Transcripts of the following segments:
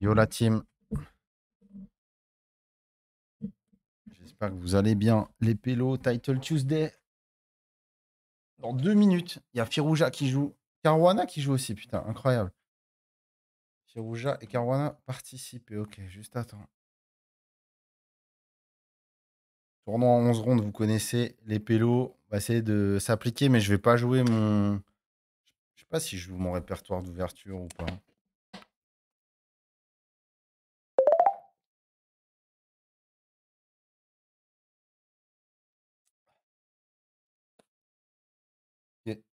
Yo la team. J'espère que vous allez bien. Les pélos, Title Tuesday. Dans deux minutes, il y a Firouja qui joue. Caruana qui joue aussi, putain, incroyable. Firouja et Caruana participent. Ok, juste attends. Tournant en 11 rondes, vous connaissez les pélos. On va essayer de s'appliquer, mais je vais pas jouer mon. Je sais pas si je joue mon répertoire d'ouverture ou pas.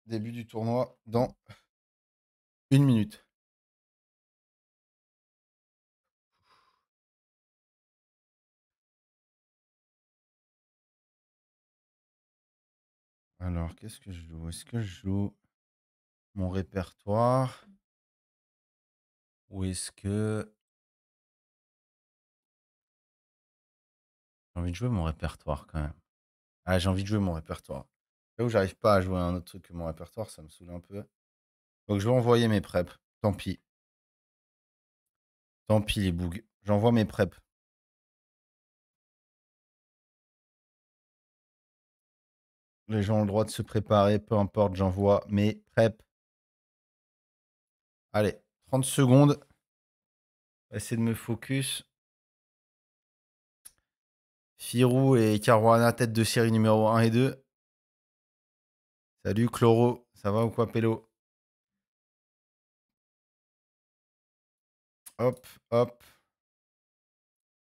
Début du tournoi dans une minute. Alors, qu'est-ce que je joue Est-ce que je joue mon répertoire Ou est-ce que... J'ai envie de jouer mon répertoire quand même. Ah, j'ai envie de jouer mon répertoire j'arrive pas à jouer un autre truc que mon répertoire, ça me saoule un peu. Donc je vais envoyer mes preps. Tant pis. Tant pis les bugs. J'envoie mes prep Les gens ont le droit de se préparer, peu importe, j'envoie mes preps. Allez, 30 secondes. Essayer de me focus. Firou et Caruana, tête de série numéro 1 et 2. Salut Chloro, ça va ou quoi Pélo Hop, hop,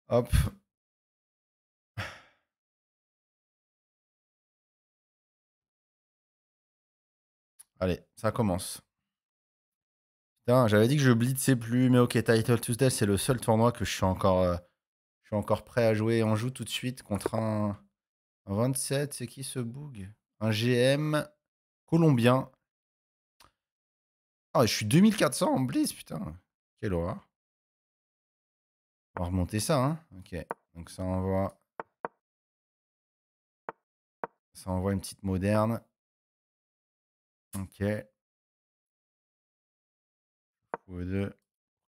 hop. Allez, ça commence. Putain, j'avais dit que je blitzais plus, mais ok, Title Tuesday, c'est le seul tournoi que je suis encore, euh, je suis encore prêt à jouer. On joue tout de suite contre un, un 27, c'est qui ce boug Un GM Colombien. Ah, je suis 2400 en bliss, putain. Quelle horreur. On va remonter ça, hein. Ok. Donc ça envoie. Ça envoie une petite moderne. Ok. O2,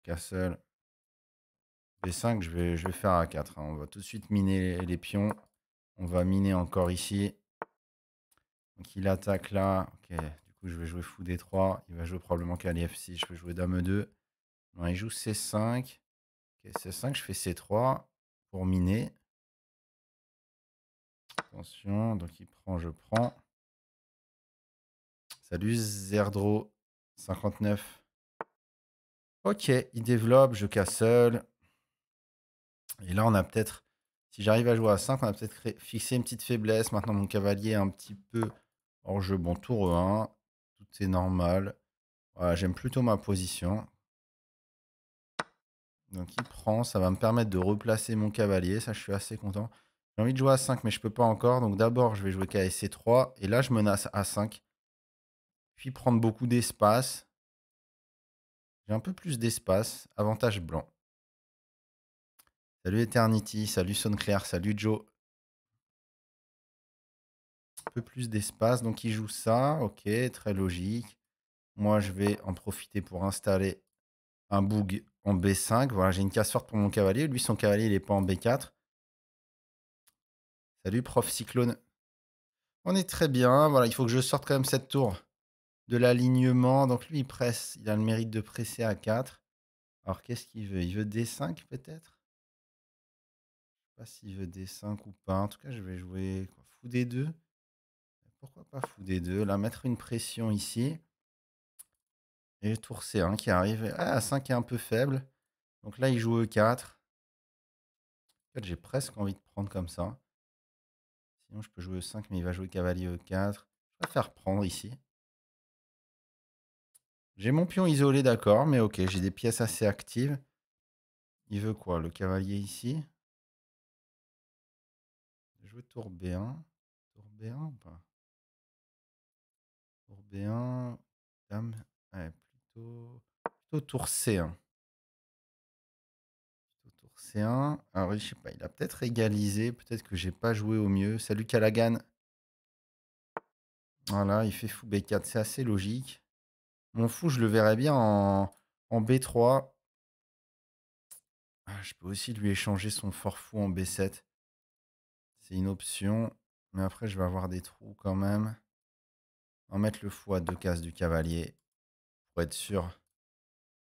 Castle. B5, je vais, je vais faire A4. Hein. On va tout de suite miner les pions. On va miner encore ici. Donc il attaque là. Ok, du coup je vais jouer fou D3. Il va jouer probablement qu'à 6 je vais jouer Dame 2. Non, il joue C5. Ok, C5, je fais C3 pour miner. Attention, donc il prend, je prends. Salut Zerdro, 59. Ok, il développe, je casse seul. Et là, on a peut-être, si j'arrive à jouer à 5, on a peut-être fixé une petite faiblesse. Maintenant, mon cavalier est un petit peu Or jeu bon, tour 1. Tout est normal. Voilà, j'aime plutôt ma position. Donc il prend, ça va me permettre de replacer mon cavalier, ça je suis assez content. J'ai envie de jouer à 5 mais je peux pas encore, donc d'abord je vais jouer KSC 3 et là je menace à 5. Puis prendre beaucoup d'espace. J'ai un peu plus d'espace, avantage blanc. Salut Eternity, salut claire salut Joe peu plus d'espace. Donc il joue ça, ok, très logique. Moi, je vais en profiter pour installer un boug en B5. Voilà, j'ai une casse forte pour mon cavalier. Lui, son cavalier, il n'est pas en B4. Salut, prof cyclone. On est très bien. Voilà, il faut que je sorte quand même cette tour de l'alignement. Donc lui, il presse. Il a le mérite de presser à 4. Alors, qu'est-ce qu'il veut Il veut D5 peut-être Je ne sais pas s'il veut D5 ou pas. En tout cas, je vais jouer fou D2 pourquoi pas fou des deux Là, mettre une pression ici. Et tour C1 qui arrive. Ah, 5 est un peu faible. Donc là, il joue E4. j'ai presque envie de prendre comme ça. Sinon, je peux jouer E5, mais il va jouer cavalier E4. Je vais faire prendre ici. J'ai mon pion isolé, d'accord, mais ok, j'ai des pièces assez actives. Il veut quoi Le cavalier ici veux tour B1. Tour B1 ou pas 1 dame, plutôt, plutôt tour C1. Plutôt tour C1. Alors, je sais pas, il a peut-être égalisé, peut-être que j'ai pas joué au mieux. Salut Kalagan. Voilà, il fait fou B4, c'est assez logique. Mon fou, je le verrais bien en, B3. Ah, je peux aussi lui échanger son fort fou en B7. C'est une option. Mais après, je vais avoir des trous quand même. On va mettre le à deux cases du cavalier pour être sûr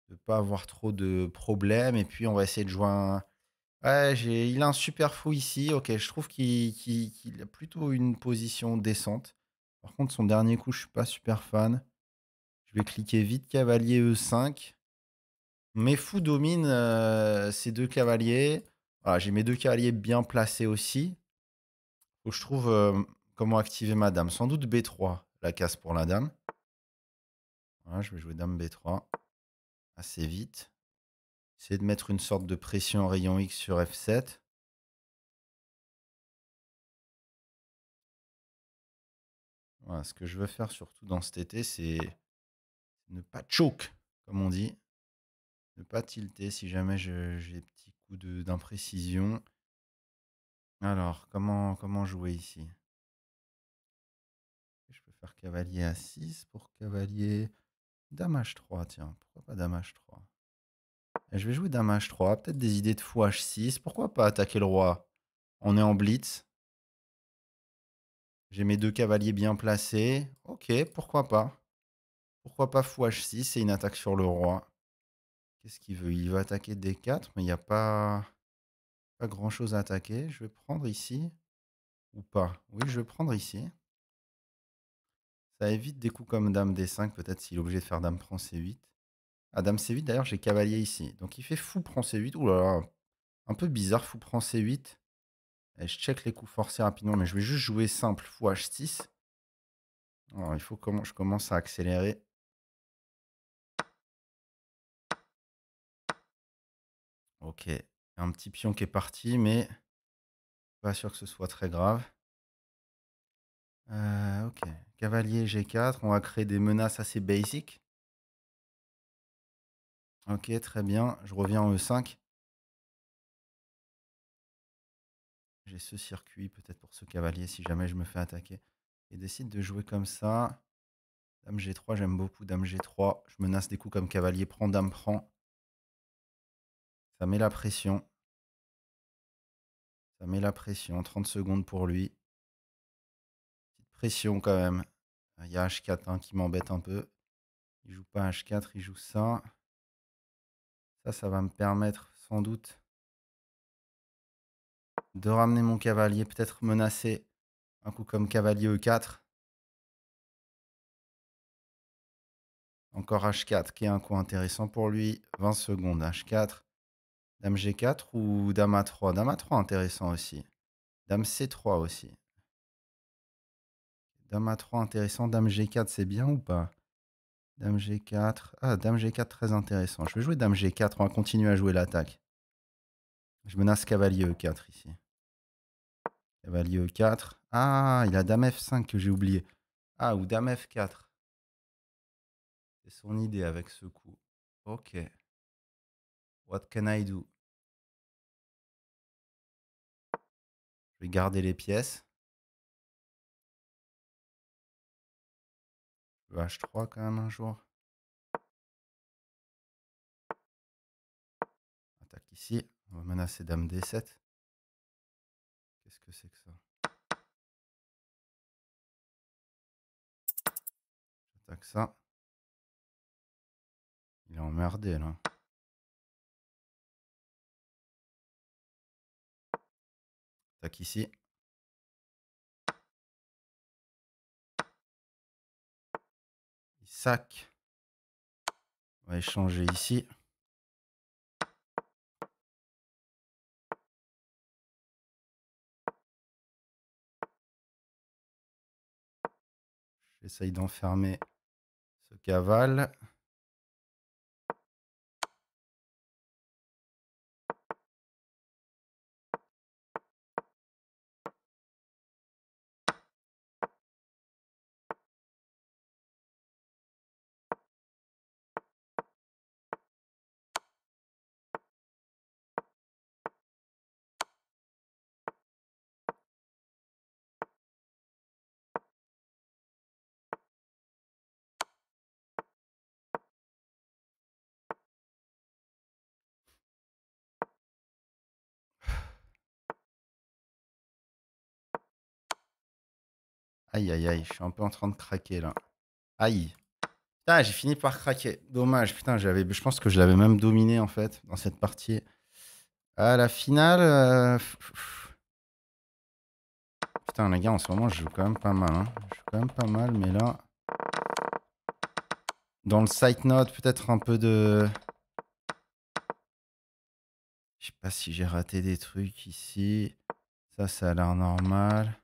de pas avoir trop de problèmes. Et puis, on va essayer de jouer un. Ouais, il a un super fou ici. Ok, je trouve qu'il a plutôt une position décente. Par contre, son dernier coup, je suis pas super fan. Je vais cliquer vite cavalier E5. Mes fous dominent euh, ces deux cavaliers. j'ai mes deux cavaliers bien placés aussi. Faut je trouve euh, comment activer ma dame. Sans doute B3 la casse pour la dame. je vais jouer dame B3 assez vite. Essayer de mettre une sorte de pression en rayon X sur F7. ce que je veux faire surtout dans cet été, c'est ne pas choke, comme on dit. Ne pas tilter si jamais j'ai des petits coups d'imprécision. Alors, comment, comment jouer ici faire cavalier à 6 pour cavalier dame h3. Tiens, pourquoi pas dame 3 eh, Je vais jouer dame h3, peut-être des idées de fou h6. Pourquoi pas attaquer le roi On est en blitz. J'ai mes deux cavaliers bien placés. Ok, pourquoi pas Pourquoi pas fou h6 et une attaque sur le roi Qu'est-ce qu'il veut Il veut attaquer d4, mais il n'y a pas, pas grand-chose à attaquer. Je vais prendre ici ou pas Oui, je vais prendre ici. Ça évite des coups comme Dame D5, peut-être s'il est obligé de faire Dame prend C8. Ah, Dame C8, d'ailleurs, j'ai cavalier ici. Donc il fait fou prend C8. Ouh là là, un peu bizarre, fou prend C8. Et eh, je check les coups forcés rapidement, mais je vais juste jouer simple, fou H6. Alors, il faut comment je commence à accélérer. Ok, un petit pion qui est parti, mais pas sûr que ce soit très grave. Euh, ok. Cavalier G4, on va créer des menaces assez basic Ok, très bien. Je reviens en E5. J'ai ce circuit peut-être pour ce cavalier si jamais je me fais attaquer. il décide de jouer comme ça. Dame G3, j'aime beaucoup. Dame G3, je menace des coups comme cavalier. prend dame, prend. Ça met la pression. Ça met la pression. 30 secondes pour lui quand même. Il y a H4 hein, qui m'embête un peu. Il joue pas H4, il joue ça. Ça, ça va me permettre sans doute de ramener mon cavalier, peut-être menacer un coup comme cavalier E4. Encore H4 qui est un coup intéressant pour lui. 20 secondes, H4. Dame G4 ou Dame A3 Dame A3 intéressant aussi. Dame C3 aussi. Dame A3, intéressant. Dame G4, c'est bien ou pas Dame G4. Ah, Dame G4, très intéressant. Je vais jouer Dame G4. On va continuer à jouer l'attaque. Je menace Cavalier E4 ici. Cavalier E4. Ah, il a Dame F5 que j'ai oublié. Ah, ou Dame F4. C'est son idée avec ce coup. Ok. What can I do Je vais garder les pièces. H3 quand même un jour. Attaque ici. On va menacer Dame D7. Qu'est-ce que c'est que ça J'attaque ça. Il est emmerdé là. Attaque ici. Sac. On va échanger ici. J'essaye d'enfermer ce cavale. Aïe, aïe, aïe, je suis un peu en train de craquer là. Aïe. Putain, j'ai fini par craquer. Dommage, putain, j'avais, je pense que je l'avais même dominé en fait dans cette partie. À la finale. Euh, putain, les gars, en ce moment, je joue quand même pas mal. Hein. Je joue quand même pas mal, mais là. Dans le side note, peut-être un peu de. Je sais pas si j'ai raté des trucs ici. Ça, ça a l'air normal.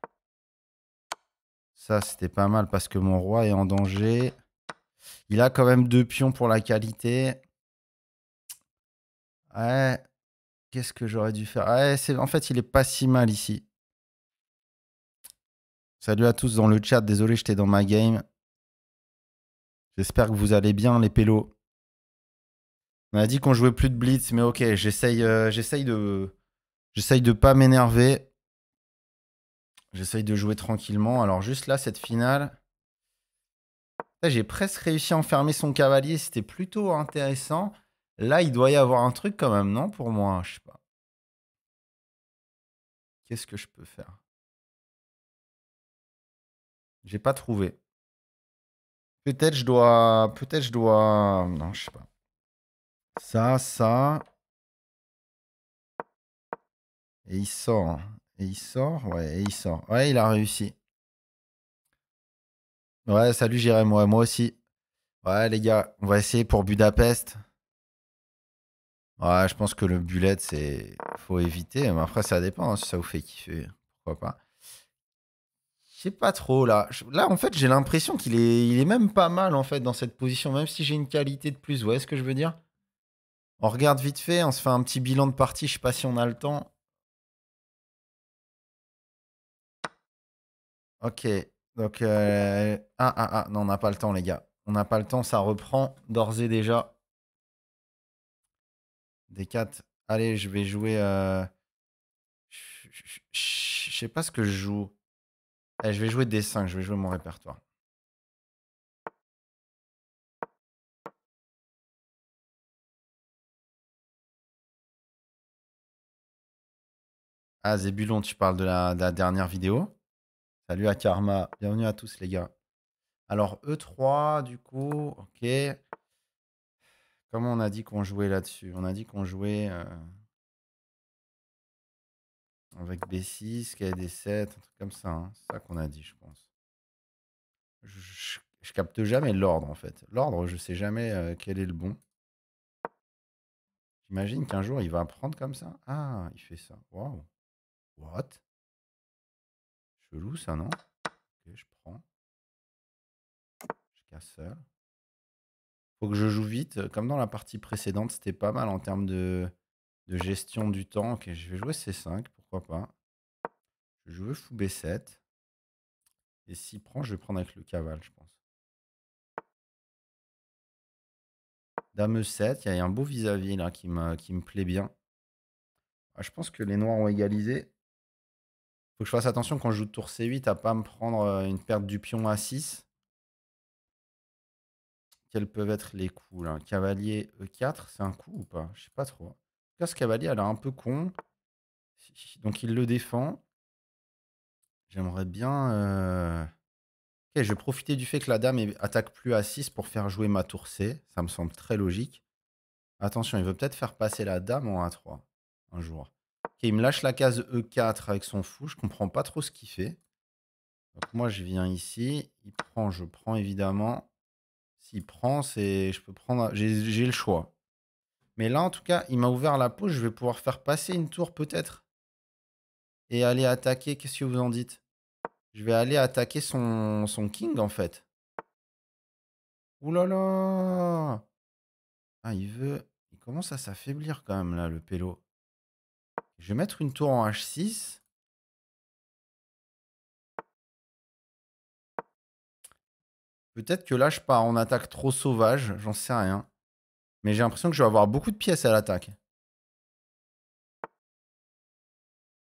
Ça, c'était pas mal parce que mon roi est en danger. Il a quand même deux pions pour la qualité. Ouais. Qu'est-ce que j'aurais dû faire En fait, il est pas si mal ici. Salut à tous dans le chat. Désolé, j'étais dans ma game. J'espère que vous allez bien, les pélos. On a dit qu'on jouait plus de blitz, mais ok, j'essaye euh, j'essaye de, de pas m'énerver. J'essaye de jouer tranquillement. Alors juste là, cette finale. J'ai presque réussi à enfermer son cavalier. C'était plutôt intéressant. Là, il doit y avoir un truc quand même, non Pour moi, hein, je sais pas. Qu'est-ce que je peux faire J'ai pas trouvé. Peut-être je dois... Peut-être je dois... Non, je sais pas. Ça, ça... Et il sort. Hein. Et il sort Ouais, il sort. Ouais, il a réussi. Ouais, salut j'irai moi, moi aussi. Ouais, les gars, on va essayer pour Budapest. Ouais, je pense que le bullet, c'est. Faut éviter. Mais après, ça dépend hein, si ça vous fait kiffer. Pourquoi pas. Je sais pas trop, là. Là, en fait, j'ai l'impression qu'il est... Il est même pas mal, en fait, dans cette position, même si j'ai une qualité de plus. Vous voyez ce que je veux dire On regarde vite fait, on se fait un petit bilan de partie. Je sais pas si on a le temps. Ok. Donc, euh, ah, ah, ah, non, on n'a pas le temps, les gars. On n'a pas le temps, ça reprend d'ores et déjà. Des 4. Allez, je vais jouer. Euh... Je sais pas ce que je joue. Eh, je vais jouer d 5, je vais jouer mon répertoire. Ah, Zébulon, tu parles de la dernière vidéo Salut à Karma. Bienvenue à tous, les gars. Alors, E3, du coup, ok. Comment on a dit qu'on jouait là-dessus On a dit qu'on jouait euh, avec B6, KD7, un truc comme ça. Hein. C'est ça qu'on a dit, je pense. Je, capte jamais l'ordre, en fait. L'ordre, je sais jamais euh, quel est le bon. J'imagine qu'un jour, il va apprendre comme ça. Ah, il fait ça. Wow. What Chelou ça, non Ok, je prends. Je casse Faut que je joue vite. Euh, comme dans la partie précédente, c'était pas mal en termes de, gestion du temps. Ok, je vais jouer C5, pourquoi pas. Je veux fou B7. Et s'il prend, je vais prendre avec le caval je pense. Dame 7 il y a un beau vis-à-vis là qui me, qui me plaît bien. Ah, je pense que les noirs ont égalisé. Faut que je fasse attention quand je joue tour C8 à pas me prendre euh, une perte du pion A6. Quels peuvent être les coups là Cavalier E4, c'est un coup ou pas Je sais pas trop. En tout cas, ce cavalier elle a un peu con. Donc il le défend. J'aimerais bien. Euh, ok, je vais profiter du fait que la dame attaque plus a 6 pour faire jouer ma tour C. Ça me semble très logique. Attention, il veut peut-être faire passer la dame en A3 un jour il me lâche la case E4 avec son fou. Je comprends pas trop ce qu'il fait. Donc moi, je viens ici. Il prend, je prends évidemment. S'il prend, c'est, je peux prendre. J'ai le choix. Mais là, en tout cas, il m'a ouvert la pouce. Je vais pouvoir faire passer une tour peut-être et aller attaquer. Qu'est-ce que vous en dites Je vais aller attaquer son, son king en fait. Ouh là là Ah, il veut. Il commence à s'affaiblir quand même là, le pélo. Je vais mettre une tour en H6. Peut-être que là, je pars en attaque trop sauvage, j'en sais rien. Mais j'ai l'impression que je vais avoir beaucoup de pièces à l'attaque.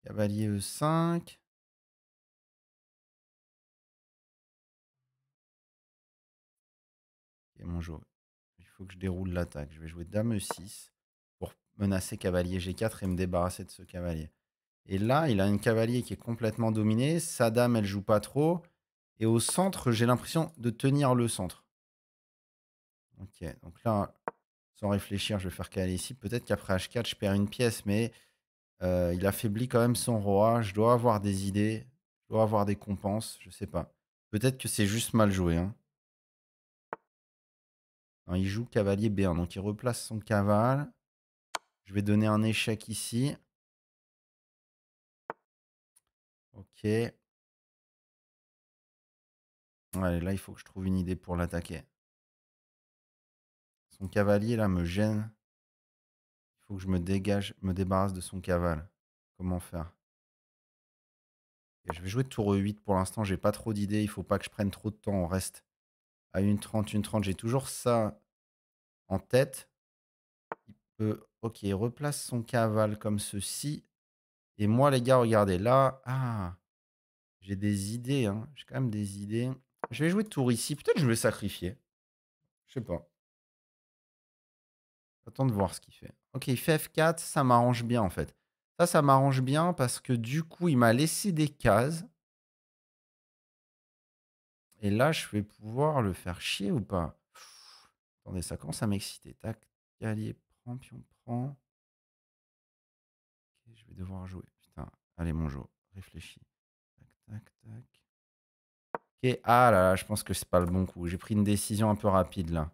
Cavalier E5. Et bonjour. Il faut que je déroule l'attaque. Je vais jouer Dame E6 menacer cavalier G4 et me débarrasser de ce cavalier. Et là, il a un cavalier qui est complètement dominé. Sa dame, elle joue pas trop. Et au centre, j'ai l'impression de tenir le centre. Ok, donc là, sans réfléchir, je vais faire caler ici. Peut-être qu'après H4, je perds une pièce, mais euh, il affaiblit quand même son roi. Je dois avoir des idées. Je dois avoir des compenses. Je sais pas. Peut-être que c'est juste mal joué. Hein. il joue cavalier B1, donc il replace son cavalier. Je vais donner un échec ici. Ok. Allez, là, il faut que je trouve une idée pour l'attaquer. Son cavalier, là, me gêne. Il faut que je me dégage, me débarrasse de son caval. Comment faire je vais jouer tour 8 pour l'instant, j'ai pas trop d'idées, il faut pas que je prenne trop de temps, on reste à 1.30, 1.30, j'ai toujours ça en tête. Ok, replace son caval comme ceci. Et moi, les gars, regardez là. Ah, j'ai des idées. Hein, j'ai quand même des idées. Je vais jouer tour ici. Peut-être je vais sacrifier. Je sais pas. Attends de voir ce qu'il fait. Ok, il fait F4. Ça m'arrange bien, en fait. Ça, ça m'arrange bien parce que du coup, il m'a laissé des cases. Et là, je vais pouvoir le faire chier ou pas Attendez, ça commence à m'exciter. Tac, calier, prend. je vais devoir jouer. Putain, allez, mon jeu, réfléchis. Tac, tac, tac. Ok, ah là là, je pense que c'est pas le bon coup. J'ai pris une décision un peu rapide là.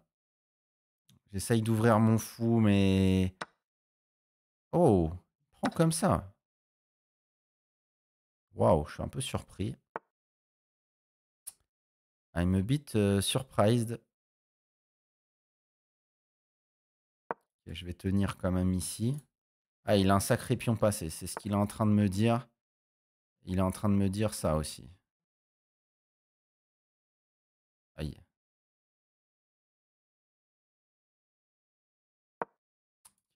J'essaye d'ouvrir mon fou, mais. Oh, prends comme ça. Waouh, je suis un peu surpris. I'm a bit euh, surprised. je vais tenir quand même ici. Ah, il a un sacré pion passé. C'est ce qu'il est en train de me dire. Il est en train de me dire ça aussi. Aïe.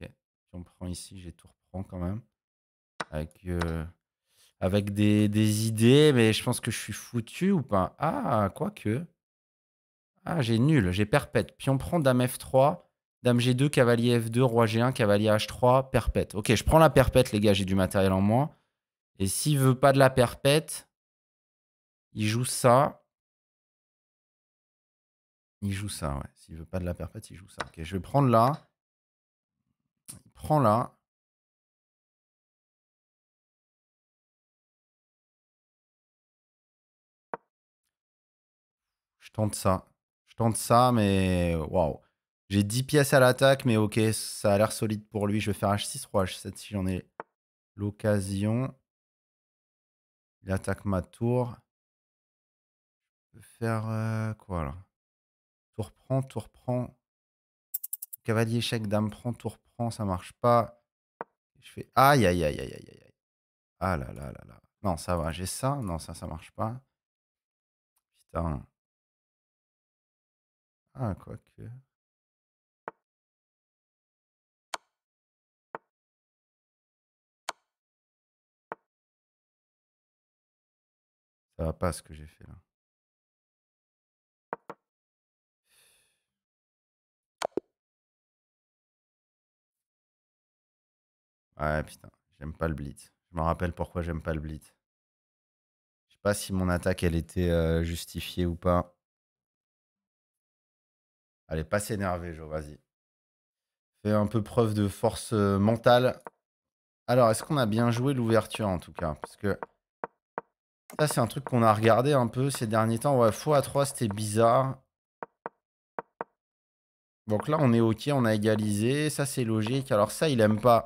Ok. Pion prend ici, j'ai tout reprend quand même. Avec, euh, avec des, des, idées, mais je pense que je suis foutu ou pas. Ah, quoique. Ah, j'ai nul, j'ai perpète. Pion prend dame F3. Dame G2, cavalier F2, roi G1, cavalier H3, perpète. Ok, je prends la perpète, les gars, j'ai du matériel en moi. Et s'il veut pas de la perpète, il joue ça. Il joue ça, ouais. S'il veut pas de la perpète, il joue ça. Ok, je vais prendre là. Il là. Je tente ça. Je tente ça, mais waouh. J'ai 10 pièces à l'attaque, mais ok, ça a l'air solide pour lui. Je vais faire H6, Roi, H7 si j'en ai l'occasion. Il attaque ma tour. Je vais faire euh, quoi là Tour prend, tour prend. Cavalier échec, dame prend, tour prend, ça marche pas. Je fais aïe aïe aïe aïe aïe aïe. Ah là là là là. Non, ça va, j'ai ça. Non, ça, ça marche pas. Putain. Ah, quoi que. Ça va pas ce que j'ai fait là. Ouais, putain, j'aime pas le blitz. Je me rappelle pourquoi j'aime pas le blitz. Je sais pas si mon attaque, elle était justifiée ou pas. Allez, pas s'énerver, Jo, vas-y. Fais un peu preuve de force mentale. Alors, est-ce qu'on a bien joué l'ouverture en tout cas Parce que ça, c'est un truc qu'on a regardé un peu ces derniers temps. Ouais, faux à 3, c'était bizarre. Donc là, on est OK, on a égalisé. Ça, c'est logique. Alors ça, il aime pas.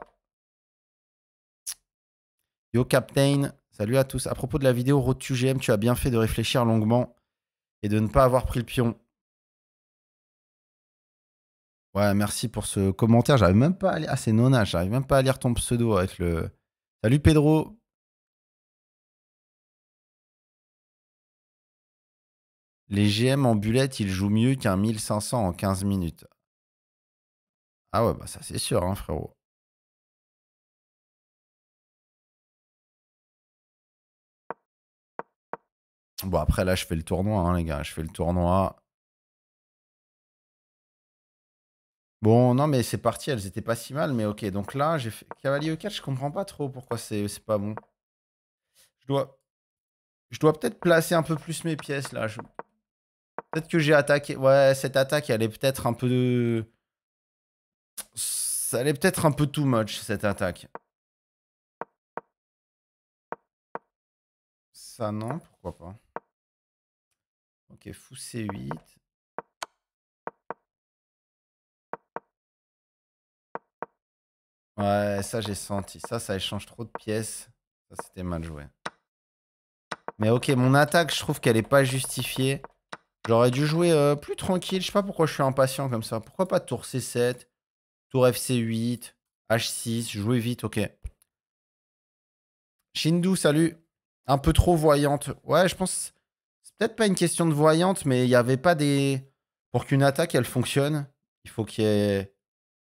Yo, Captain. Salut à tous. À propos de la vidéo Road to GM, tu as bien fait de réfléchir longuement et de ne pas avoir pris le pion. Ouais, merci pour ce commentaire. J'arrive même pas à lire. Ah, c'est Nona. J'arrive même pas à lire ton pseudo avec le. Salut Pedro. Les GM en bullet, ils jouent mieux qu'un 1500 en 15 minutes. Ah ouais, bah ça c'est sûr, hein, frérot. Bon, après, là, je fais le tournoi, hein, les gars. Je fais le tournoi. Bon, non, mais c'est parti. Elles étaient pas si mal, mais ok. Donc là, j'ai fait cavalier au 4 Je comprends pas trop pourquoi c'est pas bon. Je dois, je dois peut-être placer un peu plus mes pièces, là. Peut-être que j'ai attaqué. Ouais, cette attaque, elle est peut-être un peu Ça allait peut-être un peu too much, cette attaque. Ça, non, pourquoi pas. Ok, fou C8. Ouais, ça j'ai senti. Ça, ça échange trop de pièces. Ça, c'était mal joué. Mais ok, mon attaque, je trouve qu'elle n'est pas justifiée. J'aurais dû jouer euh, plus tranquille. Je sais pas pourquoi je suis impatient comme ça. Pourquoi pas tour C7, tour FC8, H6, jouer vite, ok. Shindu, salut. Un peu trop voyante. Ouais, je pense... C'est peut-être pas une question de voyante, mais il n'y avait pas des... Pour qu'une attaque, elle fonctionne, il faut qu'il y ait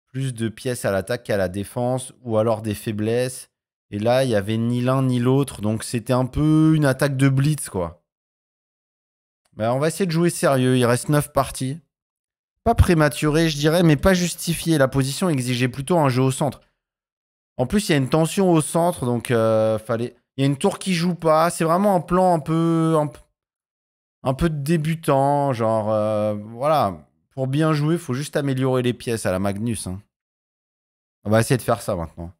plus de pièces à l'attaque qu'à la défense, ou alors des faiblesses. Et là, il n'y avait ni l'un ni l'autre, donc c'était un peu une attaque de blitz, quoi. Bah, on va essayer de jouer sérieux. Il reste 9 parties. Pas prématuré, je dirais, mais pas justifié. La position exigeait plutôt un jeu au centre. En plus, il y a une tension au centre, donc euh, fallait. Il y a une tour qui joue pas. C'est vraiment un plan un peu, un, peu débutant, genre euh, voilà. Pour bien jouer, il faut juste améliorer les pièces à la Magnus. Hein. On va essayer de faire ça maintenant.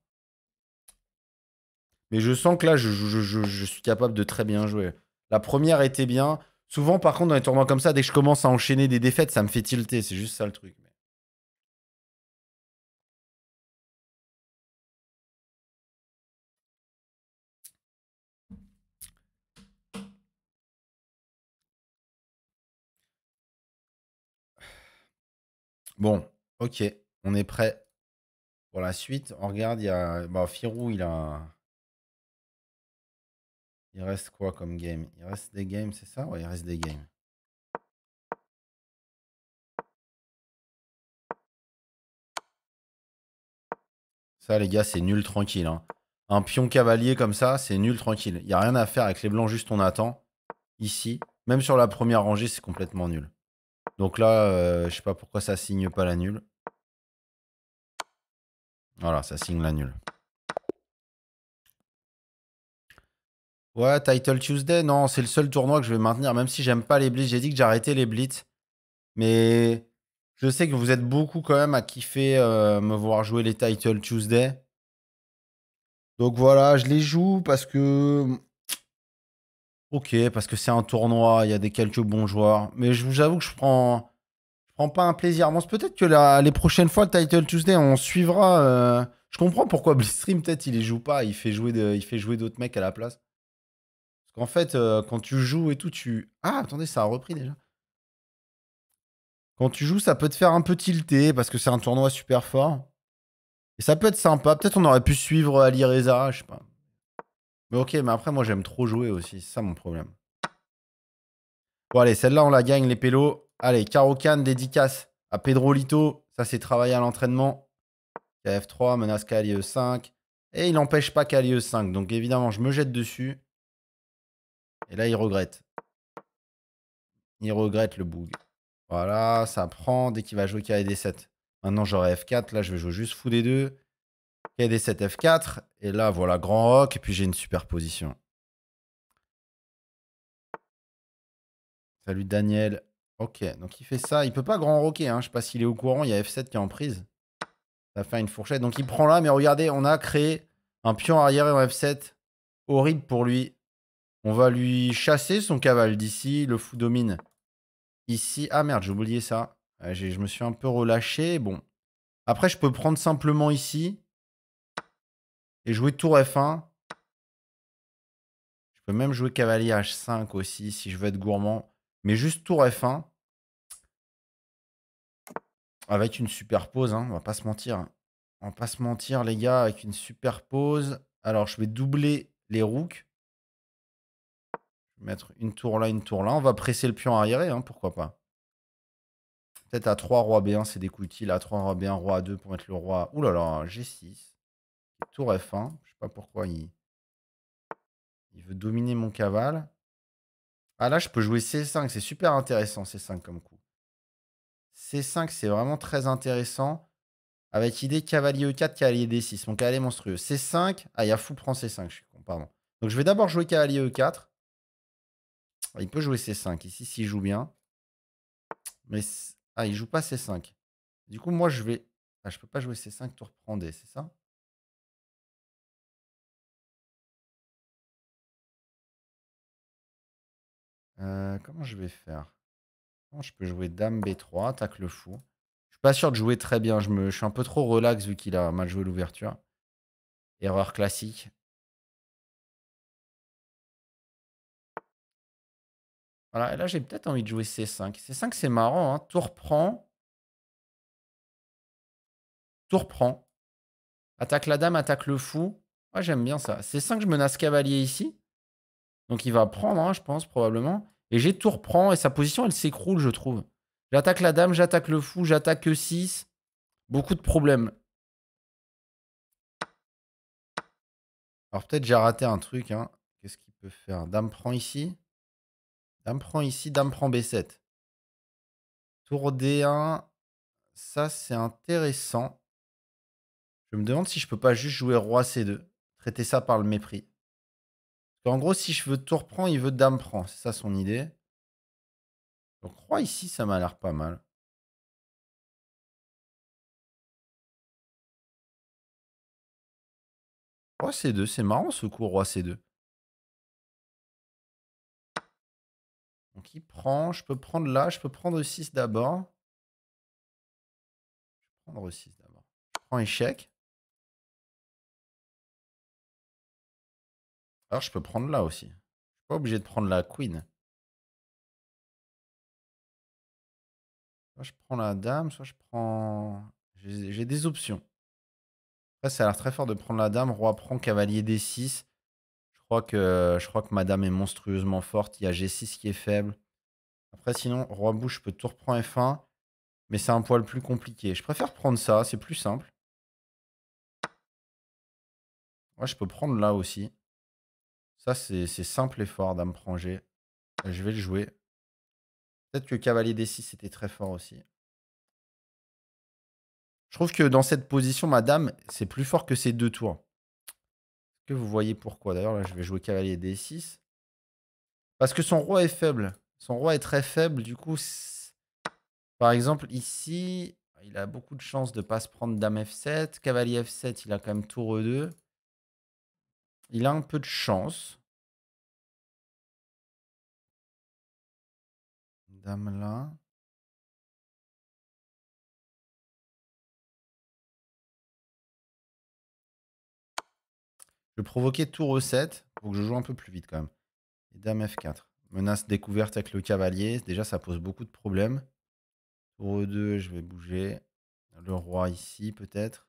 Mais je sens que là, je suis capable de très bien jouer. La première était bien. Souvent, par contre, dans les tournois comme ça, dès que je commence à enchaîner des défaites, ça me fait tilter. C'est juste ça le truc. Bon, ok, on est prêt pour la suite. On regarde, il y a bah, Firou, il a il reste quoi comme game Il reste des games, c'est ça Ouais, il reste des games. Ça, les gars, c'est nul tranquille. Hein. Un pion cavalier comme ça, c'est nul tranquille. Il n'y a rien à faire avec les blancs, juste on attend. Ici, même sur la première rangée, c'est complètement nul. Donc là, je euh, je sais pas pourquoi ça signe pas la nulle. Voilà, ça signe la nulle. Ouais, Title Tuesday, non, c'est le seul tournoi que je vais maintenir, même si j'aime pas les Blitz. J'ai dit que j'arrêtais les Blitz. Mais je sais que vous êtes beaucoup quand même à kiffer euh, me voir jouer les Title Tuesday. Donc voilà, je les joue parce que. Ok, parce que c'est un tournoi, il y a des quelques bons joueurs. Mais je vous avoue que je prends, je prends pas un plaisir. peut-être que les prochaines fois, Title Tuesday, on suivra. Euh, je comprends pourquoi Blitzstream, peut-être, il les joue pas. il fait jouer d'autres mecs à la place. En fait, euh, quand tu joues et tout, tu. Ah, attendez, ça a repris déjà. Quand tu joues, ça peut te faire un peu tilter parce que c'est un tournoi super fort. Et ça peut être sympa. Peut-être on aurait pu suivre euh, Ali Reza, je sais pas. Mais ok, mais après, moi, j'aime trop jouer aussi. C'est ça mon problème. Bon, allez, celle-là, on la gagne, les pélos. Allez, Karokan, dédicace à Pedro Lito. Ça, c'est travailler à l'entraînement. KF3, menace e 5 Et il n'empêche pas e 5 Donc, évidemment, je me jette dessus. Et là, il regrette. Il regrette le bug. Voilà, ça prend dès qu'il va jouer KD7. Maintenant, j'aurai F4. Là, je vais jouer juste fou des deux. KD7, F4. Et là, voilà, grand rock. Et puis, j'ai une super position. Salut, Daniel. Ok, donc il fait ça. Il peut pas grand rocker. Je hein. Je sais pas s'il est au courant. Il y a F7 qui est en prise. Ça fait une fourchette. Donc, il prend là. Mais regardez, on a créé un pion arrière en F7. Horrible pour lui. On va lui chasser son caval d'ici. Le fou domine ici. Ah merde, j'ai oublié ça. Je me suis un peu relâché. Bon. Après, je peux prendre simplement ici. Et jouer tour F1. Je peux même jouer cavalier H5 aussi si je veux être gourmand. Mais juste tour F1. Avec une super pause. Hein, on va pas se mentir. On va pas se mentir, les gars, avec une super pose. Alors, je vais doubler les rooks mettre une tour là, une tour là. On va presser le pion arriéré, hein, pourquoi pas. Peut-être à 3, roi B1, c'est des coups utiles. À 3, roi B1, roi A2 pour mettre le roi. Ouh là là, G6. Tour F1. Je ne sais pas pourquoi il... il veut dominer mon cavale. Ah là, je peux jouer C5. C'est super intéressant, C5 comme coup. C5, c'est vraiment très intéressant. Avec idée cavalier E4, cavalier D6. Mon cavalier monstrueux. C5. Ah, il y a fou prend C5. Je suis con, pardon. Donc je vais d'abord jouer cavalier E4. Il peut jouer C5. Ici, s'il joue bien. Mais. Ah, il joue pas C5. Du coup, moi, je vais. Ah, je peux pas jouer C5, tour prend D, c'est ça euh, Comment je vais faire Je peux jouer Dame B3, attaque le fou. Je suis pas sûr de jouer très bien. Je, me... je suis un peu trop relax vu qu'il a mal joué l'ouverture. Erreur classique. là j'ai peut-être envie de jouer C5. C5 c'est marrant, hein. tour prend. Tour prend. Attaque la dame, attaque le fou. Moi, j'aime bien ça. C5, je menace cavalier ici. Donc il va prendre, hein, je pense, probablement. Et j'ai tour prend, et sa position, elle s'écroule, je trouve. J'attaque la dame, j'attaque le fou, j'attaque E6. Beaucoup de problèmes. Alors peut-être j'ai raté un truc. Hein. Qu'est-ce qu'il peut faire Dame prend ici. Dame prend ici, dame prend B7. Tour D1. Ça, c'est intéressant. Je me demande si je peux pas juste jouer roi C2. Traiter ça par le mépris. En gros, si je veux tour prend, il veut dame prend. C'est ça son idée. Donc roi ici, ça m'a l'air pas mal. Roi C2, c'est marrant ce coup, roi C2. Donc il prend, je peux prendre là, je peux prendre 6 d'abord. Je vais prendre 6 d'abord. Je prends échec. Alors je peux prendre là aussi. Je suis pas obligé de prendre la queen. Soit je prends la dame, soit je prends... J'ai des options. Ça, ça a l'air très fort de prendre la dame. Roi prend, cavalier d6 que, je crois que Madame est monstrueusement forte. Il y a G6 qui est faible. Après, sinon, Roi Bouche, peut peux tout reprendre F1. Mais c'est un poil plus compliqué. Je préfère prendre ça, c'est plus simple. Moi, je peux prendre là aussi. Ça, c'est simple et fort, Dame prend Je vais le jouer. Peut-être que Cavalier D6 était très fort aussi. Je trouve que dans cette position, Madame, c'est plus fort que ses deux tours que vous voyez pourquoi. D'ailleurs, là, je vais jouer cavalier D6. Parce que son roi est faible. Son roi est très faible. Du coup, par exemple, ici, il a beaucoup de chance de ne pas se prendre dame F7. Cavalier F7, il a quand même tour E2. Il a un peu de chance. Dame là. Je vais provoquer tour E7. pour que je joue un peu plus vite quand même. Et dame F4. Menace découverte avec le cavalier. Déjà, ça pose beaucoup de problèmes. Tour E2, je vais bouger. Le roi ici, peut-être.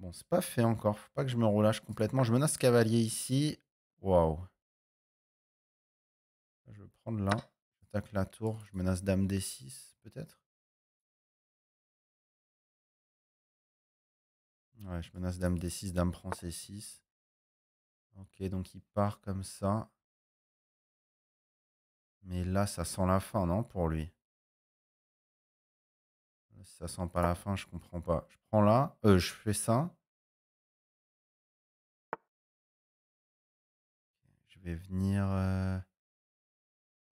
Bon, c'est pas fait encore. Faut pas que je me relâche complètement. Je menace cavalier ici. Waouh. Je vais prendre là. J'attaque la tour. Je menace dame D6, peut-être. je menace dame D6, dame prend C6. Ok, donc il part comme ça. Mais là, ça sent la fin, non, pour lui ça sent pas la fin, je comprends pas. Je prends là, euh, je fais ça. Je vais venir... Euh,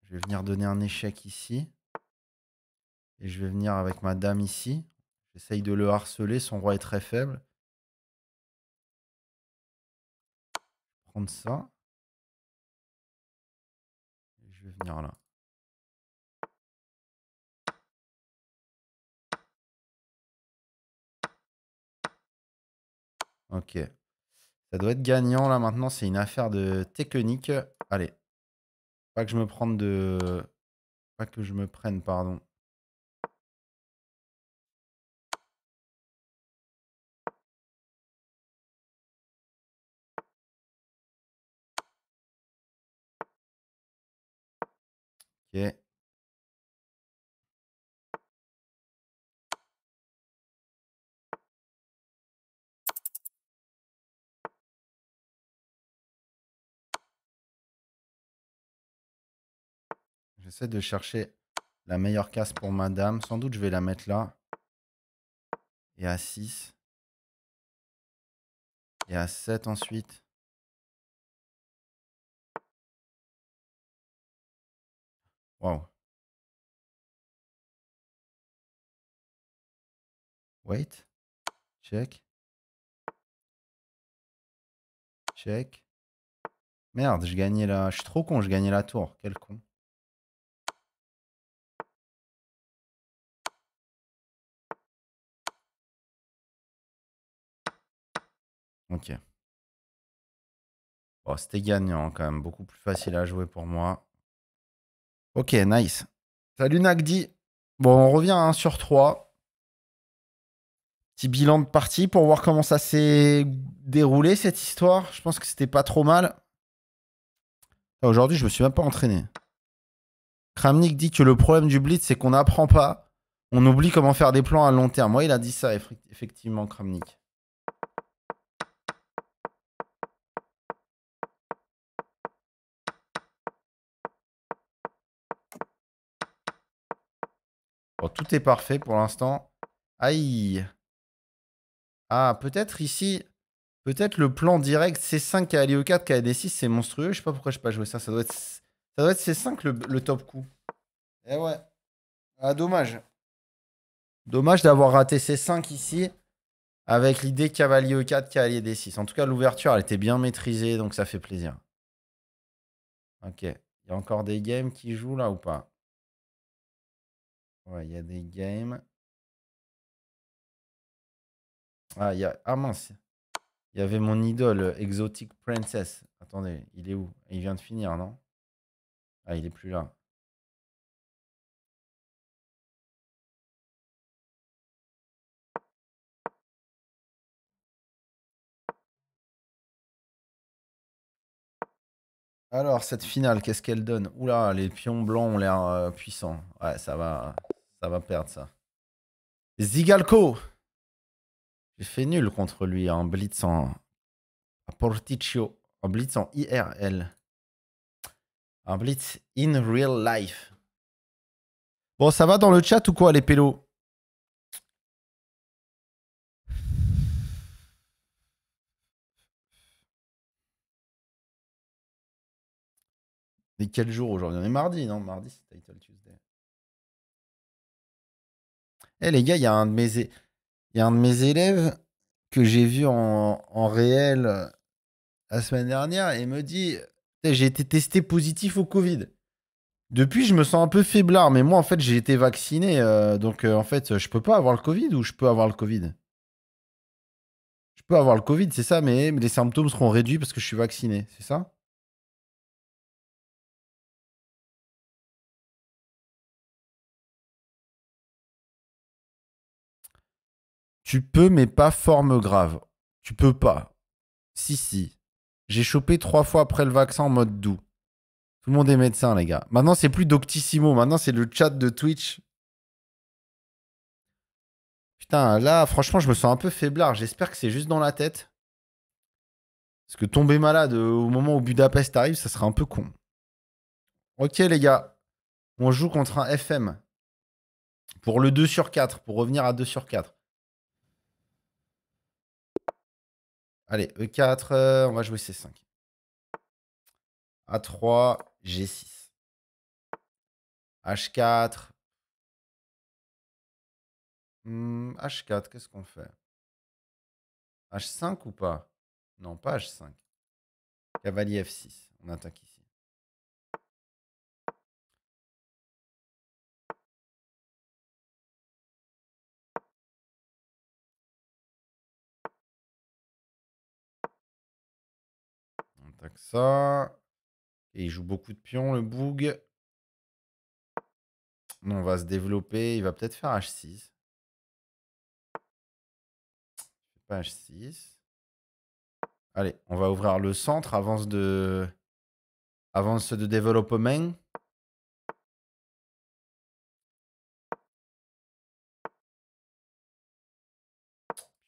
je vais venir donner un échec ici. Et je vais venir avec ma dame ici. J'essaye de le harceler. Son roi est très faible. prendre ça. je vais venir là. Ok. Ça doit être gagnant là maintenant. C'est une affaire de technique. Allez. Pas que je me prenne de. Pas que je me prenne, pardon. J'essaie de chercher la meilleure casse pour madame. Sans doute, je vais la mettre là. Et à 6. Et à 7 ensuite. Wow. Wait. Check. Check. Merde, je gagnais la... Je suis trop con, je gagnais la tour. Quel con. Ok. c'était gagnant hein, quand même. Beaucoup plus facile à jouer pour moi. Ok, nice. Salut Nagdi. Bon, on revient à hein, 1 sur 3. Petit bilan de partie pour voir comment ça s'est déroulé cette histoire. Je pense que c'était pas trop mal. Ah, aujourd'hui, je me suis même pas entraîné. Kramnik dit que le problème du blitz, c'est qu'on n'apprend pas. On oublie comment faire des plans à long terme. Moi, il a dit ça, effectivement, Kramnik. tout est parfait pour l'instant. Aïe. Ah, peut-être ici... Peut-être le plan direct C5 e 4 d 6 c'est monstrueux. Je sais pas pourquoi je n'ai pas joué ça. Ça doit être, ça C5 le, top coup. Eh ouais. Ah, dommage. Dommage d'avoir raté C5 ici avec l'idée cavalier E4, cavalier D6. En tout cas, l'ouverture, elle était bien maîtrisée, donc ça fait plaisir. Ok. Il y a encore des games qui jouent là ou pas Ouais, il y a des games. Ah, il y a. Ah mince. Il y avait mon idole, euh, Exotic Princess. Attendez, il est où Il vient de finir, non Ah, il est plus là. Alors, cette finale, qu'est-ce qu'elle donne Oula, les pions blancs ont l'air euh, puissants. Ouais, ça va, ça va perdre, ça. Zigalco J'ai fait nul contre lui hein. Un blitz en... Un Porticcio. Un blitz en IRL. Un blitz in real life. Bon, ça va dans le chat ou quoi, les pélos quel jour aujourd'hui On est mardi, non Mardi, c'est Title Tuesday. Eh les gars, il y, a un de mes... y a un de mes élèves que j'ai vu en, réel euh, la semaine dernière et me dit «Eh, j'ai été testé positif au Covid. Depuis, je me sens un peu faiblard, mais moi, en fait, j'ai été vacciné. Euh, donc, euh, en fait, je peux pas avoir le Covid ou je peux avoir le Covid Je peux avoir le Covid, c'est ça, mais les symptômes seront réduits parce que je suis vacciné, c'est ça Tu peux, mais pas forme grave. Tu peux pas. Si, si. J'ai chopé trois fois après le vaccin en mode doux. Tout le monde est médecin, les gars. Maintenant, c'est plus Doctissimo. Maintenant, c'est le chat de Twitch. Putain, là, franchement, je me sens un peu faiblard. J'espère que c'est juste dans la tête. Parce que tomber malade euh, au moment où Budapest arrive, ça serait un peu con. Ok, les gars. On joue contre un FM. Pour le 2 sur 4. Pour revenir à 2 sur 4. Allez, E4, euh, on va jouer C5. A3, G6. H4. H4, qu'est-ce qu'on fait H5 ou pas Non, pas H5. Cavalier F6, on attaque ici. ça. Et il joue beaucoup de pions, le boug. on va se développer. Il va peut-être faire H6. Pas H6. Allez, on va ouvrir le centre. Avance de, avance de développement.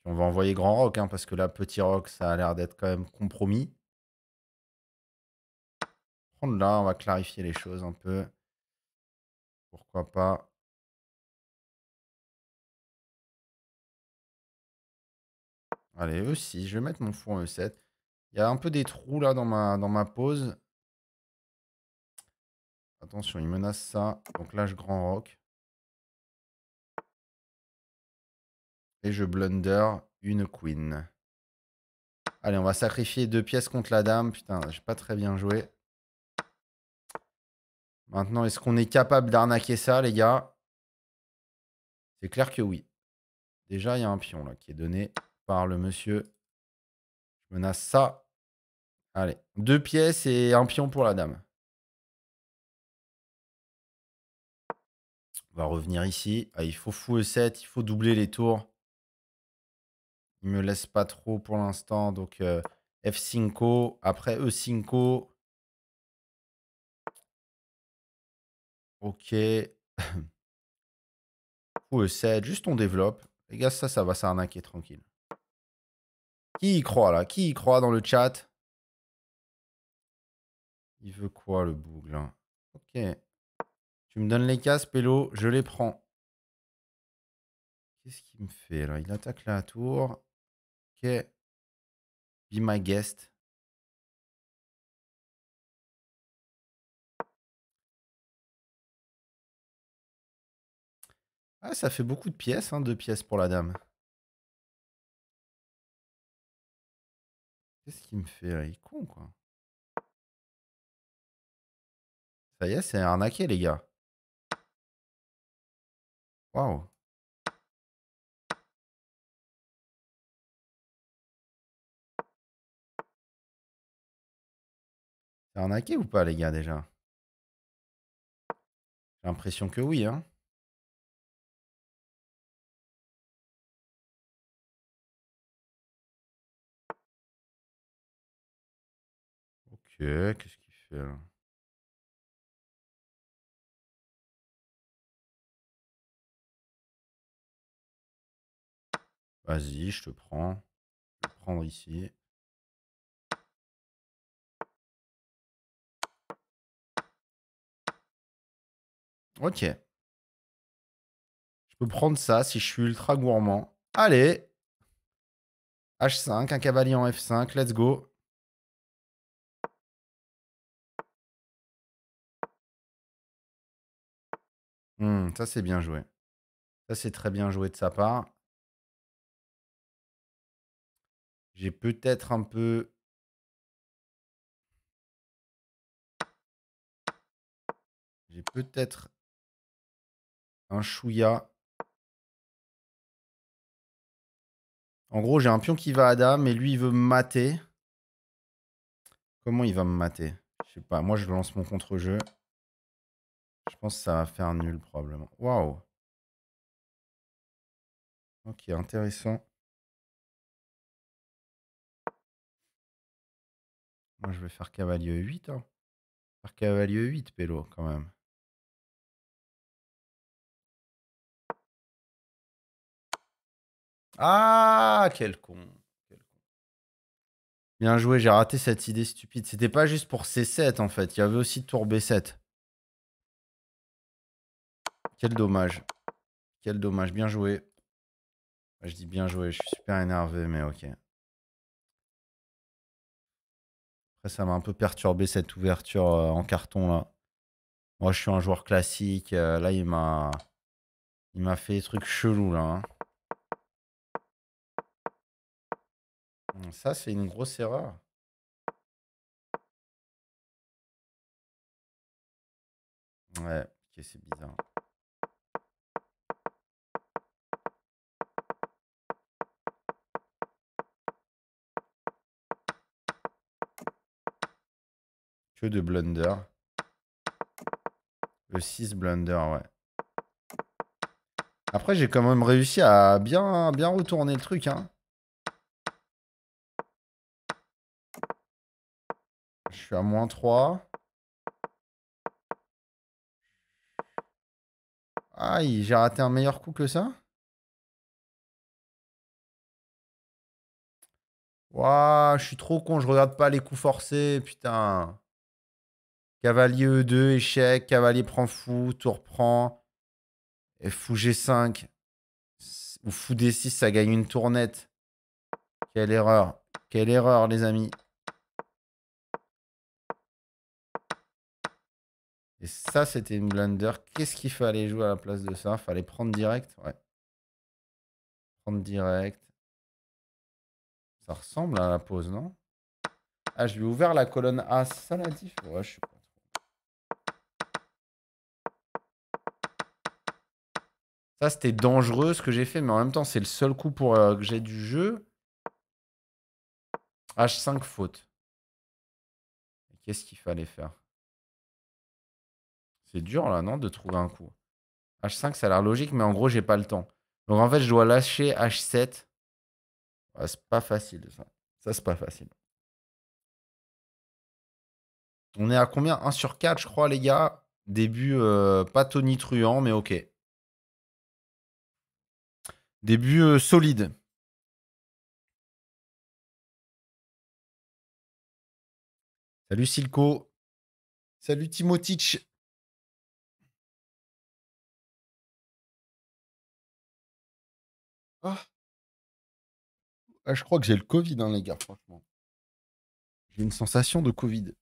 on va envoyer grand rock, hein, parce que là, petit rock, ça a l'air d'être quand même compromis là, on va clarifier les choses un peu. Pourquoi pas Allez, E6, je vais mettre mon four en E7. Il y a un peu des trous là dans ma, dans ma pose. Attention, il menace ça. Donc là, je grand rock. Et je blunder une queen. Allez, on va sacrifier deux pièces contre la dame. Putain, j'ai pas très bien joué. Maintenant, est-ce qu'on est capable d'arnaquer ça, les gars C'est clair que oui. Déjà, il y a un pion là qui est donné par le monsieur. Je menace ça. Allez, deux pièces et un pion pour la dame. On va revenir ici. Ah, il faut fou E7, il faut doubler les tours. Il me laisse pas trop pour l'instant. Donc euh, F5, après E5. Ok. e 7, juste on développe. Les gars, ça, ça va s'arnaquer tranquille. Qui y croit là Qui y croit dans le chat Il veut quoi le bougle Ok. Tu me donnes les cases, Pélo, je les prends. Qu'est-ce qu'il me fait là Il attaque la tour. Ok. Be my guest. Ah, ça fait beaucoup de pièces, hein, deux pièces pour la dame. Qu'est-ce qu'il me fait Il est con, quoi. Ça y est, c'est arnaqué, les gars. Waouh. C'est arnaqué ou pas, les gars, déjà J'ai l'impression que oui, hein. qu'est-ce qu'il fait là Vas-y, je te prends. Je vais prendre ici. Ok. Je peux prendre ça si je suis ultra gourmand. Allez H5, un cavalier en F5, let's go. Mmh, ça, c'est bien joué. Ça, c'est très bien joué de sa part. J'ai peut-être un peu J'ai peut-être un chouïa. En gros, j'ai un pion qui va à dame et lui, il veut me mater. Comment il va me mater Je sais pas. Moi, je lance mon contre-jeu. Je pense que ça va faire nul probablement. Waouh. Ok, intéressant. Moi, je vais faire cavalier 8. Hein. Faire cavalier 8, Pélo, quand même. Ah, quel con. Bien joué, j'ai raté cette idée stupide. C'était pas juste pour C7, en fait. Il y avait aussi tour B7. Quel dommage. Quel dommage. Bien joué. Je dis bien joué, je suis super énervé, mais ok. Après, ça m'a un peu perturbé cette ouverture euh, en carton là. Moi, je suis un joueur classique. Euh, là, il m'a, il m'a fait des trucs chelous là. Hein. Hum, ça, c'est une grosse erreur. Ouais, ok, c'est bizarre. de blunder. Le 6 blunder, ouais. Après, j'ai quand même réussi à bien, bien retourner le truc. Hein. Je suis à moins 3. Aïe, j'ai raté un meilleur coup que ça Waouh, je suis trop con, je regarde pas les coups forcés, putain. Cavalier E2, échec, cavalier prend fou, tour prend, fou G5, ou fou D6, ça gagne une tournette. Quelle erreur, quelle erreur les amis. Et ça, c'était une blender. Qu'est-ce qu'il fallait jouer à la place de ça Fallait prendre direct Ouais. Prendre direct. Ça ressemble à la pause, non Ah, je lui ai ouvert la colonne A. ça la dit. Ouais, je suis Ça, c'était dangereux ce que j'ai fait, mais en même temps, c'est le seul coup pour, euh, que j'ai du jeu. H5 faute. Qu'est-ce qu'il fallait faire C'est dur là, non, de trouver un coup. H5, ça a l'air logique, mais en gros, j'ai pas le temps. Donc en fait, je dois lâcher H7. c'est pas facile ça. Ça, c'est pas facile. On est à combien 1 sur 4, je crois, les gars. Début euh, pas tonitruant, mais ok. Début euh, solide. Salut Silco. Salut Timotic. Ah. ah. je crois que j'ai le Covid, hein, les gars, franchement. J'ai une sensation de Covid.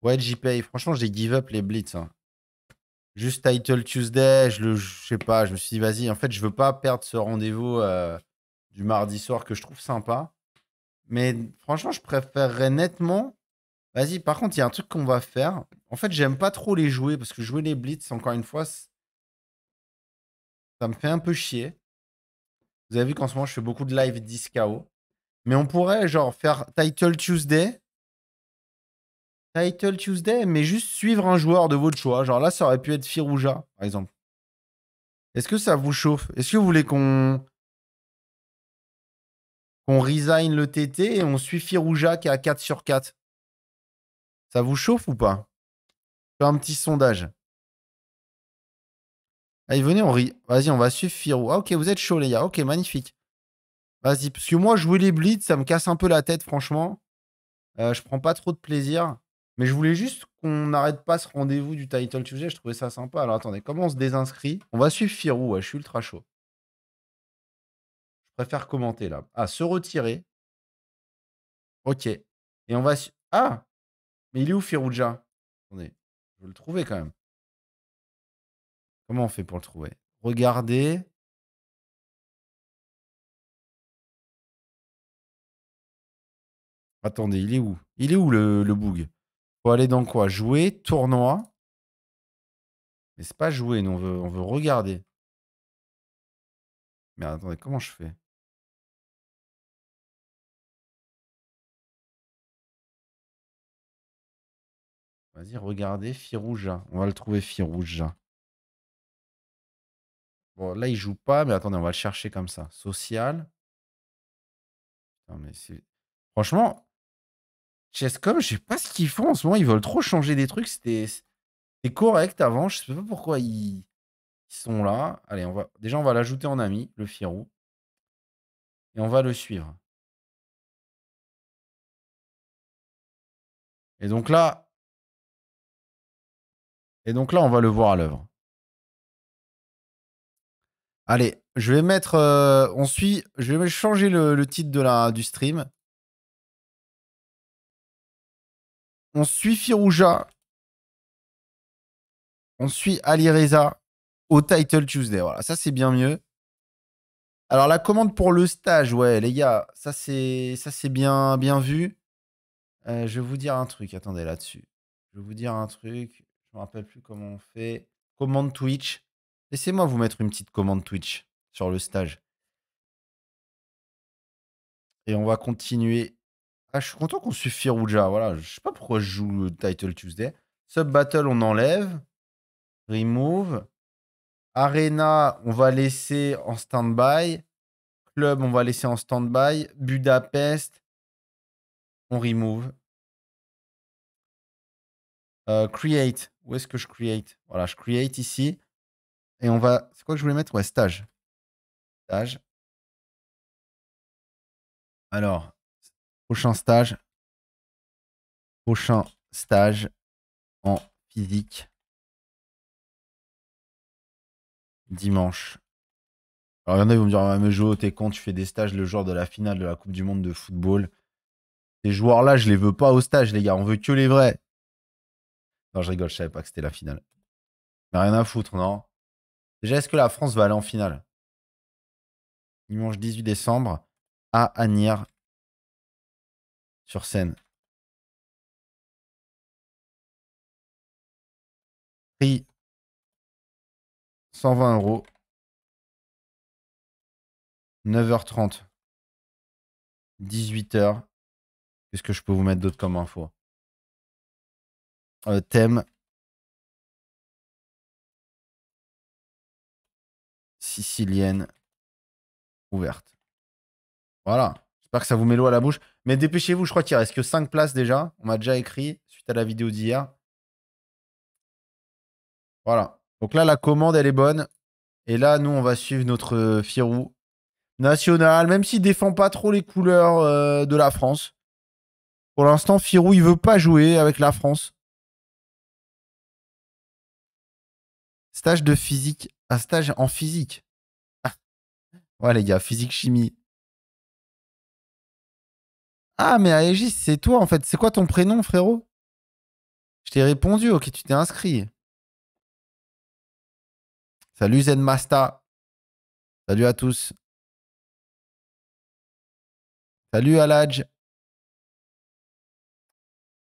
Ouais, JPEG. franchement, j'ai give up les blitz. Hein juste Title Tuesday, je ne sais pas, je me suis dit, vas-y, en fait, je veux pas perdre ce rendez-vous euh, du mardi soir que je trouve sympa. Mais franchement, je préférerais nettement. Vas-y, par contre, il y a un truc qu'on va faire. En fait, j'aime pas trop les jouer parce que jouer les blitz, encore une fois, ça me fait un peu chier. Vous avez vu qu'en ce moment, je fais beaucoup de live 10 KO. Mais on pourrait, genre, faire Title Tuesday Title Tuesday, mais juste suivre un joueur de votre choix. Genre là, ça aurait pu être Firouja, par exemple. Est-ce que ça vous chauffe Est-ce que vous voulez qu'on qu'on resign le TT et on suit Firouja qui est à 4 sur 4 Ça vous chauffe ou pas Fais un petit sondage. Allez, venez, on rit. Vas-y, on va suivre Firou. Ah, ok, vous êtes chaud, les gars. Ok, magnifique. Vas-y, parce que moi, jouer les blitz, ça me casse un peu la tête, franchement. Euh, je prends pas trop de plaisir. Mais je voulais juste qu'on n'arrête pas ce rendez-vous du title Tuesday. Je trouvais ça sympa. Alors attendez, comment on se désinscrit On va suivre Firou. je suis ultra chaud. Je préfère commenter là. Ah, se retirer. Ok. Et on va. Ah Mais il est où Firouja Attendez, je vais le trouver quand même. Comment on fait pour le trouver Regardez. Attendez, il est où Il est où le, le bug faut aller dans quoi Jouer, tournoi. Mais c'est pas jouer, nous, on veut, on veut regarder. Mais attendez, comment je fais Vas-y, regardez Firouja. On va le trouver Firouja. Bon, là, il joue pas, mais attendez, on va le chercher comme ça. Social. Non, mais Franchement, Chesscom, je sais pas ce qu'ils font en ce moment. Ils veulent trop changer des trucs. C'était correct avant. Je sais pas pourquoi ils, sont là. Allez, on va déjà on va l'ajouter en ami, le Firou, et on va le suivre. Et donc là, et donc là, on va le voir à l'œuvre. Allez, je vais mettre, euh, on suit, je vais changer le, le titre de la du stream. On suit Firouja. On suit Ali Reza au Title Tuesday. Voilà, ça c'est bien mieux. Alors la commande pour le stage, ouais, les gars, ça c'est ça c'est bien bien vu. Euh, je vais vous dire un truc, attendez là-dessus. Je vais vous dire un truc. Je me rappelle plus comment on fait. Commande Twitch. Laissez-moi vous mettre une petite commande Twitch sur le stage. Et on va continuer ah, je suis content qu'on suive Firouja. Voilà, je sais pas pourquoi je joue le Title Tuesday. Sub Battle, on enlève. Remove. Arena, on va laisser en standby Club, on va laisser en stand-by. Budapest, on remove. Euh, create, où est-ce que je create Voilà, je create ici. Et on va. C'est quoi que je voulais mettre Ouais, stage. Stage. Alors, Prochain stage. Prochain stage en physique. Dimanche. Alors, il y en a, qui vont me dire, ah, mais Joe, t'es con, tu fais des stages le jour de la finale de la Coupe du Monde de football. Ces joueurs-là, je les veux pas au stage, les gars. On veut que les vrais. Non, je rigole, je savais pas que c'était la finale. Mais rien à foutre, non Déjà, est-ce que la France va aller en finale Dimanche 18 décembre à Agnières sur scène. Prix 120 euros. 9h30. 18h. Qu'est-ce que je peux vous mettre d'autres comme info euh, Thème. Sicilienne ouverte. Voilà. J'espère que ça vous met l'eau à la bouche. Mais dépêchez-vous, je crois qu'il reste que 5 places déjà. On m'a déjà écrit suite à la vidéo d'hier. Voilà. Donc là, la commande, elle est bonne. Et là, nous, on va suivre notre euh, Firou national, même s'il défend pas trop les couleurs euh, de la France. Pour l'instant, Firou, il veut pas jouer avec la France. Stage de physique. Un stage en physique. Ah. ouais, les gars, physique-chimie. Ah, mais Aegis, c'est toi en fait. C'est quoi ton prénom, frérot Je t'ai répondu, ok, tu t'es inscrit. Salut Zenmasta. Salut à tous. Salut Aladj.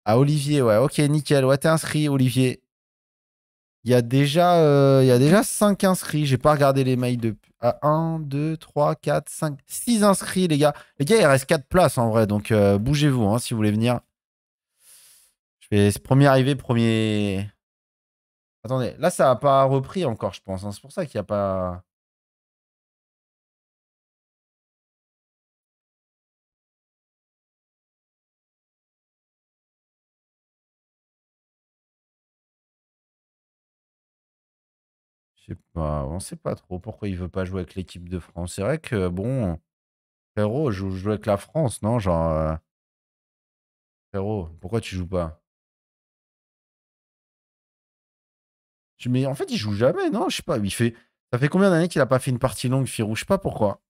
À Olivier, ouais, ok, nickel. Ouais, t'es inscrit, Olivier. Il y a déjà, euh, il y a déjà 5 inscrits. J'ai pas regardé les mails de. 1, 2, 3, 4, 5, 6 inscrits, les gars. Les gars, il reste 4 places en vrai. Donc euh, bougez-vous hein, si vous voulez venir. Je vais. Premier arrivé, premier. Attendez. Là, ça n'a pas repris encore, je pense. Hein. C'est pour ça qu'il n'y a pas. On ne on sait pas trop pourquoi il veut pas jouer avec l'équipe de France. C'est vrai que, bon, Frérot, je joue avec la France, non Genre, euh pourquoi tu joues pas Mais en fait, il joue jamais, non Je sais pas, il fait... Ça fait combien d'années qu'il a pas fait une partie longue, Firou Je sais pas pourquoi.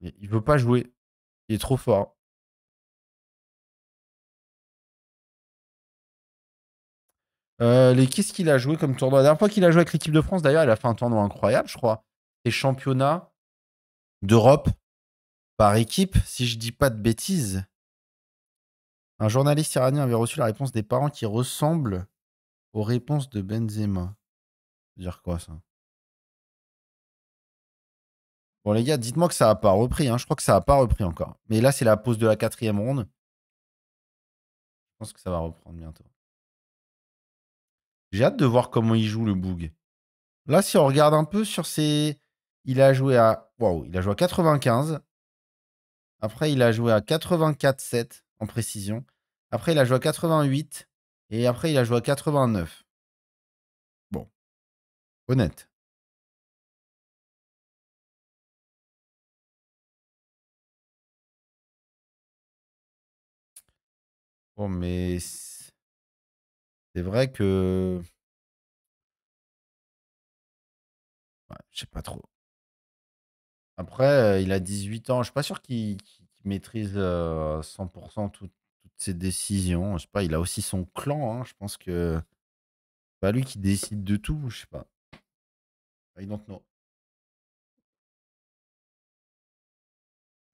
Il il veut pas jouer. Il est trop fort. Euh, qu'est-ce qu'il a joué comme tournoi La dernière fois qu'il a joué avec l'équipe de France, d'ailleurs, il a fait un tournoi incroyable, je crois. Les championnats d'Europe par équipe, si je dis pas de bêtises. Un journaliste iranien avait reçu la réponse des parents qui ressemble aux réponses de Benzema. Dire quoi ça Bon les gars, dites-moi que ça n'a pas repris. Hein. Je crois que ça n'a pas repris encore. Mais là, c'est la pause de la quatrième ronde. Je pense que ça va reprendre bientôt. J'ai hâte de voir comment il joue le bug. Là, si on regarde un peu sur ses. Il a joué à. Waouh, il a joué à 95. Après, il a joué à 84-7 en précision. Après, il a joué à 88. Et après, il a joué à 89. Bon. Honnête. Bon, oh, mais c'est vrai que. Ouais, je sais pas trop. Après, il a 18 ans. Je suis pas sûr qu'il maîtrise 100% toutes ses décisions. Je sais pas, il a aussi son clan. Hein. Je pense que c'est pas lui qui décide de tout. Je sais pas. I don't know.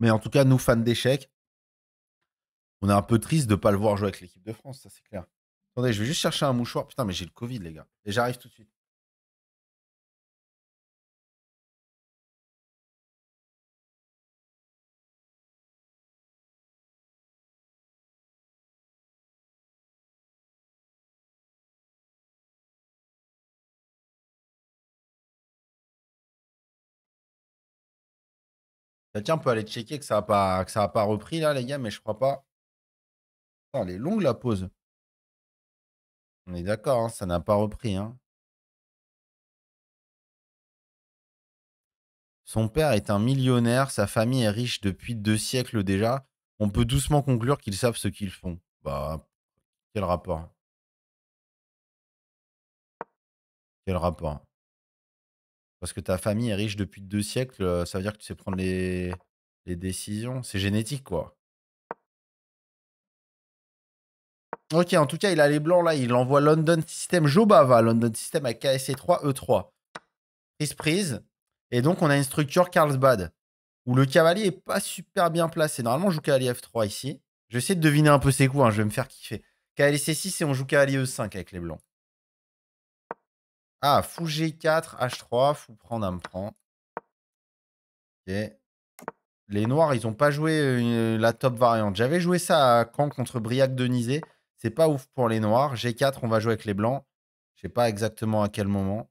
Mais en tout cas, nous, fans d'échecs, on est un peu tristes de pas le voir jouer avec l'équipe de France, ça c'est clair. Attendez, je vais juste chercher un mouchoir. Putain, mais j'ai le Covid, les gars. Et j'arrive tout de suite. Bah, tiens, on peut aller checker que ça n'a pas, que ça a pas repris là, les gars, mais je crois pas. elle est longue la pause. On est d'accord, hein, ça n'a pas repris. Hein. Son père est un millionnaire, sa famille est riche depuis deux siècles déjà. On peut doucement conclure qu'ils savent ce qu'ils font. Bah, quel rapport Quel rapport Parce que ta famille est riche depuis deux siècles, euh, ça veut dire que tu sais prendre les décisions. C'est génétique, quoi. Ok, en tout cas, il a les blancs là. Il envoie London System Jobava, London System à KSC3, E3. Prise Et donc, on a une structure Carlsbad où le cavalier est pas super bien placé. Normalement, on joue cavalier F3 ici. Je de deviner un peu ses coups. Hein. Je vais me faire kiffer. klc 6 et on joue cavalier E5 avec les blancs. Ah, fou G4, H3, fou prendre, un prend. Les noirs, ils ont pas joué euh, la top variante. J'avais joué ça à Caen contre Briac de c'est pas ouf pour les noirs. G4, on va jouer avec les blancs. Je sais pas exactement à quel moment.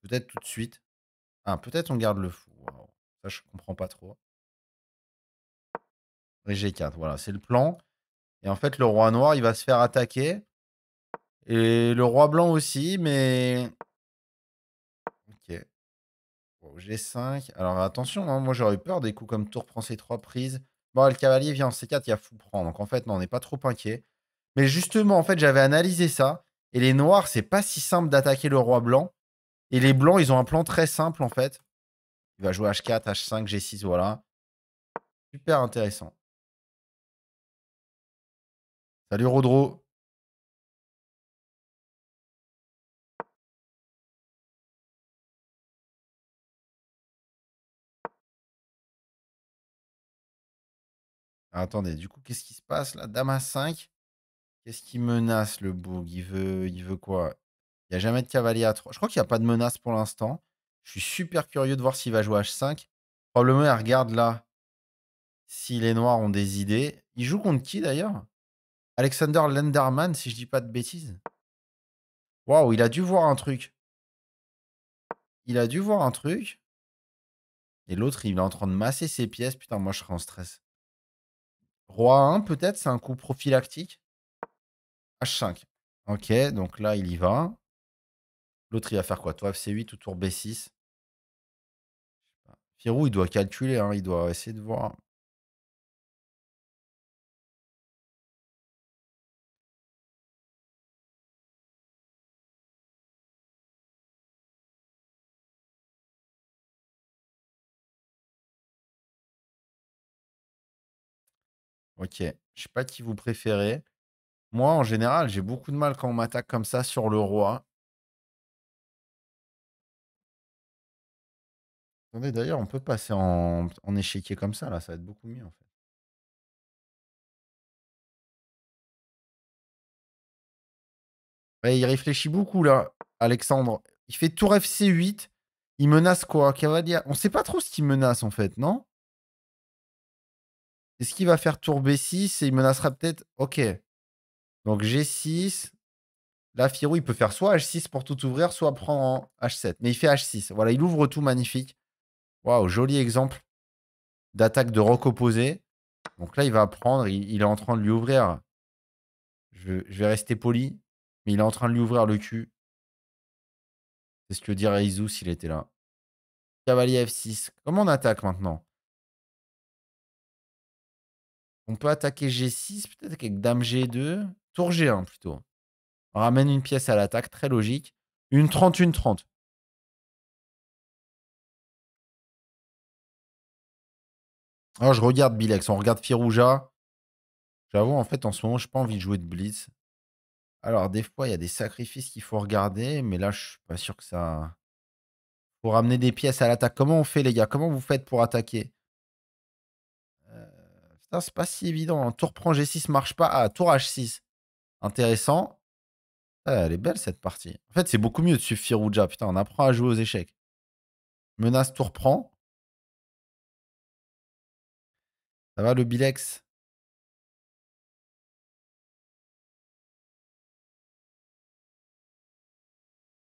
Peut-être tout de suite. Ah, peut-être on garde le fou. Ça, je comprends pas trop. Et G4, voilà, c'est le plan. Et en fait, le roi noir, il va se faire attaquer. Et le roi blanc aussi, mais... Ok. G5. Alors attention, hein, moi j'aurais eu peur des coups comme tour prend ses trois prises. Bon, le cavalier vient en C4, il y a fou prend. Donc en fait, non, on n'est pas trop inquiet. Mais justement, en fait, j'avais analysé ça. Et les noirs, c'est pas si simple d'attaquer le roi blanc. Et les blancs, ils ont un plan très simple, en fait. Il va jouer H4, H5, G6, voilà. Super intéressant. Salut Rodro. attendez, du coup, qu'est-ce qui se passe là Dame A5. Qu'est-ce qui menace le bug il veut, il veut quoi Il n'y a jamais de cavalier à 3. Je crois qu'il n'y a pas de menace pour l'instant. Je suis super curieux de voir s'il va jouer H5. Probablement, il regarde là si les Noirs ont des idées. Il joue contre qui d'ailleurs Alexander Lenderman, si je dis pas de bêtises. Waouh, il a dû voir un truc. Il a dû voir un truc. Et l'autre, il est en train de masser ses pièces. Putain, moi, je serais en stress. Roi 1, peut-être, c'est un coup prophylactique. H5. Ok, donc là, il y va. L'autre, il va faire quoi Toi fc 8 ou tour B6 Firou, il doit calculer, hein, il doit essayer de voir. Ok, je sais pas qui vous préférez. Moi, en général, j'ai beaucoup de mal quand on m'attaque comme ça sur le roi. Attendez, d'ailleurs, on peut passer en, en échiquier comme ça, là. Ça va être beaucoup mieux, en fait. il réfléchit beaucoup, là, Alexandre. Il fait tour FC8. Il menace quoi On On sait pas trop ce qu'il menace, en fait, non Est-ce qu'il va faire tour B6 et il menacera peut-être... Ok. Donc G6. Là, Firo, il peut faire soit H6 pour tout ouvrir, soit prendre en H7. Mais il fait H6. Voilà, il ouvre tout magnifique. Waouh, joli exemple d'attaque de roc opposé. Donc là, il va prendre. Il, est en train de lui ouvrir. Je, vais rester poli. Mais il est en train de lui ouvrir le cul. C'est ce que dirait Izu s'il était là. Cavalier F6. Comment on attaque maintenant On peut attaquer G6, peut-être avec Dame G2. Tour G1 hein, plutôt. On ramène une pièce à l'attaque, très logique. Une 30, une 30. Alors je regarde Bilex, on regarde Firouja. J'avoue, en fait, en ce moment, je n'ai pas envie de jouer de Blitz. Alors, des fois, il y a des sacrifices qu'il faut regarder, mais là, je ne suis pas sûr que ça. Pour ramener des pièces à l'attaque. Comment on fait, les gars Comment vous faites pour attaquer euh, c'est pas si évident. Hein. Tour prend G6 marche pas. Ah, tour H6. Intéressant. Ah, elle est belle cette partie. En fait, c'est beaucoup mieux de suivre Firouja. Putain, on apprend à jouer aux échecs. Menace, tout reprend. Ça va le Bilex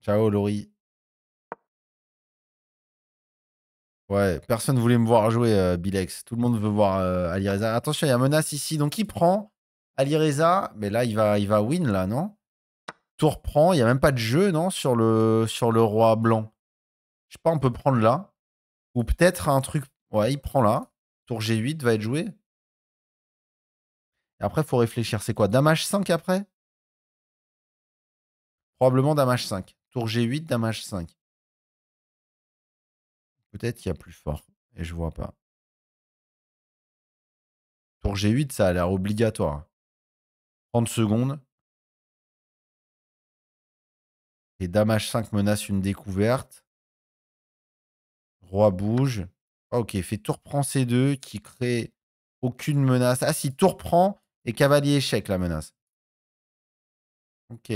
Ciao Laurie. Ouais, personne voulait me voir jouer euh, Bilex. Tout le monde veut voir Ali euh, Alireza. Attention, il y a menace ici. Donc il prend. Ali Reza, mais là, il va, il va win, là, non Tour prend. Il n'y a même pas de jeu, non sur le, sur le roi blanc. Je sais pas, on peut prendre là. Ou peut-être un truc. Ouais, il prend là. Tour G8 va être joué. Et après, faut réfléchir. C'est quoi Damage 5 après Probablement Damage 5 Tour G8, Damage 5 Peut-être qu'il y a plus fort. Et je vois pas. Tour G8, ça a l'air obligatoire. 30 secondes. Et Dame H5 menace une découverte. Roi bouge. Ah, ok, fait tour prend C2 qui crée aucune menace. Ah si, tour prend et cavalier échec la menace. Ok.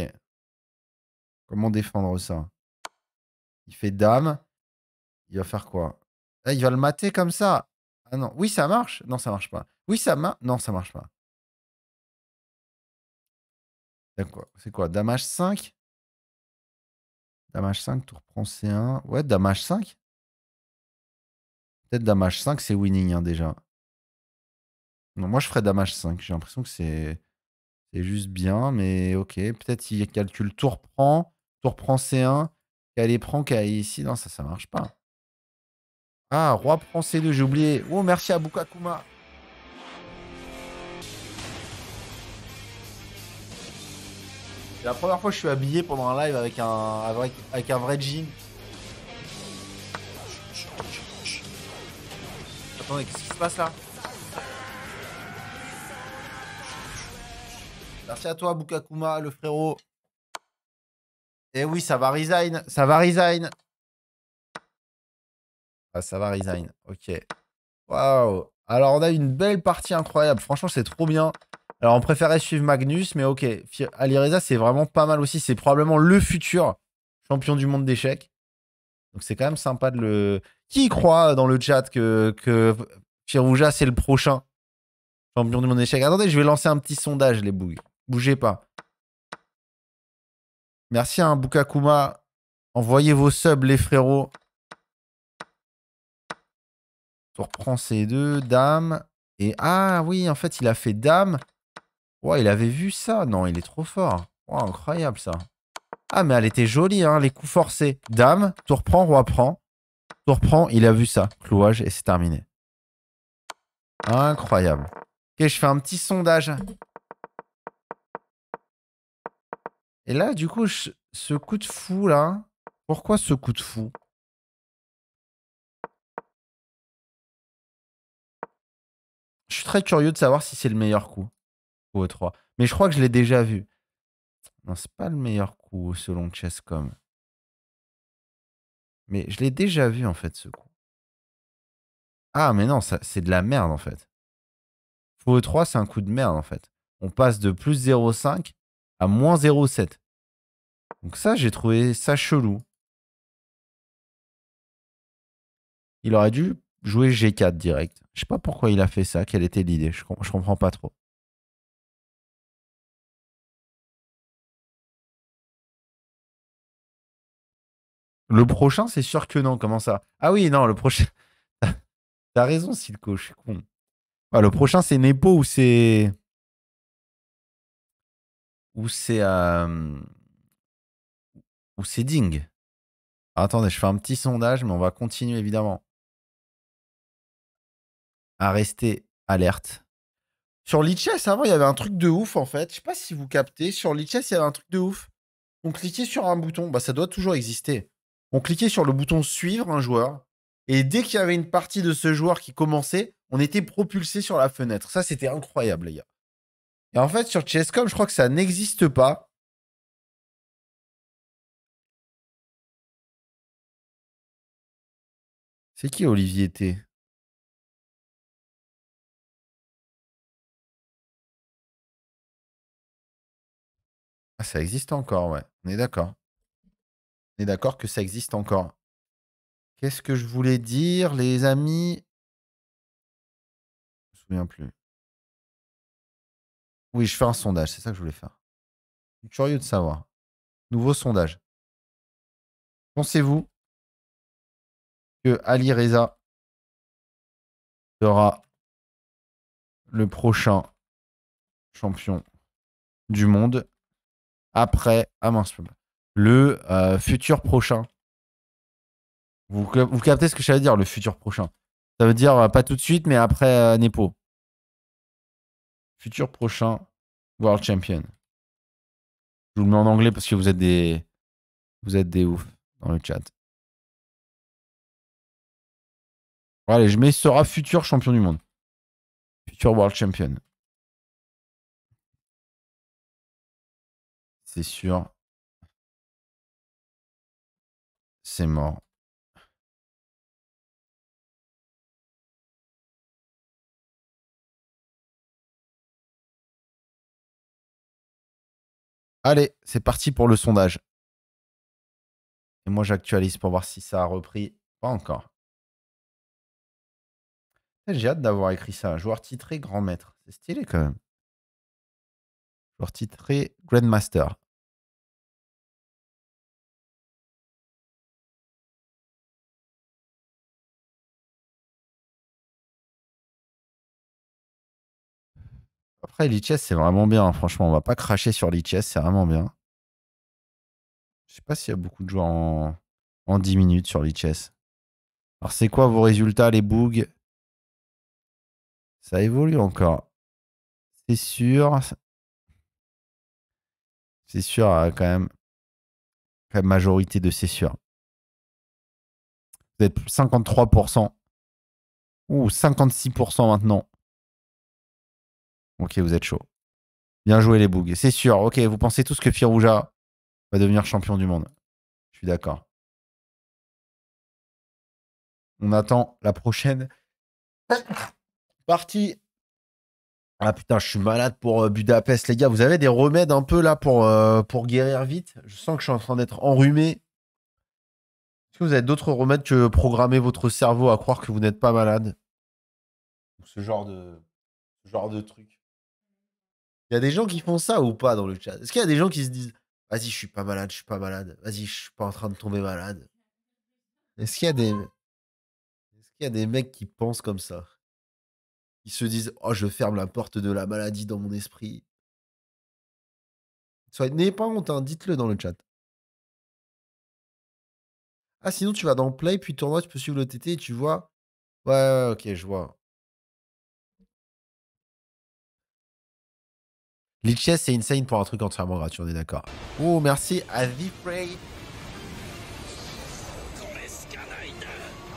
Comment défendre ça Il fait dame. Il va faire quoi ah, Il va le mater comme ça. Ah non. Oui, ça marche. Non, ça marche pas. Oui, ça marche. Non, ça marche pas. C'est quoi Damage 5 Damage 5 tour prend C1. Ouais, Damage 5 Peut-être Damage 5 c'est winning hein, déjà. Non, moi, je ferais Damage 5 J'ai l'impression que c'est juste bien, mais ok. Peut-être il calcule tour prend, tour prend C1, Calais prend, Calais ici. Non, ça, ça marche pas. Ah, roi prend C2, j'ai oublié. Oh, merci à Bukakuma. C'est la première fois que je suis habillé pendant un live avec un, avec, un vrai jean. Attendez, qu'est-ce qui se passe là Merci à toi, Bukakuma, le frérot. Eh oui, ça va resign. Ça va resign. Ah, ça va resign. Ok. Waouh. Alors, on a une belle partie incroyable. Franchement, c'est trop bien. Alors, on préférait suivre Magnus, mais ok, Alireza, c'est vraiment pas mal aussi. C'est probablement le futur champion du monde d'échecs. Donc, c'est quand même sympa de le. Qui croit dans le chat que, que Firouja, c'est le prochain champion du monde d'échecs Attendez, je vais lancer un petit sondage, les bouilles. Bougez pas. Merci à un hein, Bukakuma. Envoyez vos subs, les frérots. On reprend ces deux, dame. Et ah oui, en fait, il a fait dame il avait vu ça. Non, il est trop fort. Wow, incroyable ça. Ah, mais elle était jolie, hein, les coups forcés. Dame, tour prend, roi prend. Tour prend, il a vu ça. Clouage, et c'est terminé. Incroyable. Ok, je fais un petit sondage. Et là, du coup, ce coup de fou, là... Pourquoi ce coup de fou Je suis très curieux de savoir si c'est le meilleur coup. 3. E mais je crois que je l'ai déjà vu. Non, c'est pas le meilleur coup selon Chesscom. Mais je l'ai déjà vu en fait ce coup. Ah mais non, c'est de la merde en fait. Faux 3, e c'est un coup de merde en fait. On passe de plus 0,5 à moins 0,7. Donc ça, j'ai trouvé ça chelou. Il aurait dû jouer G4 direct. Je sais pas pourquoi il a fait ça, quelle était l'idée, je, je comprends pas trop. Le prochain, c'est sûr que non. Comment ça Ah oui, non, le prochain. T'as raison, Silco, je suis con. Ah, le prochain, c'est Nepo ou c'est. Ou c'est. Euh, ou c'est Ding. attendez, je fais un petit sondage, mais on va continuer évidemment à rester alerte. Sur Lichess, avant, il y avait un truc de ouf en fait. Je sais pas si vous captez. Sur Lichess, il y avait un truc de ouf. On cliquait sur un bouton. Bah, ça doit toujours exister on cliquait sur le bouton suivre un joueur, et dès qu'il y avait une partie de ce joueur qui commençait, on était propulsé sur la fenêtre. Ça, c'était incroyable, les gars. Et en fait, sur Chesscom, je crois que ça n'existe pas. C'est qui Olivier T Ah, ça existe encore, ouais. On est d'accord d'accord que ça existe encore. Qu'est-ce que je voulais dire, les amis Je me souviens plus. Oui, je fais un sondage, c'est ça que je voulais faire. Je suis curieux de savoir. Nouveau sondage. Pensez-vous que Ali Reza sera le prochain champion du monde après Amar le euh, futur prochain. Vous, vous, captez ce que je veut dire, le futur prochain Ça veut dire euh, pas tout de suite, mais après euh, Nepo. Futur prochain World Champion. Je vous le mets en anglais parce que vous êtes des, vous êtes des ouf dans le chat. Allez, je mets sera futur champion du monde. Futur World Champion. C'est sûr. c'est mort. Allez, c'est parti pour le sondage. Et moi, j'actualise pour voir si ça a repris. Pas encore. Eh, j'ai hâte d'avoir écrit ça. Joueur titré grand maître. C'est stylé quand même. Joueur titré Master. Après, Lichess, c'est vraiment bien. Hein. Franchement, on va pas cracher sur Lichess, c'est vraiment bien. Je sais pas s'il y a beaucoup de joueurs en, 10 minutes sur Lichess. Alors, c'est quoi vos résultats, les bougs Ça évolue encore. C'est sûr. C'est sûr, euh, quand même. La majorité de c'est sûr. Vous êtes 53%. Ou 56% maintenant. Ok, vous êtes chaud. Bien joué les bougs, C'est sûr. Ok, vous pensez tous que Firouja va devenir champion du monde. Je suis d'accord. On attend la prochaine partie. Ah putain, je suis malade pour euh, Budapest, les gars. Vous avez des remèdes un peu là pour, euh, pour guérir vite Je sens que je suis en train d'être enrhumé. Est-ce que vous avez d'autres remèdes que programmer votre cerveau à croire que vous n'êtes pas malade ce genre de, ce genre de truc il y a des gens qui font ça ou pas dans le chat Est-ce qu'il y a des gens qui se disent Vas-y, je suis pas malade, je suis pas malade. Vas-y, je suis pas en train de tomber malade. Est-ce qu'il y a des Est-ce qu'il y a des mecs qui pensent comme ça Qui se disent "Oh, je ferme la porte de la maladie dans mon esprit." N'ayez pas honte, hein, dites-le dans le chat. Ah, sinon tu vas dans play puis tournoi, tu peux suivre le TT et tu vois Ouais, ok, je vois. Lichess c'est insane pour un truc entièrement gratuit, on est d'accord. Oh, merci à Vifray.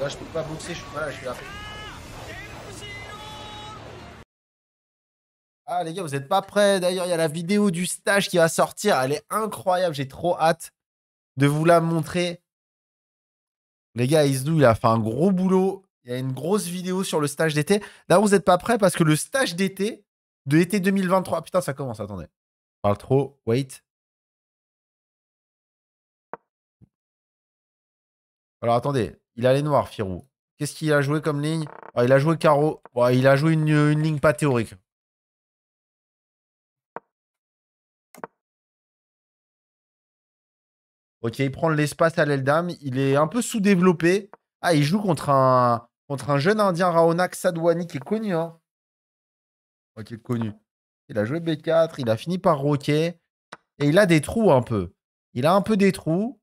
Là, je peux pas boxer, je suis pas je suis là. Ah, les gars, vous n'êtes pas prêts. D'ailleurs, il y a la vidéo du stage qui va sortir. Elle est incroyable. J'ai trop hâte de vous la montrer. Les gars, Isdou, il a fait un gros boulot. Il y a une grosse vidéo sur le stage d'été. Là, vous n'êtes pas prêts parce que le stage d'été, de l'été 2023. Putain, ça commence, attendez. Je parle trop, wait. Alors attendez, il a les noirs, Firou. Qu'est-ce qu'il a joué comme ligne ah, Il a joué carreau. il a joué une, ligne pas théorique. Ok, il prend l'espace à l'aile d'âme. Il est un peu sous-développé. Ah, il joue contre un, contre un jeune indien Raonak Sadwani qui est connu. Hein. Ok, connu. Il a joué B4, il a fini par roquer. Et il a des trous un peu. Il a un peu des trous.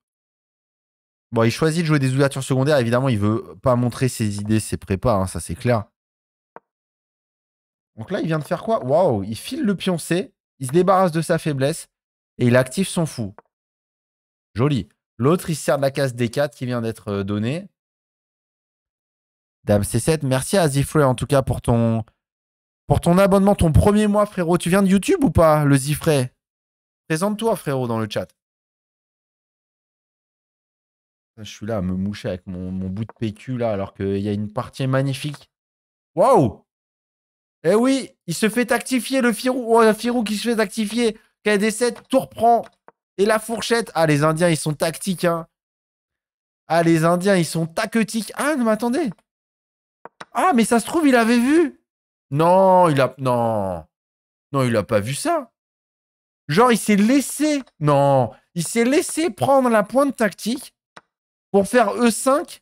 Bon, il choisit de jouer des ouvertures secondaires. Évidemment, il veut pas montrer ses idées, ses prépas, hein, ça c'est clair. Donc là, il vient de faire quoi Waouh, il file le pion C, il se débarrasse de sa faiblesse et il active son fou. Joli. L'autre, il sert de la case D4 qui vient d'être euh, donnée. Dame C7, merci à Zifre en tout cas pour ton, pour ton abonnement, ton premier mois, frérot, tu viens de YouTube ou pas, le Zifray Présente-toi, frérot, dans le chat. Je suis là à me moucher avec mon, bout de PQ, là, alors qu'il y a une partie magnifique. Waouh Eh oui, il se fait tactifier, le Firou. Oh, le Firou qui se fait actifier. KD7, tout reprend. Et la fourchette. Ah, les Indiens, ils sont tactiques, hein. Ah, les Indiens, ils sont tactiques. Ah, non, mais attendez. Ah, mais ça se trouve, il avait vu. Non, il a. Non. Non, il a pas vu ça. Genre, il s'est laissé. Non. Il s'est laissé prendre la pointe tactique pour faire E5.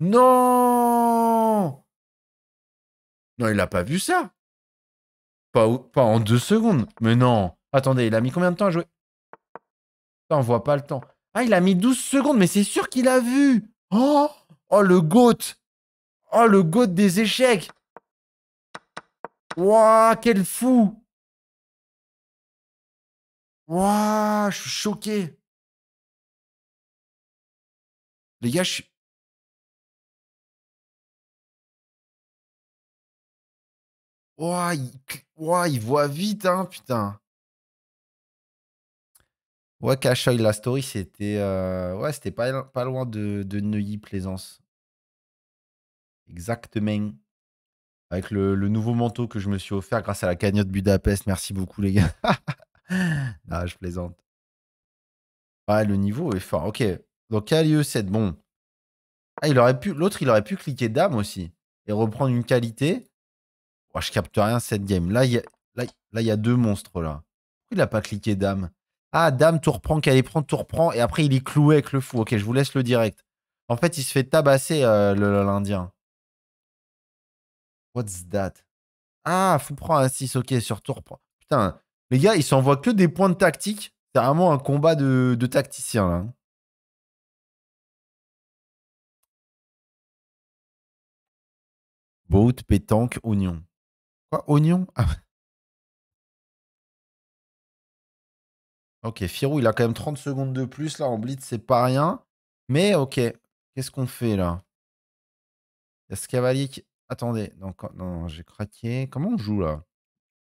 Non. Non, il n'a pas vu ça. Pas, pas en deux secondes. Mais non. Attendez, il a mis combien de temps à jouer on voit pas le temps. Ah, il a mis 12 secondes, mais c'est sûr qu'il a vu. Oh, oh le goat. Oh, le goat des échecs. Waouh, quel fou Waouh, je suis choqué. Les gars, je suis... Waouh, il... voit vite, hein, putain. Ouais, Cachoy, la story, c'était euh, c'était pas, pas loin de, de Neuilly-Plaisance. Exactement avec le, nouveau manteau que je me suis offert grâce à la cagnotte Budapest. Merci beaucoup, les gars. ah, je plaisante. Ouais, le niveau est fort. Ok. Donc, lieu 7, bon. Ah, il aurait pu. L'autre, il aurait pu cliquer dame aussi et reprendre une qualité. Oh, je capte rien cette game. Là, il y a, deux monstres là. Pourquoi il n'a pas cliqué dame Ah, dame, tout reprend, qu'elle prend, tout reprend. Et après, il est cloué avec le fou. Ok, je vous laisse le direct. En fait, il se fait tabasser, euh, l'Indien. What's that Ah, faut prendre un 6, ok, sur tour. Putain, les gars, ils s'envoient que des points de tactique. C'est vraiment un combat de, tacticien, là. Hein. Boat, pétanque, oignon. Quoi, oignon ah Ok, Firou, il a quand même 30 secondes de plus. Là, en blitz, c'est pas rien. Mais ok, qu'est-ce qu'on fait, là Il ce cavalier Attendez, donc, non, j'ai craqué. Comment on joue là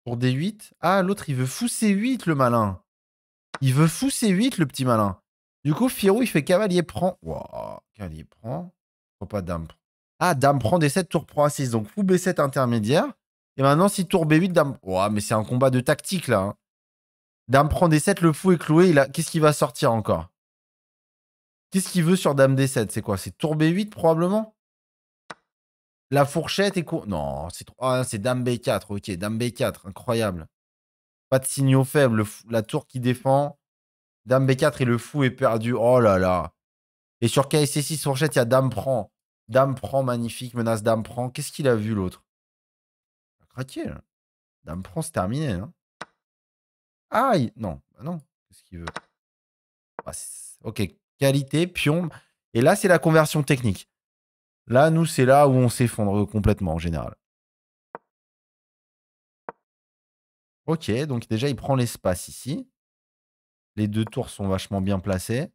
Pour D8 Ah, l'autre, il veut fou C8, le malin. Il veut fou C8, le petit malin. Du coup, Firou, il fait cavalier prend. cavalier prend. Pourquoi pas dame prend. Ah, dame prend D7, tour prend A6. Donc, fou B7 intermédiaire. Et maintenant, si tour B8, dame. Waouh, mais c'est un combat de tactique là. Hein. Dame prend D7, le fou est cloué. Qu'est-ce qu'il va sortir encore Qu'est-ce qu'il veut sur dame D7 C'est quoi C'est tour B8 probablement la fourchette est courte. Non, c'est trop... Ah, c'est Dame B4. Ok, Dame B4, incroyable. Pas de signaux faibles. La tour qui défend. Dame B4 et le fou est perdu. Oh là là. Et sur KSC6 fourchette, il y a Dame prend. Dame prend, magnifique. Menace Dame prend. Qu'est-ce qu'il a vu l'autre Il craqué. Hein. Dame prend, c'est terminé. Hein. Aïe Non, bah non. Qu'est-ce qu'il veut bah, Ok, qualité, pion. Et là, c'est la conversion technique. Là, nous, c'est là où on s'effondre complètement en général. Ok, donc déjà, il prend l'espace ici. Les deux tours sont vachement bien placées.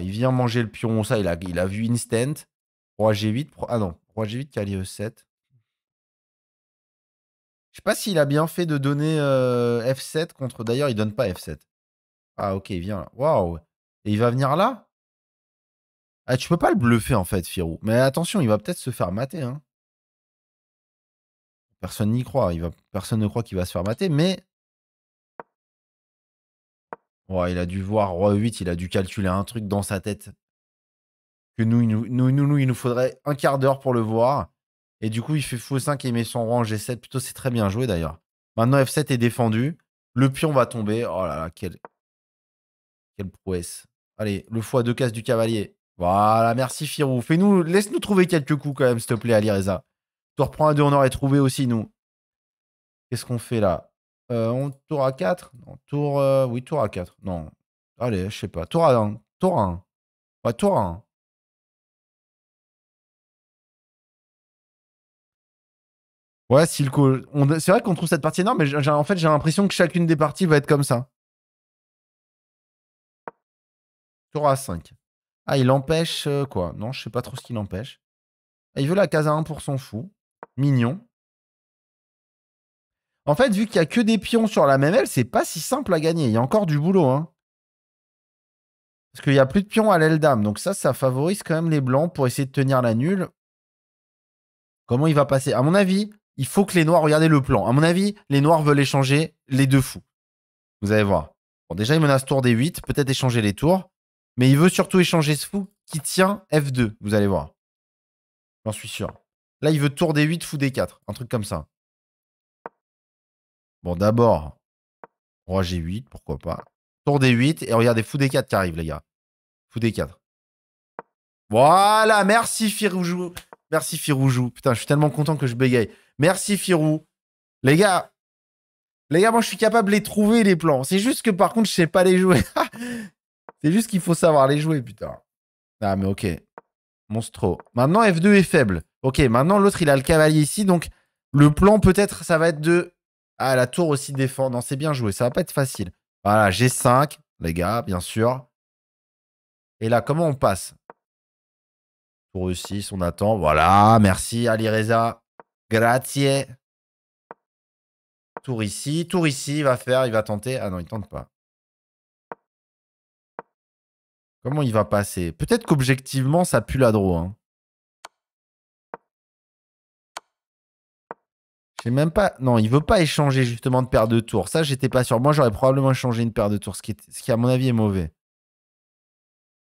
il vient manger le pion, ça, il a, il a vu instant. 3 G8, ah non, 3 G8, Cali E7. Je sais pas s'il a bien fait de donner euh, F7 contre... D'ailleurs, il donne pas F7. Ah ok, il vient là. Waouh Et il va venir là ah, tu peux pas le bluffer en fait, Firou. Mais attention, il va peut-être se faire mater. Hein. Personne n'y croit. Il Personne ne croit qu'il va se faire mater, mais. Ouais, il a dû voir Roi 8, il a dû calculer un truc dans sa tête. Que nous, il nous, nous, il nous faudrait un quart d'heure pour le voir. Et du coup, il fait faux 5 et met son rang en G7. Plutôt, c'est très bien joué d'ailleurs. Maintenant, F7 est défendu. Le pion va tomber. Oh là là, quelle, quelle prouesse. Allez, le foie deux casse du cavalier. Voilà, merci Firou. Fais-nous, laisse-nous trouver quelques coups quand même, s'il te plaît, Ali Reza. Tour reprends un 2, on aurait trouvé aussi, nous. Qu'est-ce qu'on fait là euh, on, Tour à 4 non, tour, euh, Oui, tour à 4. Non. Allez, je sais pas. Tour à 1. Tour à 1. Ouais, tour à 1. Ouais, C'est vrai qu'on trouve cette partie énorme, mais en fait, j'ai l'impression que chacune des parties va être comme ça. Tour à 5. Ah, il empêche euh, quoi Non, je sais pas trop ce qu'il empêche. Ah, il veut la case à 1 pour son fou. Mignon. En fait, vu qu'il n'y a que des pions sur la même aile, c'est pas si simple à gagner. Il y a encore du boulot. Hein. Parce qu'il n'y a plus de pions à l'aile dame. Donc ça, ça favorise quand même les blancs pour essayer de tenir la nulle. Comment il va passer À mon avis, il faut que les noirs... Regardez le plan. À mon avis, les noirs veulent échanger les deux fous. Vous allez voir. Bon, déjà, il menace tour des 8. Peut-être échanger les tours. Mais il veut surtout échanger ce fou qui tient F2, vous allez voir. J'en suis sûr. Là, il veut tour D8, fou D4, un truc comme ça. Bon, d'abord, roi G8, pourquoi pas. Tour D8, et regardez, fou D4 qui arrive, les gars. Fou D4. Voilà, merci Firoujou. Merci Firoujou. Putain, je suis tellement content que je bégaye. Merci Firou. Les gars, les gars, moi je suis capable de les trouver les plans. C'est juste que par contre, je sais pas les jouer. C'est juste qu'il faut savoir les jouer, putain. Ah, mais ok. Monstro. Maintenant, F2 est faible. Ok, maintenant, l'autre, il a le cavalier ici. Donc, le plan, peut-être, ça va être de... Ah, la tour aussi défend. Non, c'est bien joué. Ça va pas être facile. Voilà, G5, les gars, bien sûr. Et là, comment on passe Tour ici, on attend. Voilà, merci, Ali Reza. Grazie. Tour ici, tour ici, il va faire, il va tenter. Ah non, il tente pas. Comment il va passer Peut-être qu'objectivement, ça pue la Hein. J'ai même pas. Non, il veut pas échanger justement de paire de tours. Ça, j'étais pas sûr. Moi, j'aurais probablement échangé une paire de tours, ce qui, est... ce qui à mon avis, est mauvais.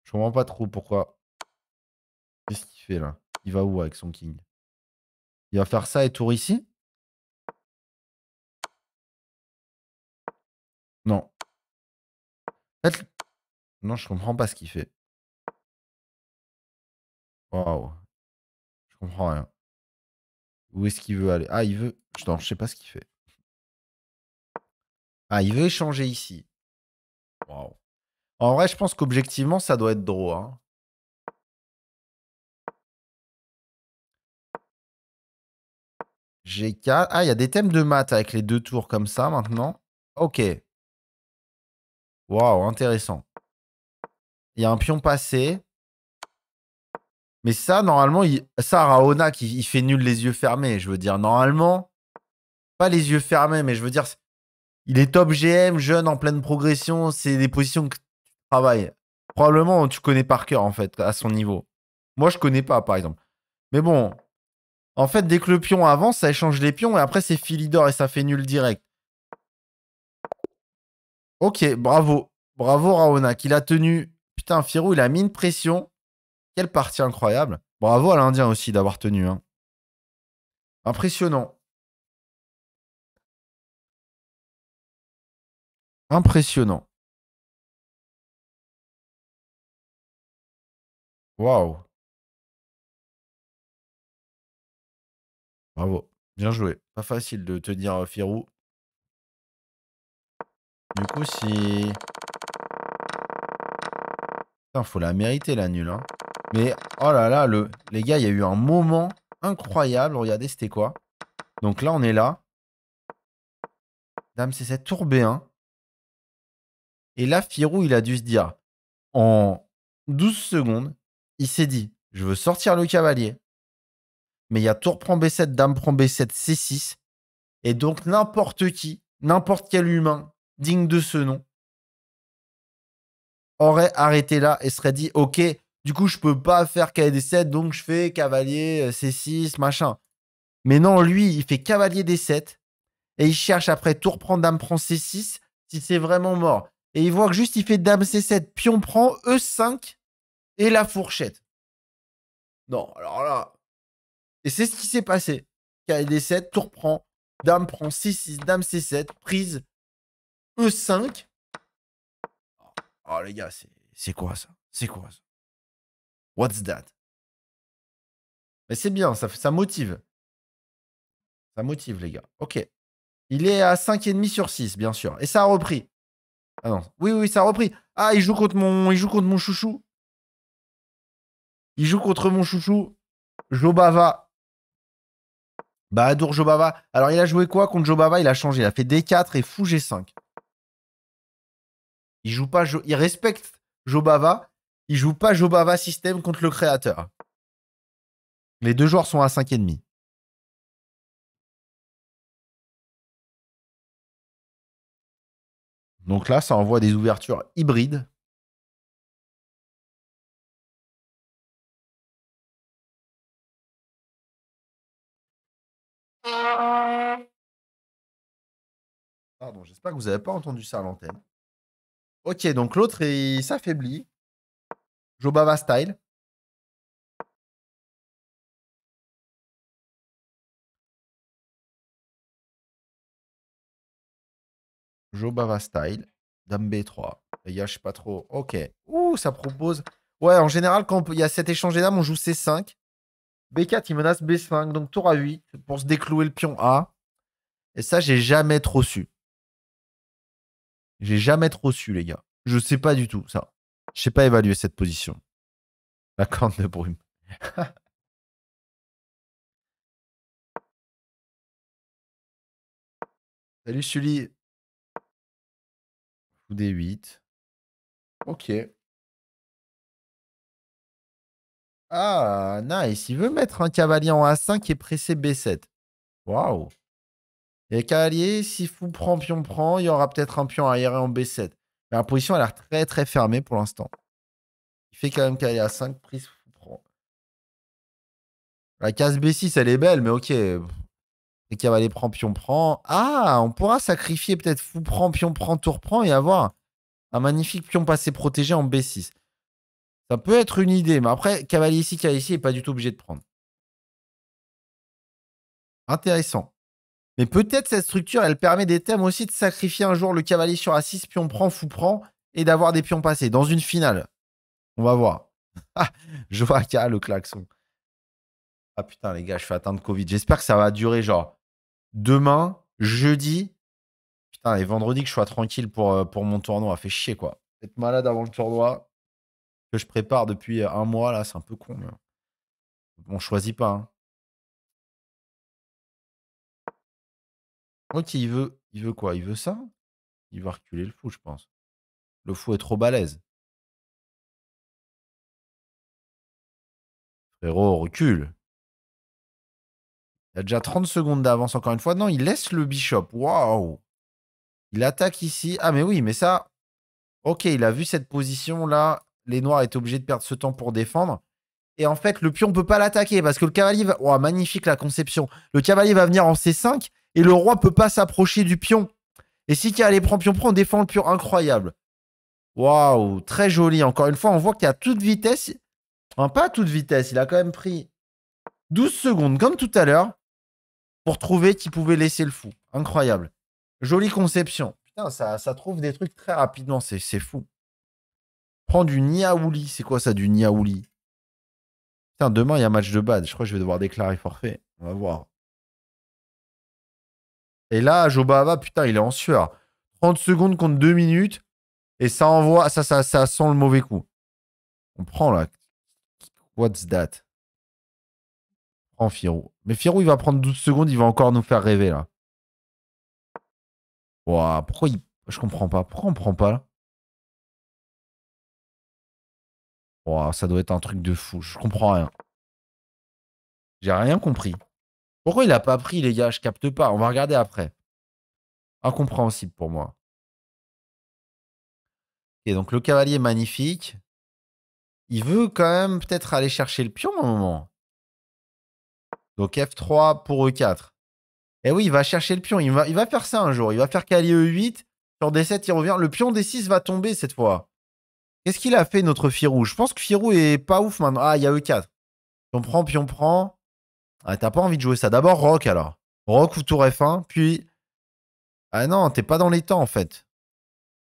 Je comprends pas trop pourquoi. Qu'est-ce qu'il fait là Il va où avec son king Il va faire ça et tour ici Non. Non, je comprends pas ce qu'il fait. Waouh. Je comprends rien. Où est-ce qu'il veut aller Ah, il veut. Je ne sais pas ce qu'il fait. Ah, il veut échanger ici. Waouh. En vrai, je pense qu'objectivement, ça doit être drôle. Hein. 4 Ah, il y a des thèmes de maths avec les deux tours comme ça maintenant. Ok. Waouh, intéressant. Il y a un pion passé. Mais ça, normalement, ça, Raona, qui il fait nul les yeux fermés. Je veux dire, normalement, pas les yeux fermés, mais je veux dire, il est top GM, jeune, en pleine progression. C'est des positions que tu travailles. Probablement, tu connais par cœur, en fait, à son niveau. Moi, je connais pas, par exemple. Mais bon, en fait, dès que le pion avance, ça échange les pions et après, c'est Philidor et ça fait nul direct. Ok, bravo. Bravo Raona, qui a tenu Putain, Firou, il a mis une pression. Quelle partie incroyable. Bravo à l'Indien aussi d'avoir tenu. Hein. Impressionnant. Impressionnant. Waouh. Bravo. Bien joué. Pas facile de tenir euh, Firou. Du coup, si Putain, faut la mériter la nulle. Hein. Mais oh là là, les gars, il y a eu un moment incroyable. Regardez, c'était quoi Donc là, on est là. Dame c'est 7 tour B1. Et là, Firou, il a dû se dire, en 12 secondes, il s'est dit, je veux sortir le cavalier. Mais il y a tour prend B7, dame prend B7, C6. Et donc n'importe qui, n'importe quel humain digne de ce nom, aurait arrêté là et serait dit ok, du coup je peux pas faire KD7, donc je fais cavalier euh, C6, machin. Mais non, lui, il fait cavalier D7 et il cherche après tour prend, dame prend C6 si c'est vraiment mort. Et il voit que juste il fait dame C7, pion prend, E5 et la fourchette. Non, alors là. Et c'est ce qui s'est passé. KD7, tour prend, dame prend C6, dame C7, prise E5 Oh les gars, c'est quoi ça C'est quoi ça What's that Mais c'est bien, ça, motive. Ça motive les gars. Ok. Il est à 5,5 sur 6, bien sûr. Et ça a repris. Ah non. Oui, oui, ça a repris. Ah, il joue contre mon, il joue contre mon chouchou. Il joue contre mon chouchou, Jobava. Bah, adore Jobava. Alors, il a joué quoi contre Jobava Il a changé. Il a fait D4 et fou G5. Il joue pas, il respecte Jobava. Il joue pas Jobava système contre le créateur. Les deux joueurs sont à 5,5. Donc là, ça envoie des ouvertures hybrides. Pardon, j'espère que vous n'avez pas entendu ça à l'antenne. Ok, donc l'autre, il s'affaiblit. Jobava style. Jobava style. Dame B3. y je sais pas trop. Ok. Ouh, ça propose. Ouais, en général, quand il y a cet échange d'âme, on joue C5. B4, il menace B5, donc tour à 8 pour se déclouer le pion A. Et ça, j'ai jamais trop su. J'ai jamais trop su, les gars. Je sais pas du tout ça. Je sais pas évaluer cette position. La corne de brume. Salut Sully. Fou des 8. Ok. Ah, nice. Il veut mettre un cavalier en A5 et presser B7. Waouh. Et cavalier, si fou prend, pion prend, il y aura peut-être un pion arriéré en B7. Mais la position a l'air très très fermée pour l'instant. Il fait quand même cavalier à 5, prise fou prend. La case B6, elle est belle, mais ok. Et cavalier prend, pion prend. Ah, on pourra sacrifier peut-être fou prend, pion prend, tour prend et avoir un magnifique pion passé protégé en B6. Ça peut être une idée, mais après, cavalier ici, cavalier ici, il n'est pas du tout obligé de prendre. Intéressant. Mais peut-être cette structure, elle permet des thèmes aussi de sacrifier un jour le cavalier sur A6, pion prend, fou prend, et d'avoir des pions passés dans une finale. On va voir. Je vois a le klaxon. Ah putain, les gars, je fais atteindre Covid. J'espère que ça va durer genre demain, jeudi. Putain, et vendredi que je sois tranquille pour, euh, pour mon tournoi. Fait chier, quoi. Être malade avant le tournoi que je prépare depuis un mois, là, c'est un peu con. On On choisit pas. Hein. Ok, il veut, il veut quoi Il veut ça Il va reculer le fou, je pense. Le fou est trop balèze. Frérot, recule. Il a déjà 30 secondes d'avance, encore une fois. Non, il laisse le bishop. Waouh Il attaque ici. Ah, mais oui, mais ça... Ok, il a vu cette position-là. Les noirs étaient obligés de perdre ce temps pour défendre. Et en fait, le pion ne peut pas l'attaquer parce que le cavalier va... magnifique la conception. Le cavalier va venir en C5 et le roi peut pas s'approcher du pion. Et si les prend pion prend, on défend le pion. Incroyable. Waouh, très joli. Encore une fois, on voit qu'il a toute vitesse. Enfin, pas toute vitesse, il a quand même pris 12 secondes, comme tout à l'heure, pour trouver qu'il pouvait laisser le fou. Incroyable. Jolie conception. Putain, ça, trouve des trucs très rapidement, c'est fou. Prends du Niaouli. C'est quoi ça, du Niaouli Putain, demain, il y a match de bad. Je crois que je vais devoir déclarer forfait. On va voir. Et là, Jobava, putain, il est en sueur. 30 secondes contre 2 minutes. Et ça envoie, ça, ça, ça sent le mauvais coup. On prend là. What's that? Prends Firou. Mais Firou, il va prendre 12 secondes, il va encore nous faire rêver là. Wow, pourquoi il... Je comprends pas. Pourquoi on prend pas là ça doit être un truc de fou. Je comprends rien. J'ai rien compris. Pourquoi il a pas pris, les gars Je capte pas. On va regarder après. Incompréhensible pour moi. Et donc le cavalier magnifique. Il veut quand même peut-être aller chercher le pion à un moment. Donc F3 pour E4. Eh oui, il va chercher le pion. Il va, il faire ça un jour. Il va faire cavalier E8. Sur D7, il revient. Le pion D6 va tomber cette fois. Qu'est-ce qu'il a fait, notre Firou Je pense que Firou est pas ouf maintenant. Ah, il y a E4. On prend, pion prend. Ah, t'as pas envie de jouer ça. D'abord, Rock alors. Rock ou Tour F1, puis. Ah non, t'es pas dans les temps en fait.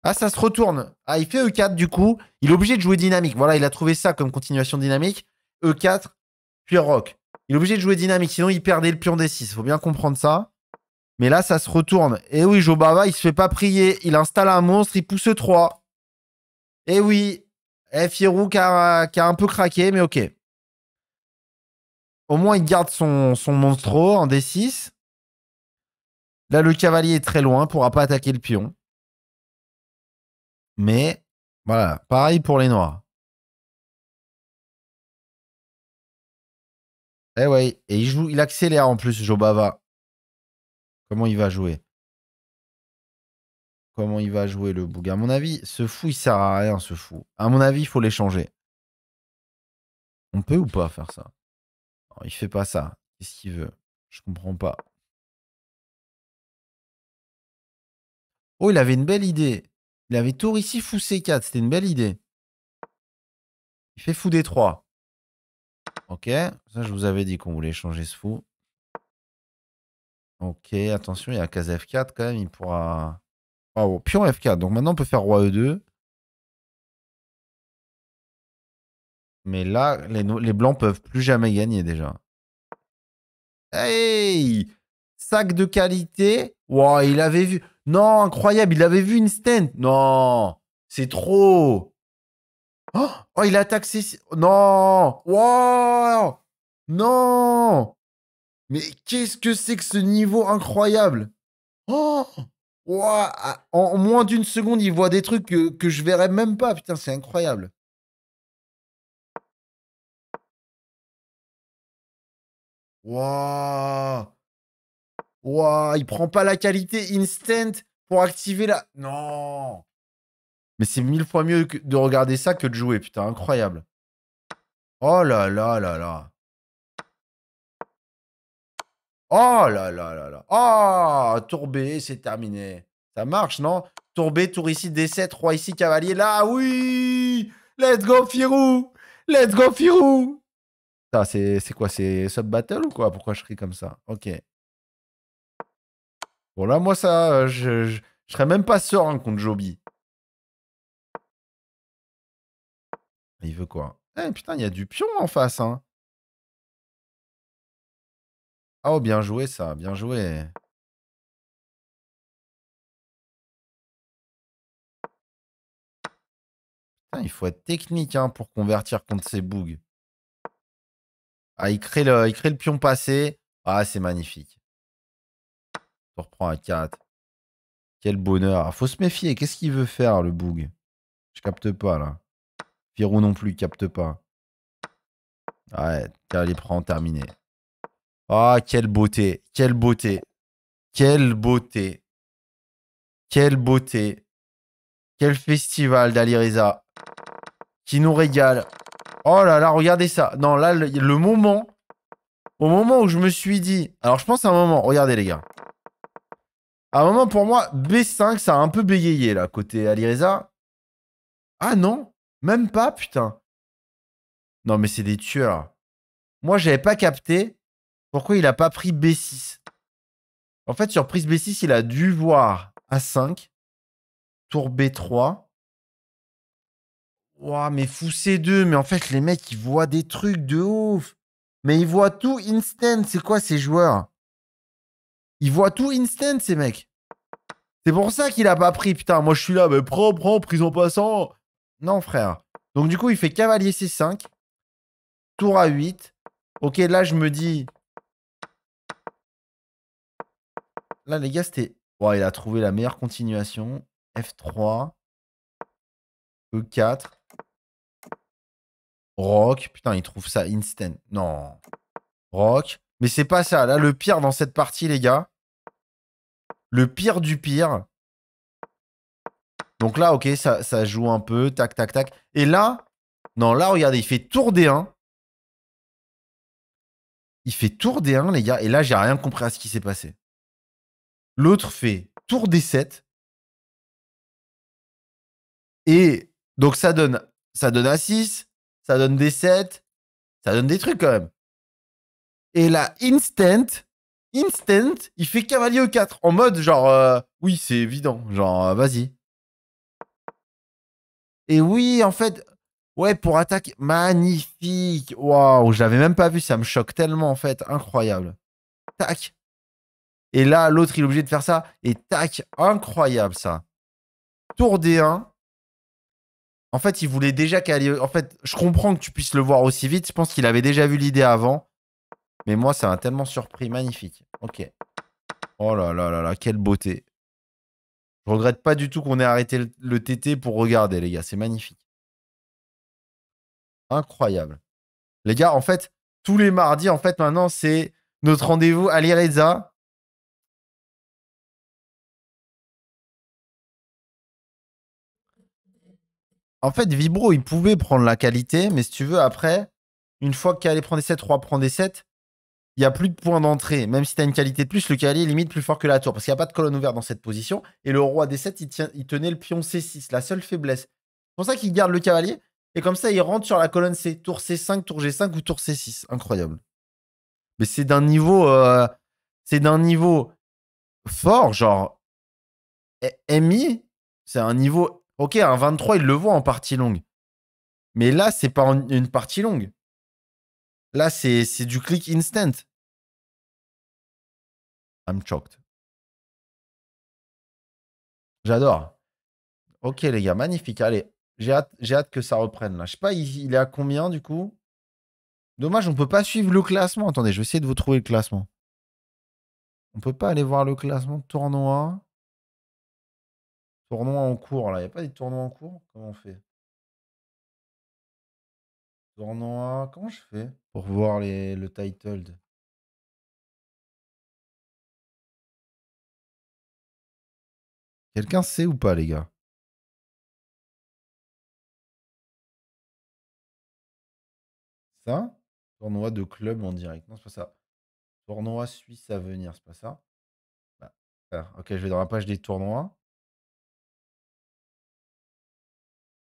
Ah, ça se retourne. Ah, il fait E4 du coup. Il est obligé de jouer dynamique. Voilà, il a trouvé ça comme continuation dynamique. E4, puis Rock. Il est obligé de jouer dynamique, sinon il perdait le pion D6. Faut bien comprendre ça. Mais là, ça se retourne. Et eh oui, Jobava, il se fait pas prier. Il installe un monstre, il pousse 3. Et eh oui, eh, F. qui a un peu craqué, mais ok. Au moins, il garde son, son monstro en D6. Là, le cavalier est très loin, pourra pas attaquer le pion. Mais voilà, pareil pour les noirs. Eh ouais, et il joue, il accélère en plus, Jobava. Comment il va jouer Comment il va jouer le Boug À mon avis, ce fou, il sert à rien, ce fou. À mon avis, il faut l'échanger. On peut ou pas faire ça il oh, il fait pas ça. Qu'est-ce qu'il veut Je comprends pas. Oh, il avait une belle idée. Il avait tour ici, fou C4. C'était une belle idée. Il fait fou D3. Ok. Ça, je vous avais dit qu'on voulait changer ce fou. Ok, attention, il y a case F4 quand même. Il pourra... Oh, pion F4. Donc maintenant, on peut faire roi E2. Mais là, les, les blancs peuvent plus jamais gagner déjà. Hey Sac de qualité. Wow, il avait vu. Non, incroyable, il avait vu une Stent. Non, c'est trop. Oh, oh, il attaque ses... Non Wow Non Mais qu'est-ce que c'est que ce niveau incroyable Oh En moins d'une seconde, il voit des trucs que, que je verrais même pas. Putain, c'est incroyable. Waouh il prend pas la qualité instant pour activer la... Non Mais c'est mille fois mieux de regarder ça que de jouer, putain, incroyable. Oh là là là là Oh là là là là Oh ah, B, c'est terminé. Ça marche, non B, tour ici, D7, roi ici, cavalier. Là, oui Let's go, Firou Let's go, Firou ça, C'est quoi C'est Sub Battle ou quoi Pourquoi je crie comme ça Ok. Bon, là, moi, ça, je, je, serais même pas serein contre Joby. Il veut quoi eh, Putain, il y a du pion en face. Hein. Oh, bien joué ça, bien joué. il faut être technique hein, pour convertir contre ces bugs. Ah, il crée le, le pion passé. Ah, c'est magnifique. On reprend à 4. Quel bonheur. Ah, faut se méfier. Qu'est-ce qu'il veut faire, le boug Je capte pas, là. Pirou non plus, capte pas. Ouais, les prend, terminé. Ah, quelle beauté. Quelle beauté. Quelle beauté. Quelle beauté. Quel festival d'Aliriza qui nous régale. Oh là là, regardez ça. Non, là, le, moment. Au moment où je me suis dit. Alors, je pense à un moment. Regardez, les gars. À un moment, pour moi, B5, ça a un peu bégayé, là, côté Alireza. Ah non Même pas, putain. Non, mais c'est des tueurs. Moi, je j'avais pas capté pourquoi il a pas pris B6. En fait, sur prise B6, il a dû voir A5, tour B3, Ouah, mais fou c deux, mais en fait, les mecs, ils voient des trucs de ouf. Mais ils voient tout instant. C'est quoi ces joueurs Ils voient tout instant, ces mecs. C'est pour ça qu'il a pas pris, putain. Moi, je suis là, mais prends, prends, en passant. Non, frère. Donc, du coup, il fait cavalier C5. Tour à 8. Ok, là, je me dis. Là, les gars, c'était. Ouais, il a trouvé la meilleure continuation. F3. E4. Rock. Putain, il trouve ça instant. Non. Rock. Mais c'est pas ça. Là, le pire dans cette partie, les gars. Le pire du pire. Donc là, ok, ça, joue un peu. Tac, tac, tac. Et là, non, là, regardez, il fait tour D1. Il fait tour D1, les gars. Et là, j'ai rien compris à ce qui s'est passé. L'autre fait tour D7. Et donc, ça donne, ça donne A6 ça donne des 7. ça donne des trucs quand même. Et là, instant, instant, il fait cavalier au 4 en mode genre, euh, oui, c'est évident, genre, euh, vas-y. Et oui, en fait, ouais, pour attaque, magnifique, waouh, je l'avais même pas vu, ça me choque tellement en fait, incroyable. Tac. Et là, l'autre, il est obligé de faire ça, et tac, incroyable ça. Tour D1, en fait, il voulait déjà qu'elle. En fait, je comprends que tu puisses le voir aussi vite. Je pense qu'il avait déjà vu l'idée avant. Mais moi, ça m'a tellement surpris. Magnifique. Ok. Oh là là là là, quelle beauté. Je regrette pas du tout qu'on ait arrêté le, TT pour regarder, les gars. C'est magnifique. Incroyable. Les gars, en fait, tous les mardis, en fait, maintenant, c'est notre rendez-vous à l'Ireza. En fait, Vibro, il pouvait prendre la qualité, mais si tu veux, après, une fois qu'il KL prendre d 7, Roi prend d 7, il n'y a plus de points d'entrée. Même si tu as une qualité de plus, le cavalier est limite plus fort que la tour, parce qu'il n'y a pas de colonne ouverte dans cette position. Et le roi des 7, il, tient, il tenait le pion C6, la seule faiblesse. C'est pour ça qu'il garde le cavalier, et comme ça, il rentre sur la colonne C, tour C5, tour G5 ou tour C6. Incroyable. Mais c'est d'un niveau. Euh, c'est d'un niveau fort, genre. Eh, MI, c'est un niveau Ok, un 23, il le voit en partie longue. Mais là, c'est pas une partie longue. Là, c'est du click instant. I'm shocked. J'adore. Ok, les gars, magnifique. Allez, j'ai hâte, que ça reprenne. Là. Je sais pas, il, est à combien du coup Dommage, on peut pas suivre le classement. Attendez, je vais essayer de vous trouver le classement. On peut pas aller voir le classement de tournoi. Tournoi en cours, là. Il n'y a pas des tournois en cours Comment on fait Tournoi. Comment je fais pour voir les, le titled Quelqu'un sait ou pas, les gars Ça Tournoi de club en direct. Non, c'est pas ça. Tournoi Suisse à venir, c'est pas ça. Bah, ok, je vais dans la page des tournois.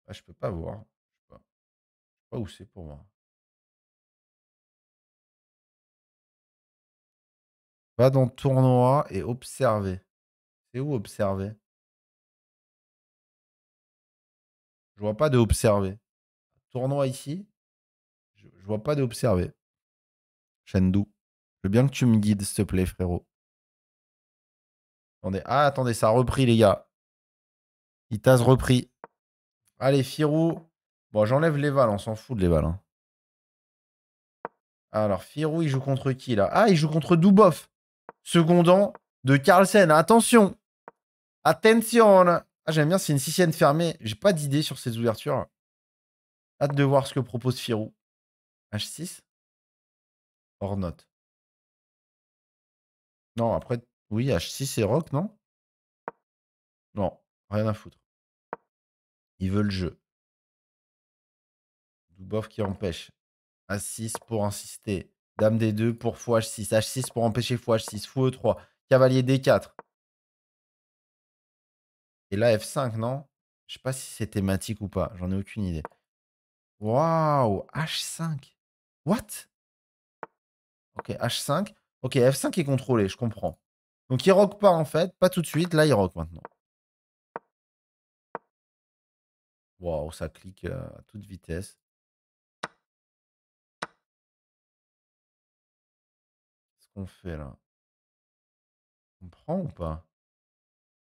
Ah, je peux pas voir. Je sais pas, sais pas où c'est pour moi. Va dans tournoi et observer. C'est où observer Je vois pas de observer. Tournoi ici. Je, vois pas d'observer. observer. Je veux bien que tu me guides, s'il te plaît, frérot. Attendez. Ah, attendez, ça a repris, les gars. Itaz repris. Allez, Firou. Bon, j'enlève les vals, on s'en fout de les hein. Alors, Firou, il joue contre qui là Ah, il joue contre Dubov. Secondant de Carlsen. Attention Attention Ah, j'aime bien, c'est une sixième fermée. J'ai pas d'idée sur ces ouvertures. Hâte de voir ce que propose Firou. H6 Hors note. Non, après, oui, H6 et Rock, non Non, rien à foutre. Il veut le jeu. Dubov qui empêche. H6 pour insister. Dame D2 pour H6. H6 pour empêcher H6. Fou E3. Cavalier D4. Et là, F5, non Je sais pas si c'est thématique ou pas. J'en ai aucune idée. Waouh H5. What Ok, H5. Ok, F5 est contrôlé, je comprends. Donc il rock pas en fait, pas tout de suite, là il rock maintenant. Waouh, ça clique euh, à toute vitesse. Qu'est-ce qu'on fait là On prend ou pas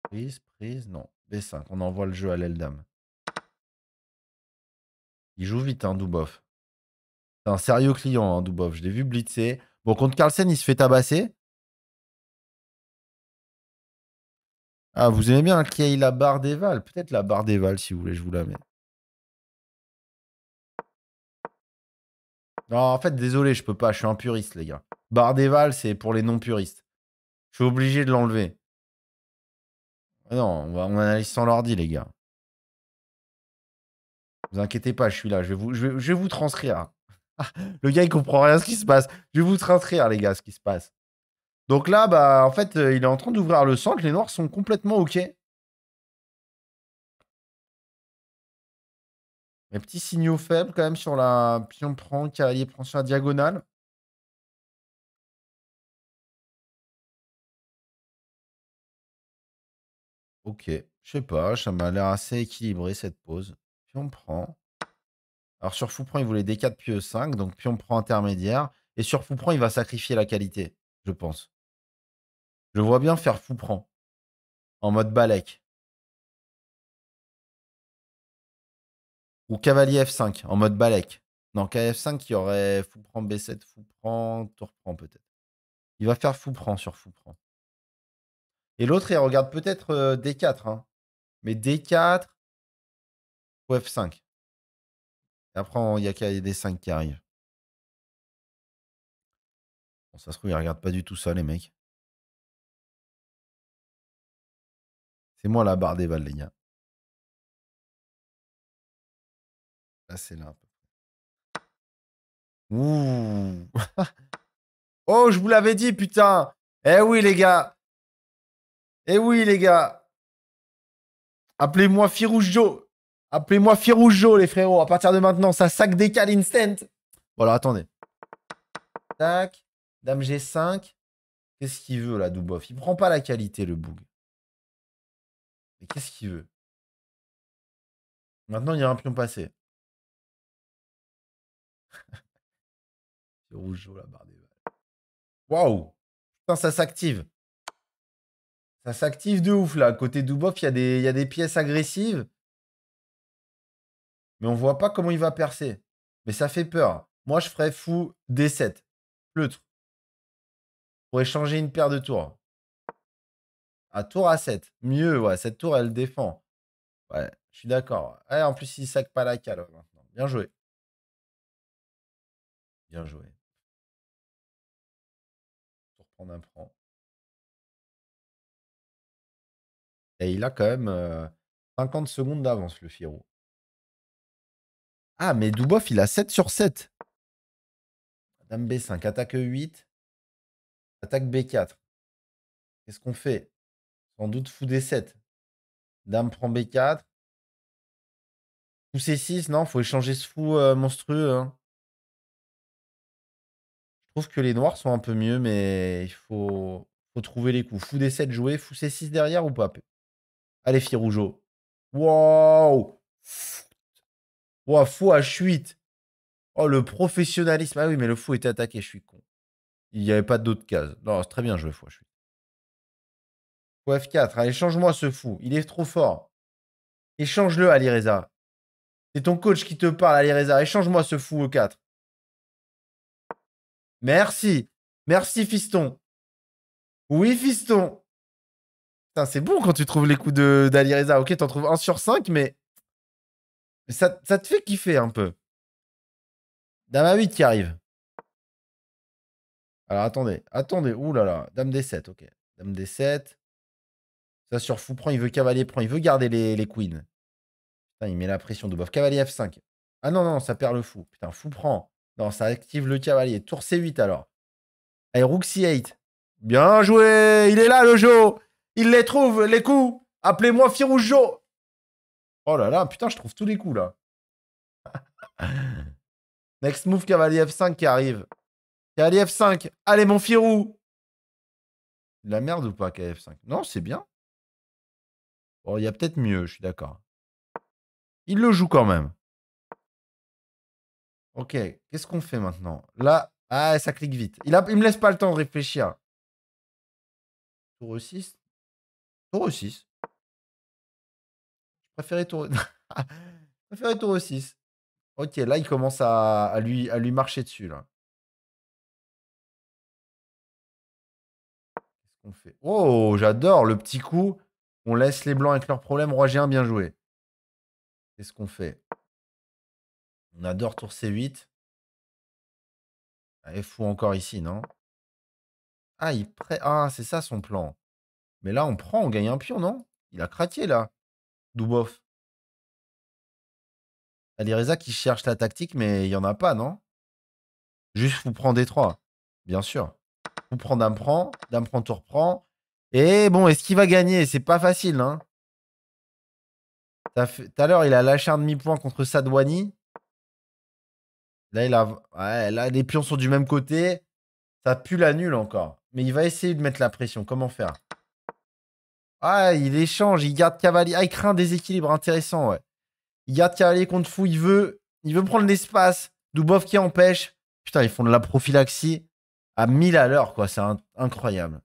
Prise, prise, non. B5, on envoie le jeu à l'aile dame. Il joue vite, hein, Dubov. C'est un sérieux client, hein, Dubov. Je l'ai vu blitzer. Bon, contre Carlsen, il se fait tabasser. Ah, vous aimez bien qu'il y ait la barre d'Eval Peut-être la barre d'Eval, si vous voulez, je vous la mets. Non, en fait, désolé, je peux pas, je suis un puriste, les gars. Barre d'Eval, c'est pour les non-puristes. Je suis obligé de l'enlever. Ah non, on, va, on analyse sans l'ordi, les gars. Vous inquiétez pas, je suis là. Je vais vous, je vous transcrire. le gars, il comprend rien ce qui se passe. Je vais vous transcrire, les gars, ce qui se passe. Donc là, bah, en fait, euh, il est en train d'ouvrir le centre. Les Noirs sont complètement OK. Un petit signaux faible quand même sur la pion prend, cavalier prend sur la diagonale. Ok, je sais pas, ça m'a l'air assez équilibré cette pause. Pion prend. Alors sur fou prend, il voulait D4 puis E5, donc pion prend intermédiaire. Et sur fou prend, il va sacrifier la qualité, je pense. Je vois bien faire fou-prend en mode Balek. Ou cavalier F5 en mode Balek. Non, KF5 qui aurait fou-prend, B7, fou-prend, tour-prend peut-être. Il va faire fou-prend sur fou-prend. Et l'autre, il regarde peut-être euh, D4. Hein. Mais D4 ou F5. après, il y a D5 qui arrivent. Bon, ça se trouve, il regarde pas du tout ça, les mecs. C'est moi la barre des balles, les gars. Là, c'est là. Ouh. oh, je vous l'avais dit, putain. Eh oui, les gars. Eh oui, les gars. Appelez-moi Firoujo. Appelez-moi Firoujo, les frérots. À partir de maintenant, ça sac décale instant. Bon, attendez. Tac. Dame G5. Qu'est-ce qu'il veut, là, Dubov Il prend pas la qualité, le boug qu'est-ce qu'il veut Maintenant, il y a un pion passé. C'est rouge la barre des Waouh ça s'active. Ça s'active de ouf, là. Côté Dubov, il y, a des, y a des pièces agressives. Mais on voit pas comment il va percer. Mais ça fait peur. Moi, je ferais fou D7. Pleutre. Pour échanger une paire de tours tour à 7. Mieux, ouais. Cette tour, elle défend. Ouais, je suis d'accord. Eh, en plus, il sac pas la cale maintenant. Bien joué. Bien joué. Pour prendre un prend. Et il a quand même 50 euh, secondes d'avance, le Firo. Ah, mais Dubov, il a 7 sur 7. Dame B5, attaque E8, attaque B4. Qu'est-ce qu'on fait sans doute fou des 7. Dame prend B4. Fou C6, non, faut échanger ce fou euh, monstrueux. Hein. Je trouve que les noirs sont un peu mieux, mais il faut, trouver les coups. Fou D7 jouer, fou C6 derrière ou pas Allez, fille Rougeau. Wow Wow, fou H8. Oh, le professionnalisme. Ah oui, mais le fou était attaqué, je suis con. Il n'y avait pas d'autres cases. Non, c'est très bien joué, fou H8. Ou F4. Allez, hein, change-moi ce fou. Il est trop fort. Échange-le, Ali Reza. C'est ton coach qui te parle, Ali Reza. Échange-moi ce fou au 4. Merci. Merci, fiston. Oui, fiston. c'est bon quand tu trouves les coups d'Ali Reza. Ok, t'en trouves 1 sur 5, mais ça, te fait kiffer un peu. Dame à 8 qui arrive. Alors attendez, attendez. Ouh là là, dame D7, ok. Dame D7 sur fou, prend, il veut cavalier, prend, il veut garder les, queens. Putain, il met la pression de bof. Cavalier F5. Ah non, non, ça perd le fou. Putain, fou prend. Non, ça active le cavalier. Tour C8 alors. Allez, rook C8. Bien joué Il est là, le Joe Il les trouve, les coups Appelez-moi Firoujo Oh là là, putain, je trouve tous les coups, là. Next move, cavalier F5 qui arrive. Cavalier F5 Allez, mon Firou la merde ou pas, cavalier F5 Non, c'est bien. Bon, il y a peut-être mieux, je suis d'accord. Il le joue quand même. Ok, qu'est-ce qu'on fait maintenant Là, ah, ça clique vite. Il, ne me laisse pas le temps de réfléchir. Tour 6 Tour 6. Je préférais tour... je préférais tour 6. Ok, là, il commence à, à, lui, à lui marcher dessus, là. Qu'est-ce qu'on fait Oh, j'adore le petit coup. On laisse les blancs avec leurs problèmes. Roi G1, bien joué. Qu'est-ce qu'on fait On adore tour C8. Ah, fou encore ici, non Ah, il pré... Ah, c'est ça son plan. Mais là, on prend, on gagne un pion, non Il a craté, là. Dubov. Alireza qui cherche la tactique, mais il n'y en a pas, non Juste, vous prend D3. Bien sûr. Vous prend dame prend, dame prend tour prend, et eh bon, est-ce qu'il va gagner C'est pas facile. Hein. Tout à l'heure, il a lâché un demi-point contre Sadwani. Là, il a... là, les pions sont du même côté. Ça pue la nulle encore. Mais il va essayer de mettre la pression. Comment faire Ah, il échange. Il garde Cavalier. Ah, il craint un déséquilibre intéressant. Ouais. Il garde Cavalier contre Fou. Il veut, il veut prendre l'espace. Dubov qui empêche. Putain, ils font de la prophylaxie à 1000 à l'heure, quoi. C'est incroyable.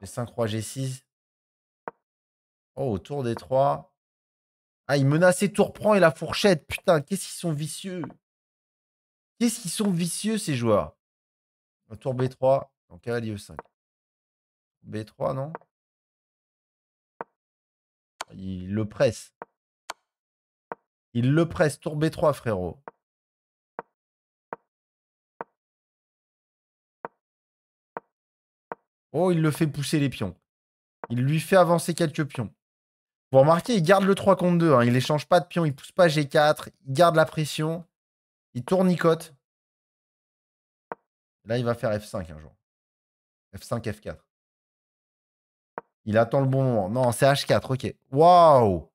G5, Roi, G6. Oh, tour d 3. Ah, il menaçait tour prend et la fourchette. Putain, qu'est-ce qu'ils sont vicieux. Qu'est-ce qu'ils sont vicieux, ces joueurs. Tour B3. Donc, cavalier E5. B3, non Il le presse. Il le presse. Tour B3, frérot. Oh, il le fait pousser les pions. Il lui fait avancer quelques pions. Vous remarquez, il garde le 3 contre 2. Hein. Il n'échange pas de pions, il pousse pas G4. Il garde la pression. Il tournicote. Là, il va faire F5 un jour. F5, F4. Il attend le bon moment. Non, c'est H4, ok. Wow!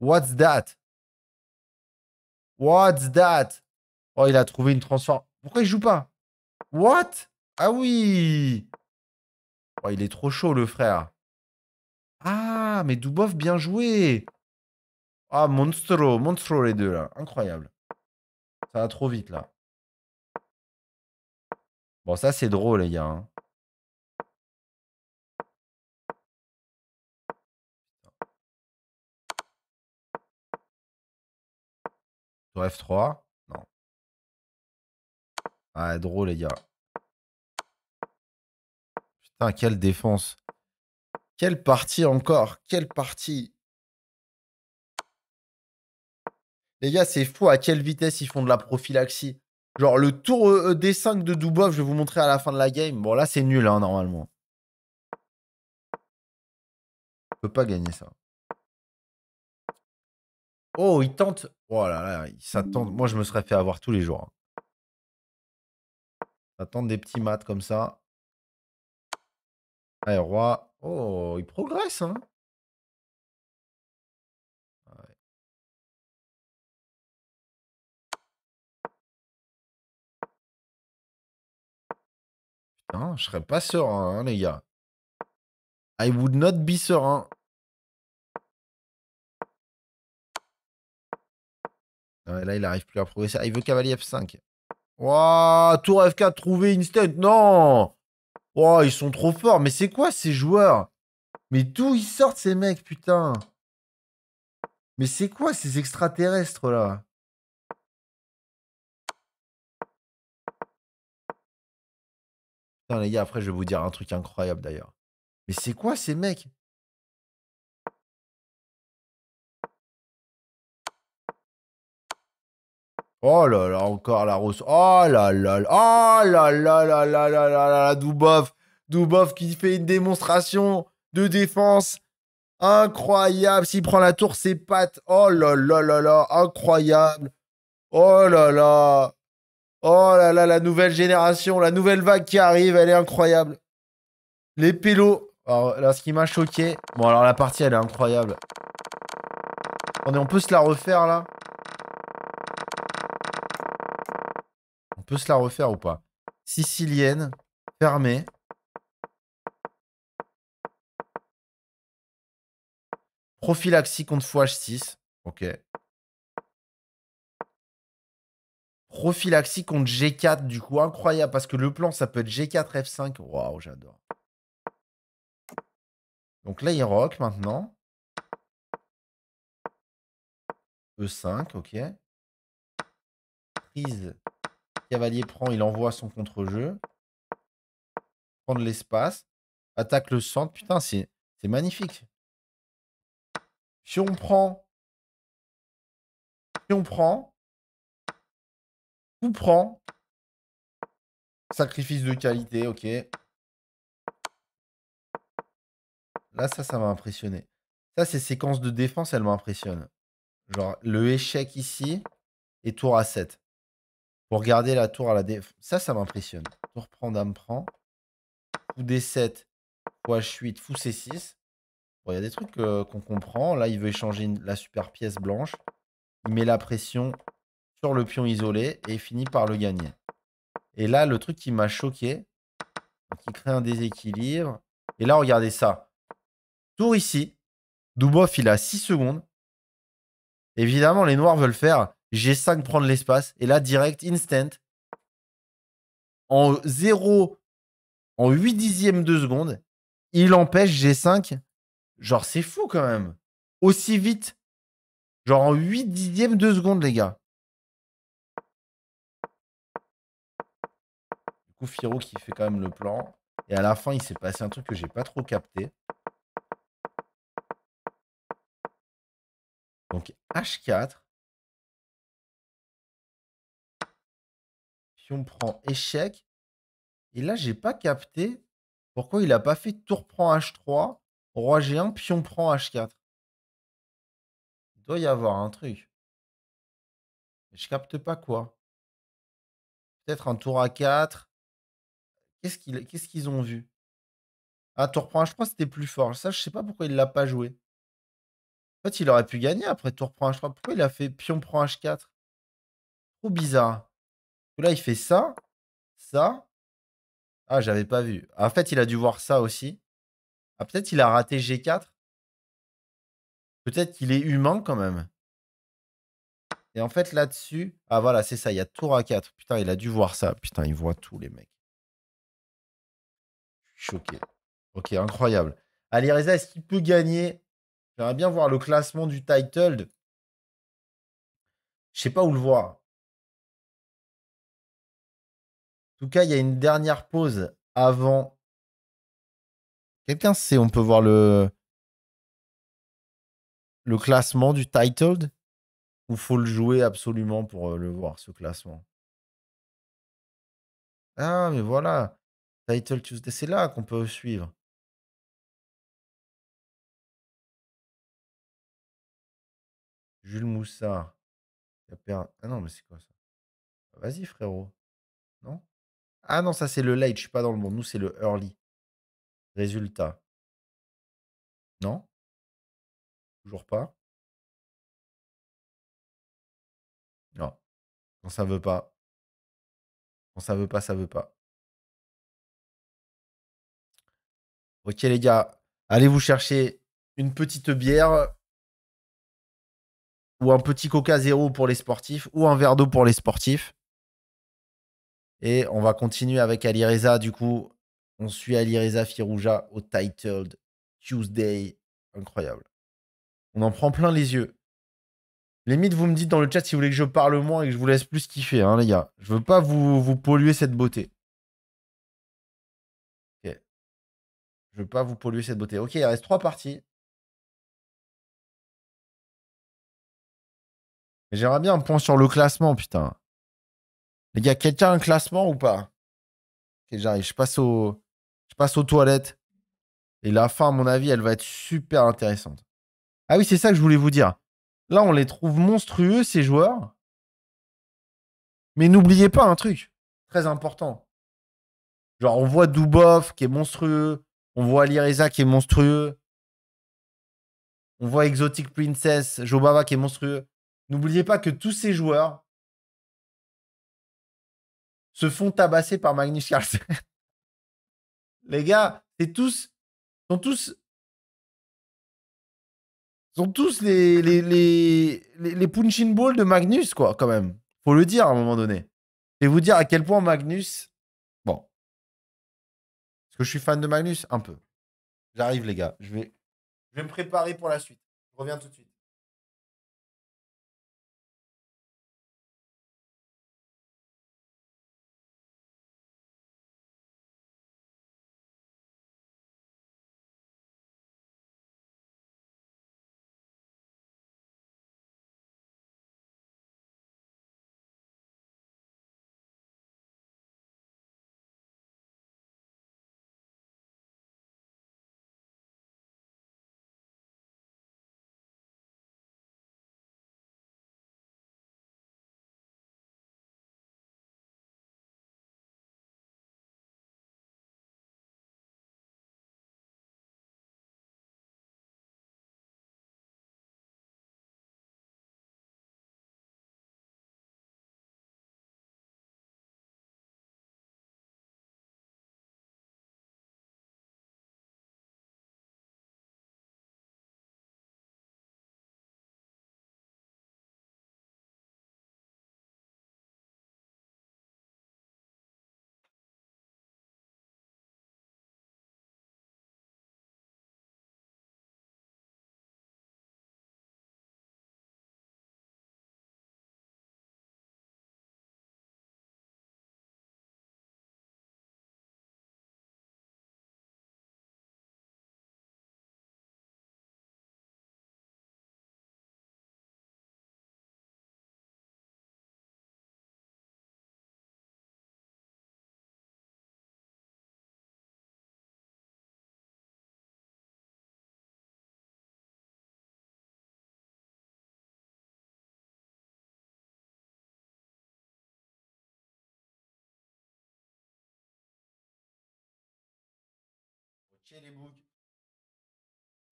What's that? What's that? Oh, il a trouvé une transforme. Pourquoi il joue pas? What? Ah oui! Oh, il est trop chaud, le frère. Ah, mais Dubov, bien joué. Ah, Monstro, Monstro, les deux, là. Incroyable. Ça va trop vite, là. Bon, ça, c'est drôle, les gars. Hein. Sur F3 Non. Ah, drôle, les gars quelle défense. Quelle partie encore Quelle partie Les gars, c'est fou à quelle vitesse ils font de la prophylaxie. Genre, le tour 5 euh, euh, de Dubov, je vais vous montrer à la fin de la game. Bon, là, c'est nul, hein, normalement. On peut pas gagner ça. Oh, il tente. Oh là là, il s'attend. Moi, je me serais fait avoir tous les jours. Ils hein. des petits maths comme ça. Allez, roi. Oh, il progresse, hein Putain, je serais pas serein, hein, les gars. I would not be serein. là, il arrive plus à progresser. il veut cavalier F5. Waouh, tour F4, trouver instant. Non Oh, ils sont trop forts. Mais c'est quoi ces joueurs Mais d'où ils sortent ces mecs, putain Mais c'est quoi ces extraterrestres là Putain les gars, après je vais vous dire un truc incroyable d'ailleurs. Mais c'est quoi ces mecs Oh là là, encore la Rose. Oh là là, oh là là là là là là là Dubov. Dubov qui fait une démonstration de défense incroyable. S'il prend la tour, ses pattes. Oh là là là là, incroyable. Oh là là. Oh là là, la nouvelle génération, la nouvelle vague qui arrive, elle est incroyable. Les pélos. Alors là, ce qui m'a choqué. Bon, alors la partie, elle est incroyable. Attendez, on peut se la refaire là peut se la refaire ou pas Sicilienne, fermée. Prophylaxie contre xh 6 Ok. Prophylaxie contre G4, du coup, incroyable, parce que le plan, ça peut être G4, F5. Waouh, j'adore. Donc là, il rock maintenant. E5, ok. Prise Cavalier prend, il envoie son contre-jeu. Prend de l'espace. Attaque le centre. Putain, c'est magnifique. Si on prend... Si on prend... On prend. Sacrifice de qualité, ok. Là, ça, ça m'a impressionné. Ça, ces séquences de défense, elles m'impressionnent. Genre, le échec ici et tour à 7 regardez la tour à la d Ça, ça m'impressionne. Tour prend, dame prend. Fou D7, fou H8, fou C6. il y a des trucs euh, qu'on comprend. Là, il veut échanger la super pièce blanche. Il met la pression sur le pion isolé et finit par le gagner. Et là, le truc qui m'a choqué, qui crée un déséquilibre. Et là, regardez ça. Tour ici. Dubov, il a 6 secondes. Évidemment, les noirs veulent faire G5 prendre l'espace. Et là, direct, instant. En 0, en 8 dixièmes de seconde, il empêche G5. Genre, c'est fou quand même. Aussi vite. Genre en 8 dixièmes de seconde, les gars. Du coup, Firo qui fait quand même le plan. Et à la fin, il s'est passé un truc que j'ai pas trop capté. Donc H4. prend échec. Et là, j'ai pas capté pourquoi il a pas fait tour prend H3, roi G1, pion prend H4. doit y avoir un truc. je capte pas quoi. Peut-être un tour à 4 Qu'est-ce qu'ils ont vu à ah, tour prend H3, c'était plus fort. Ça, je sais pas pourquoi il l'a pas joué. En fait, il aurait pu gagner après tour prend H3. Pourquoi il a fait pion prend H4 Trop bizarre. Là, il fait ça, ça. Ah, j'avais pas vu. En fait, il a dû voir ça aussi. Ah, peut-être il a raté G4. Peut-être qu'il est humain quand même. Et en fait, là-dessus... Ah, voilà, c'est ça. Il y a tour à 4 Putain, il a dû voir ça. Putain, il voit tous les mecs. Je suis choqué. Ok, incroyable. Ali Reza, est-ce qu'il peut gagner J'aimerais bien voir le classement du titled. Je sais pas où le voir. En tout cas, il y a une dernière pause avant. Quelqu'un sait, on peut voir le, le classement du titled ou faut le jouer absolument pour euh, le voir, ce classement Ah, mais voilà. Title Tuesday, c'est là qu'on peut suivre. Jules Moussard. Ah non, mais c'est quoi ça Vas-y, frérot. Ah non, ça c'est le late, je suis pas dans le monde. Nous, c'est le early. Résultat. Non Toujours pas Non. on ça veut pas. Quand ça veut pas, ça veut pas. Ok les gars, allez vous chercher une petite bière ou un petit coca zéro pour les sportifs ou un verre d'eau pour les sportifs. Et on va continuer avec Alireza. Du coup, on suit Ali Reza Firouja au Titled Tuesday. Incroyable. On en prend plein les yeux. Limite, vous me dites dans le chat si vous voulez que je parle moins et que je vous laisse plus kiffer, hein, les gars. Je veux pas vous, polluer cette beauté. Ok. Je veux pas vous polluer cette beauté. Ok, il reste trois parties. j'aimerais bien un point sur le classement, putain. Les gars, quelqu'un un classement ou pas j'arrive. Je passe, au... je passe aux toilettes. Et la fin, à mon avis, elle va être super intéressante. Ah oui, c'est ça que je voulais vous dire. Là, on les trouve monstrueux, ces joueurs. Mais n'oubliez pas un truc très important. Genre, on voit Dubov qui est monstrueux. On voit Lireza qui est monstrueux. On voit Exotic Princess, Jobava qui est monstrueux. N'oubliez pas que tous ces joueurs, se font tabasser par Magnus Carlsen. les gars, c'est tous, sont tous, sont tous les, les, les, les, punching balls de Magnus, quoi, quand même. Faut le dire à un moment donné. Et vous dire à quel point Magnus. Bon. Est-ce que je suis fan de Magnus Un peu. J'arrive, les gars. Je vais, je vais me préparer pour la suite. Je reviens tout de suite.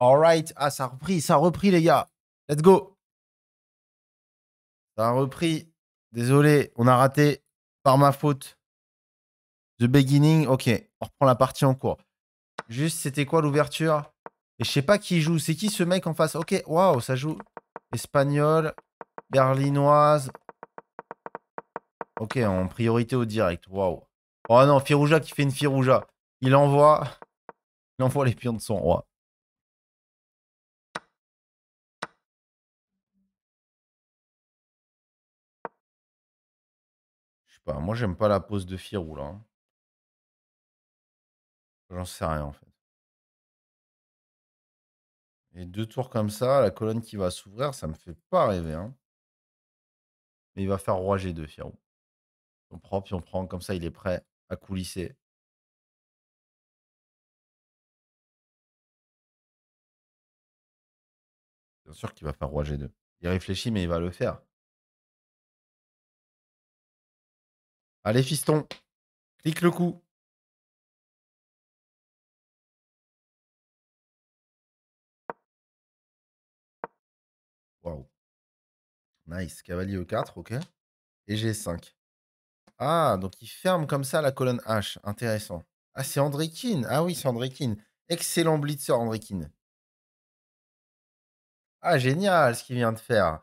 right, Ah, ça a repris, ça a repris, les gars. Let's go. Ça a repris. Désolé, on a raté par ma faute. The beginning. Ok, on reprend la partie en cours. Juste, c'était quoi l'ouverture Et je sais pas qui joue. C'est qui ce mec en face Ok, waouh, ça joue espagnol, berlinoise. Ok, en priorité au direct. Waouh. Oh non, Firouja qui fait une Firouja. Il envoie. Il envoie les pions de son roi. Je sais pas, moi j'aime pas la pose de Firou là. Hein. J'en sais rien en fait. Et deux tours comme ça, la colonne qui va s'ouvrir, ça me fait pas rêver. Hein. Mais il va faire roi G2, Firou. On prend, puis on prend, comme ça il est prêt à coulisser. sûr qu'il va faire roi G2. Il réfléchit, mais il va le faire. Allez, fiston, clique le coup. Wow. Nice. Cavalier E4, ok. Et G5. Ah, donc il ferme comme ça la colonne H. Intéressant. Ah, c'est Kinn. Ah oui, c'est Kinn. Excellent blitzer, Kinn. Ah, génial ce qu'il vient de faire.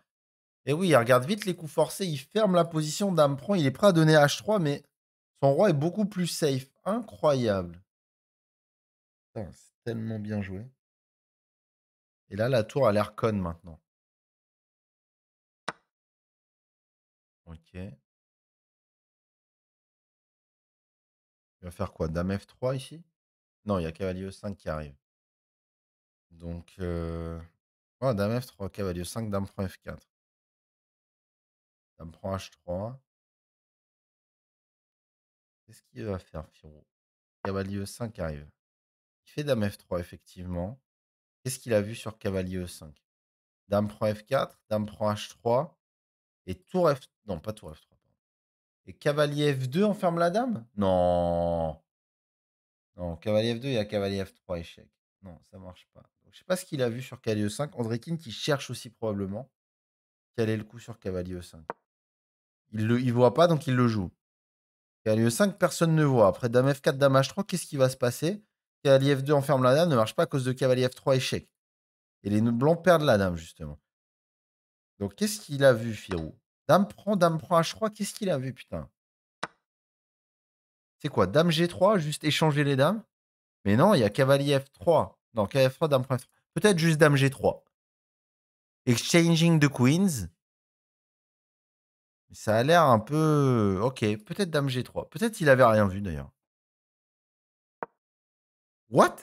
Et oui, il regarde vite les coups forcés, il ferme la position, dame prend, il est prêt à donner H3, mais son roi est beaucoup plus safe. Incroyable. c'est tellement bien joué. Et là, la tour a l'air conne maintenant. Ok. Il va faire quoi Dame F3 ici Non, il y a cavalier E5 qui arrive. Donc, euh, dame F3, cavalier 5, dame prend F4. Dame prend H3. Qu'est-ce qu'il va faire, Firo Cavalier E5 arrive. Il fait dame F3, effectivement. Qu'est-ce qu'il a vu sur cavalier E5 Dame prend F4, dame prend H3. Et tour F... Non, pas tour F3. Et cavalier F2 enferme la dame Non Non, cavalier F2, il y a cavalier F3 échec. Non, ça marche pas. Je ne sais pas ce qu'il a vu sur cavalier 5. André King qui cherche aussi probablement quel est le coup sur cavalier e 5. Il ne voit pas, donc il le joue. Cavalier 5, personne ne voit. Après dame F4, dame H3, qu'est-ce qui va se passer Cavalier F2 enferme la dame, ne marche pas à cause de cavalier F3 échec. Et les blancs perdent la dame, justement. Donc, qu'est-ce qu'il a vu, Firou Dame prend, dame prend H3, qu'est-ce qu'il a vu, putain C'est quoi Dame G3, juste échanger les dames Mais non, il y a cavalier F3. Non, KF3, dame Peut-être juste dame G3. Exchanging the queens. Ça a l'air un peu. Ok, peut-être dame G3. Peut-être qu'il avait rien vu d'ailleurs. What?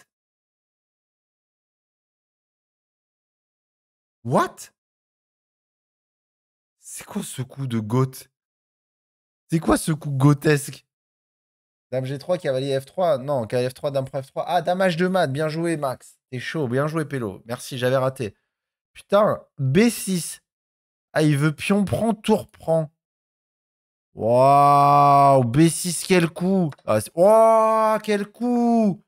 What? C'est quoi ce coup de goth C'est quoi ce coup gothesque Dame G3, cavalier F3. Non, cavalier F3, dame F3. Ah, damage de 2 mat. Bien joué, Max. T'es chaud. Bien joué, Pélo. Merci, j'avais raté. Putain, B6. Ah, il veut pion prend, tour prend. Waouh, B6, quel coup. Ah, Waouh, quel coup.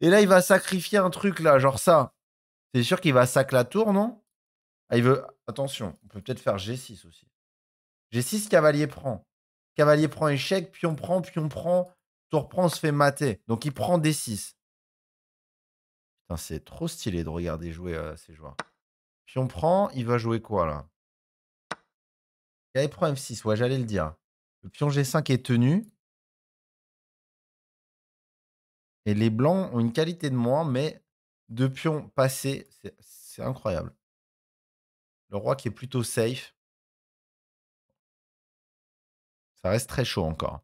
Et là, il va sacrifier un truc, là, genre ça. C'est sûr qu'il va sac la tour, non Ah, il veut. Attention, on peut peut-être faire G6 aussi. G6, cavalier prend cavalier prend échec, pion prend, pion prend, tour prend, se fait mater. Donc il prend d 6. Putain, c'est trop stylé de regarder jouer euh, ces joueurs. Pion prend, il va jouer quoi là Cavalier prend F6, ouais, j'allais le dire. Le pion G5 est tenu. Et les blancs ont une qualité de moins, mais deux pions passés, c'est incroyable. Le roi qui est plutôt safe. Ça reste très chaud encore.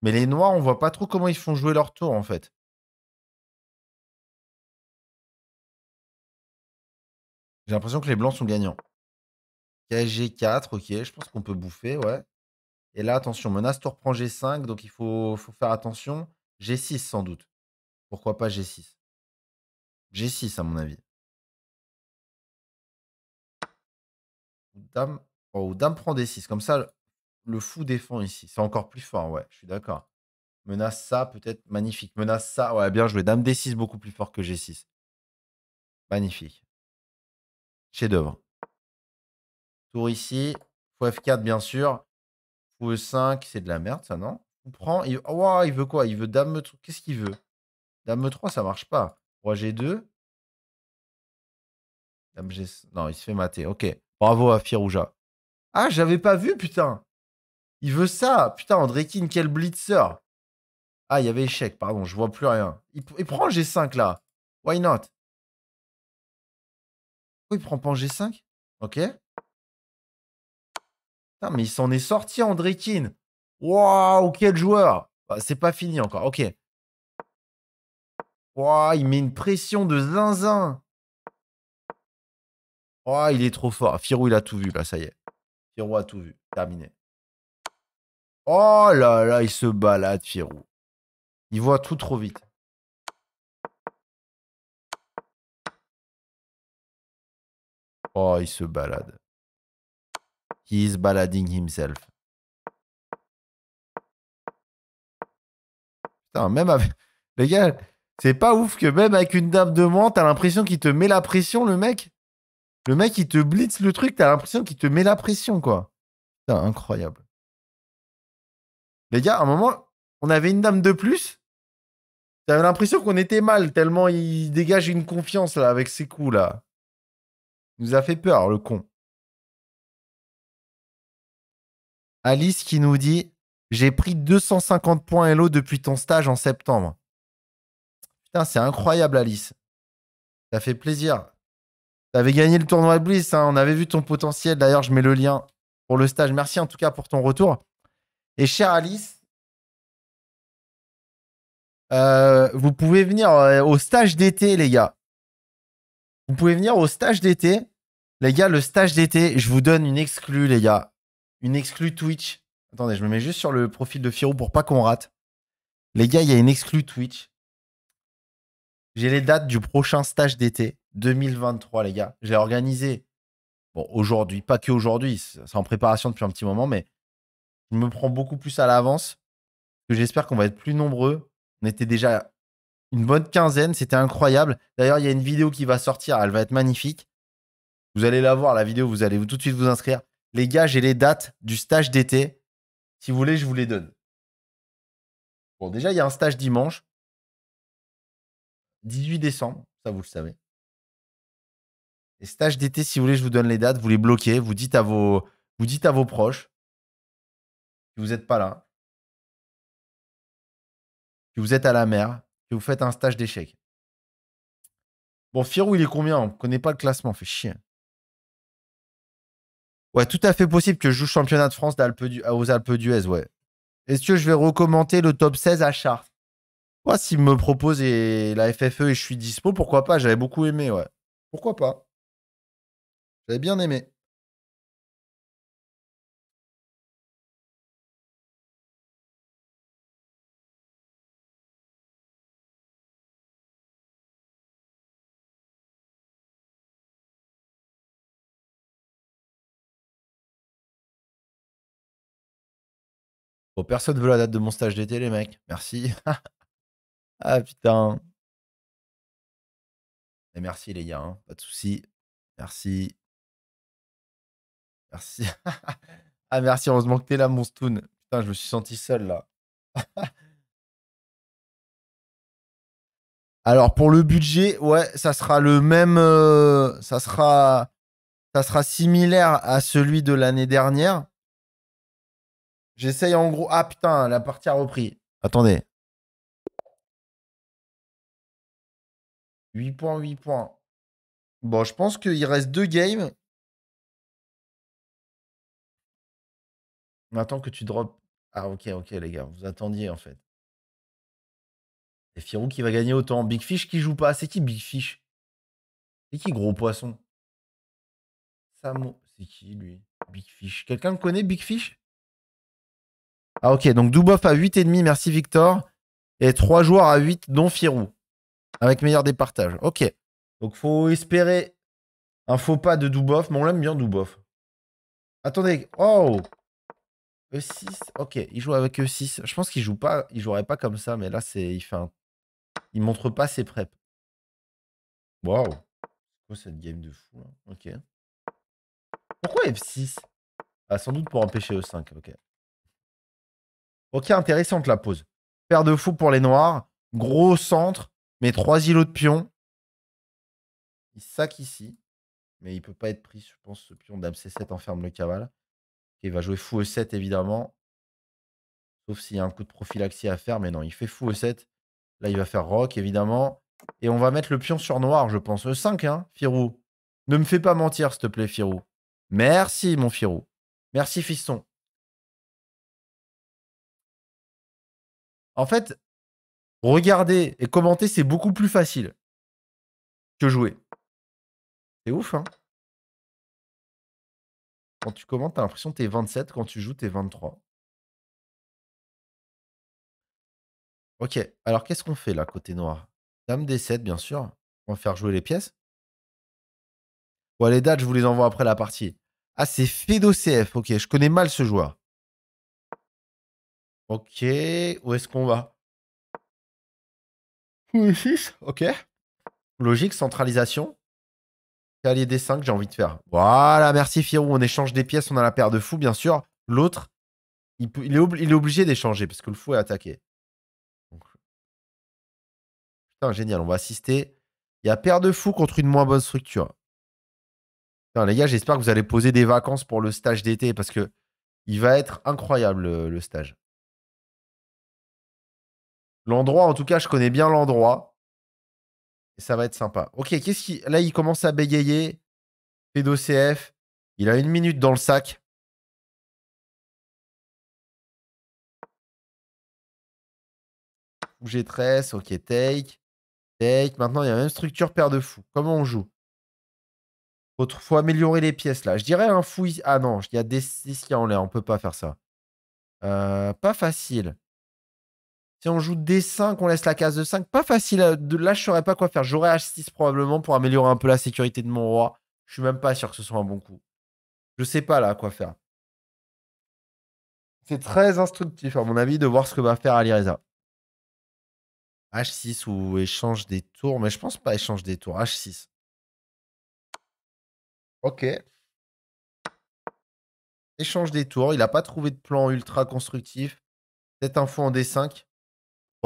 Mais les Noirs, on voit pas trop comment ils font jouer leur tour en fait. J'ai l'impression que les Blancs sont gagnants. KG4, ok, je pense qu'on peut bouffer, ouais. Et là, attention, menace tour prend G5, donc il faut, faut faire attention. G6 sans doute. Pourquoi pas G6 G6 à mon avis. Dame, oh, Dame prend D6. Comme ça, le fou défend ici. C'est encore plus fort, ouais, je suis d'accord. Menace ça, peut-être magnifique. Menace ça, ouais, bien joué. Dame D6, beaucoup plus fort que G6. Magnifique. Chef d'œuvre. Tour ici. Fou F4, bien sûr. Fou E5, c'est de la merde, ça, non On prend. Il... Oh, il veut quoi Il veut Dame 3 Qu'est-ce qu'il veut Dame E3, ça marche pas. Roi G2. Dame G... Non, il se fait mater. Ok. Bravo à Firouja. Ah, j'avais pas vu, putain. Il veut ça. Putain, Andrekin, quel blitzer. Ah, il y avait échec, pardon, je vois plus rien. Il, prend G5 là. Why not Pourquoi il prend pas en G5 Ok. Putain, mais il s'en est sorti, Andrekin. Waouh, quel joueur. Bah, C'est pas fini encore. Ok. Waouh, il met une pression de zinzin. Waouh, il est trop fort. Firou, il a tout vu, là, ça y est. Firou a tout vu. Terminé. Oh là là, il se balade, Firou. Il voit tout trop vite. Oh, il se balade. He is balading himself. Putain, même avec... Les gars, c'est pas ouf que même avec une dame de moins, t'as l'impression qu'il te met la pression, le mec. Le mec, il te blitz le truc, t'as l'impression qu'il te met la pression, quoi. Putain, incroyable. Les gars, à un moment, on avait une dame de plus. J'avais l'impression qu'on était mal, tellement il dégage une confiance là avec ses coups là. Il nous a fait peur, le con. Alice qui nous dit J'ai pris 250 points Hello depuis ton stage en septembre. Putain, c'est incroyable, Alice. Ça fait plaisir. T'avais gagné le tournoi de Bliss, hein. on avait vu ton potentiel. D'ailleurs, je mets le lien pour le stage. Merci en tout cas pour ton retour. Et chère Alice, euh, vous pouvez venir euh, au stage d'été, les gars. Vous pouvez venir au stage d'été. Les gars, le stage d'été, je vous donne une exclue, les gars. Une exclue Twitch. Attendez, je me mets juste sur le profil de Firo pour pas qu'on rate. Les gars, il y a une exclue Twitch. J'ai les dates du prochain stage d'été 2023, les gars. J'ai organisé. Bon, aujourd'hui, pas que aujourd'hui, c'est en préparation depuis un petit moment, mais je me prends beaucoup plus à l'avance. J'espère qu'on va être plus nombreux. On était déjà une bonne quinzaine, c'était incroyable. D'ailleurs, il y a une vidéo qui va sortir, elle va être magnifique. Vous allez la voir, la vidéo, vous allez tout de suite vous inscrire. Les gars, j'ai les dates du stage d'été. Si vous voulez, je vous les donne. Bon, déjà, il y a un stage dimanche, 18 décembre, ça vous le savez. Les stages d'été, si vous voulez, je vous donne les dates, vous les bloquez, vous dites à vos, vous dites à vos proches vous n'êtes pas là, Si vous êtes à la mer, Si vous faites un stage d'échecs. Bon, Firou, il est combien On ne connaît pas le classement, fait chier. Ouais, tout à fait possible que je joue championnat de France aux Alpes d'Huez, ouais. Est-ce que je vais recommander le top 16 à Chartres Ouais, s'il me propose et la FFE et je suis dispo, pourquoi pas J'avais beaucoup aimé, ouais. Pourquoi pas J'avais bien aimé. Bon, personne veut la date de mon stage d'été, les mecs. Merci. ah putain. merci, les gars. Hein. Pas de soucis. Merci. Merci. ah, merci. Heureusement que t'es là, mon Stoon. Putain, je me suis senti seul, là. Alors, pour le budget, ouais, ça sera le même. Euh, ça sera. Ça sera similaire à celui de l'année dernière. J'essaye en gros. Ah putain, la partie a repris. Attendez. 8 points, 8 points. Bon, je pense qu'il reste deux games. On attend que tu drops. Ah ok, ok les gars, vous attendiez en fait. C'est Firou qui va gagner autant. Big Fish qui joue pas. C'est qui Big Fish C'est qui gros poisson Samo. C'est qui lui Big Fish. Quelqu'un connaît Big Fish ah ok, donc Dubov à 8,5, merci Victor. Et 3 joueurs à 8, dont Firou. Avec meilleur départage. Ok. Donc faut espérer un faux pas de Dubov, mais on l'aime bien Dubov. Attendez. Oh E6. Ok, il joue avec E6. Je pense qu'il joue pas. Il jouerait pas comme ça, mais là, c'est. Il fait Il montre pas ses preps. Wow, oh, C'est quoi cette game de fou hein. Ok. Pourquoi F6 Ah, sans doute pour empêcher E5, ok. Ok, intéressante la pause. Paire de fou pour les noirs. Gros centre. Mais trois îlots de pions. Il sac ici. Mais il peut pas être pris, je pense, ce pion. Dame C7 enferme le cavale. Il va jouer fou E7, évidemment. Sauf s'il y a un coup de prophylaxie à faire. Mais non, il fait fou E7. Là, il va faire rock, évidemment. Et on va mettre le pion sur noir, je pense. E5, hein, Firou. Ne me fais pas mentir, s'il te plaît, Firou. Merci, mon Firou. Merci, fiston. En fait, regarder et commenter, c'est beaucoup plus facile que jouer. C'est ouf, hein Quand tu commentes, t'as l'impression que t'es 27. Quand tu joues, t'es 23. Ok, alors qu'est-ce qu'on fait là, côté noir Dame des 7 bien sûr. On va faire jouer les pièces. Ouais, les dates, je vous les envoie après la partie. Ah, c'est Fedo Ok, je connais mal ce joueur. Ok, où est-ce qu'on va ok. Logique, centralisation. Calier des 5, j'ai envie de faire. Voilà, merci Fierou. On échange des pièces, on a la paire de fous, bien sûr. L'autre, il, est obligé d'échanger parce que le fou est attaqué. Putain, génial, on va assister. Il y a paire de fous contre une moins bonne structure. les gars, j'espère que vous allez poser des vacances pour le stage d'été parce que il va être incroyable le stage. L'endroit, en tout cas, je connais bien l'endroit. Et ça va être sympa. Ok, qu'est-ce qui. Là, il commence à bégayer. F2CF. Il a une minute dans le sac. J'ai 13. ok, take. Take. Maintenant, il y a la même structure paire de fous. Comment on joue Autrefois améliorer les pièces là. Je dirais un fou. Ah non, il y a des 6 qui en l'air. On ne peut pas faire ça. Euh, pas facile si on joue D5, on laisse la case de 5. Pas facile. Euh, là, je saurais pas quoi faire. J'aurais H6 probablement pour améliorer un peu la sécurité de mon roi. Je suis même pas sûr que ce soit un bon coup. Je sais pas là quoi faire. C'est très instructif, à mon avis, de voir ce que va faire Alireza. H6 ou échange des tours, mais je pense pas échange des tours. H6. Ok. Échange des tours. Il n'a pas trouvé de plan ultra constructif. Peut-être un fou en D5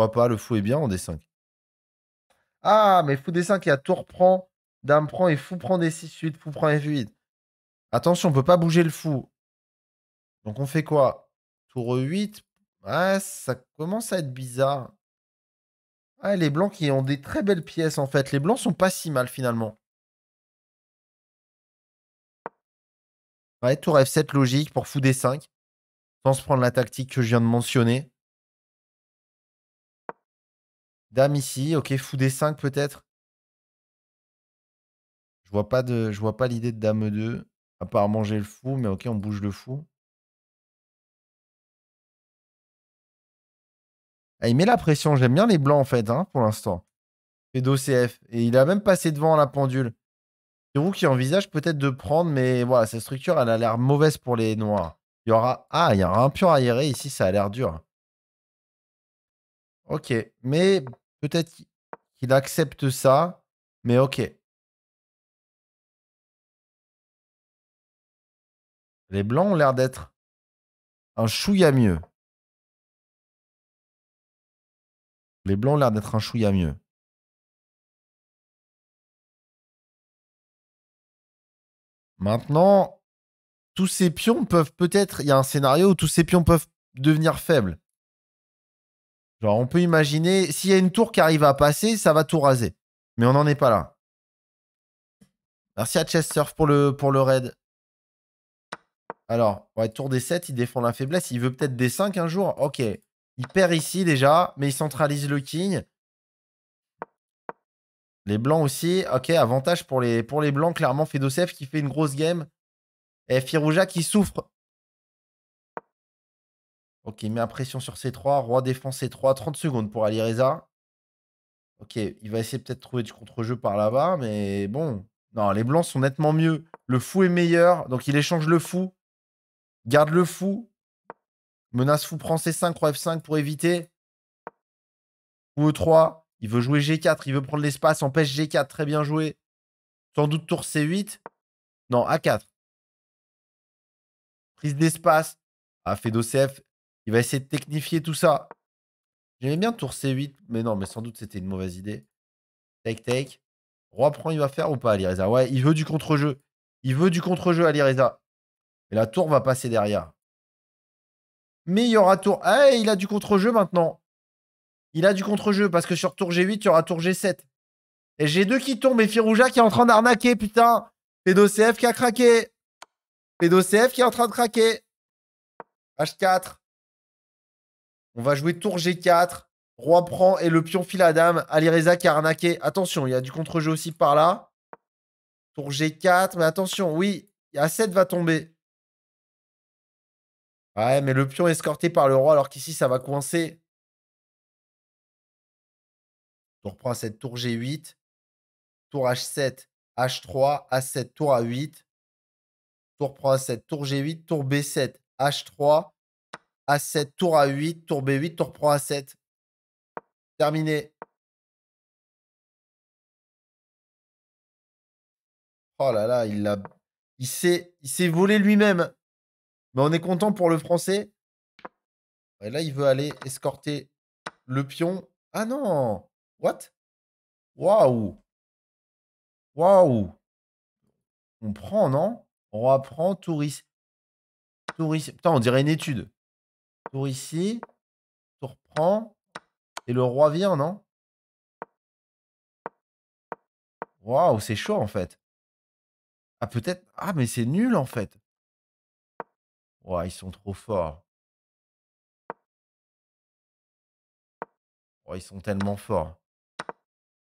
pas Le fou est bien en D5. Ah, mais fou D5, il y a tour prend, dame prend et fou prend D6 suite, fou prend F8. Attention, on peut pas bouger le fou. Donc on fait quoi Tour 8. ça commence à être bizarre. Ah, les blancs qui ont des très belles pièces en fait. Les blancs sont pas si mal finalement. Ouais, tour F7 logique pour fou D5. Sans se prendre la tactique que je viens de mentionner. Dame ici, ok, fou des 5 peut-être. Je vois pas de, je vois pas l'idée de dame 2, à part manger le fou, mais ok, on bouge le fou. Ah, il met la pression, j'aime bien les blancs en fait, hein, pour l'instant. Fait CF. Et il a même passé devant la pendule. C'est vous qui envisage peut-être de prendre, mais voilà, cette structure, elle a l'air mauvaise pour les noirs. Il y aura. Ah, il y aura un pion aéré ici, ça a l'air dur. Ok, mais Peut-être qu'il accepte ça, mais ok. Les blancs ont l'air d'être un chouïa mieux. Les blancs ont l'air d'être un chouïa mieux. Maintenant, tous ces pions peuvent peut-être. Il y a un scénario où tous ces pions peuvent devenir faibles. Genre, on peut imaginer, s'il y a une tour qui arrive à passer, ça va tout raser. Mais on n'en est pas là. Merci à Chess pour le, pour le raid. Alors, ouais, tour des 7, il défend la faiblesse. Il veut peut-être des 5 un jour. Ok. Il perd ici déjà, mais il centralise le king. Les blancs aussi. Ok, avantage pour les, pour les blancs. Clairement, Fedosef qui fait une grosse game. Et Firouja qui souffre Ok, il met la pression sur C3. Roi défend C3. 30 secondes pour Ali Reza. Ok, il va essayer peut-être de trouver du contre-jeu par là-bas, mais bon. Non, les blancs sont nettement mieux. Le fou est meilleur, donc il échange le fou. Garde le fou. Menace fou prend C5, roi F5 pour éviter. Fou E3. Il veut jouer G4, il veut prendre l'espace, empêche G4, très bien joué. Sans doute tour C8. Non, A4. Prise d'espace. A ah, fait d'OCF. Il va essayer de technifier tout ça. J'aimais bien tour C8, mais non, mais sans doute c'était une mauvaise idée. Take, take. Roi prend, il va faire ou pas, Alireza Ouais, il veut du contre-jeu. Il veut du contre-jeu, Alireza. Et la tour va passer derrière. Mais il y aura tour. Eh, il a du contre-jeu maintenant. Il a du contre-jeu parce que sur tour G8, il y aura tour G7. Et G2 qui tombe et Firouja qui est en train d'arnaquer, putain. Pédocf qui a craqué. Pédocf qui est en train de craquer. H4. On va jouer tour G4. Roi prend et le pion file à dame. Alireza qui a arnaqué. Attention, il y a du contre-jeu aussi par là. Tour G4, mais attention, oui, A7 va tomber. Ouais, mais le pion est escorté par le roi alors qu'ici ça va coincer. Tour prend A7, tour G8. Tour H7, H3, A7, tour A8. Tour prend A7, tour G8, tour B7, H3, a7, tour A8, tour B8, tour prend A7. Terminé. Oh là là, il l'a. Il s'est, volé lui-même. Mais on est content pour le français. Et là, il veut aller escorter le pion. Ah non What Waouh Waouh On prend, non On apprend touriste. Touriste. Putain, on dirait une étude. Tour ici. Tour prend. Et le roi vient, non Waouh, c'est chaud en fait. Ah, peut-être. Ah, mais c'est nul en fait. Waouh, ils sont trop forts. Oh, ils sont tellement forts.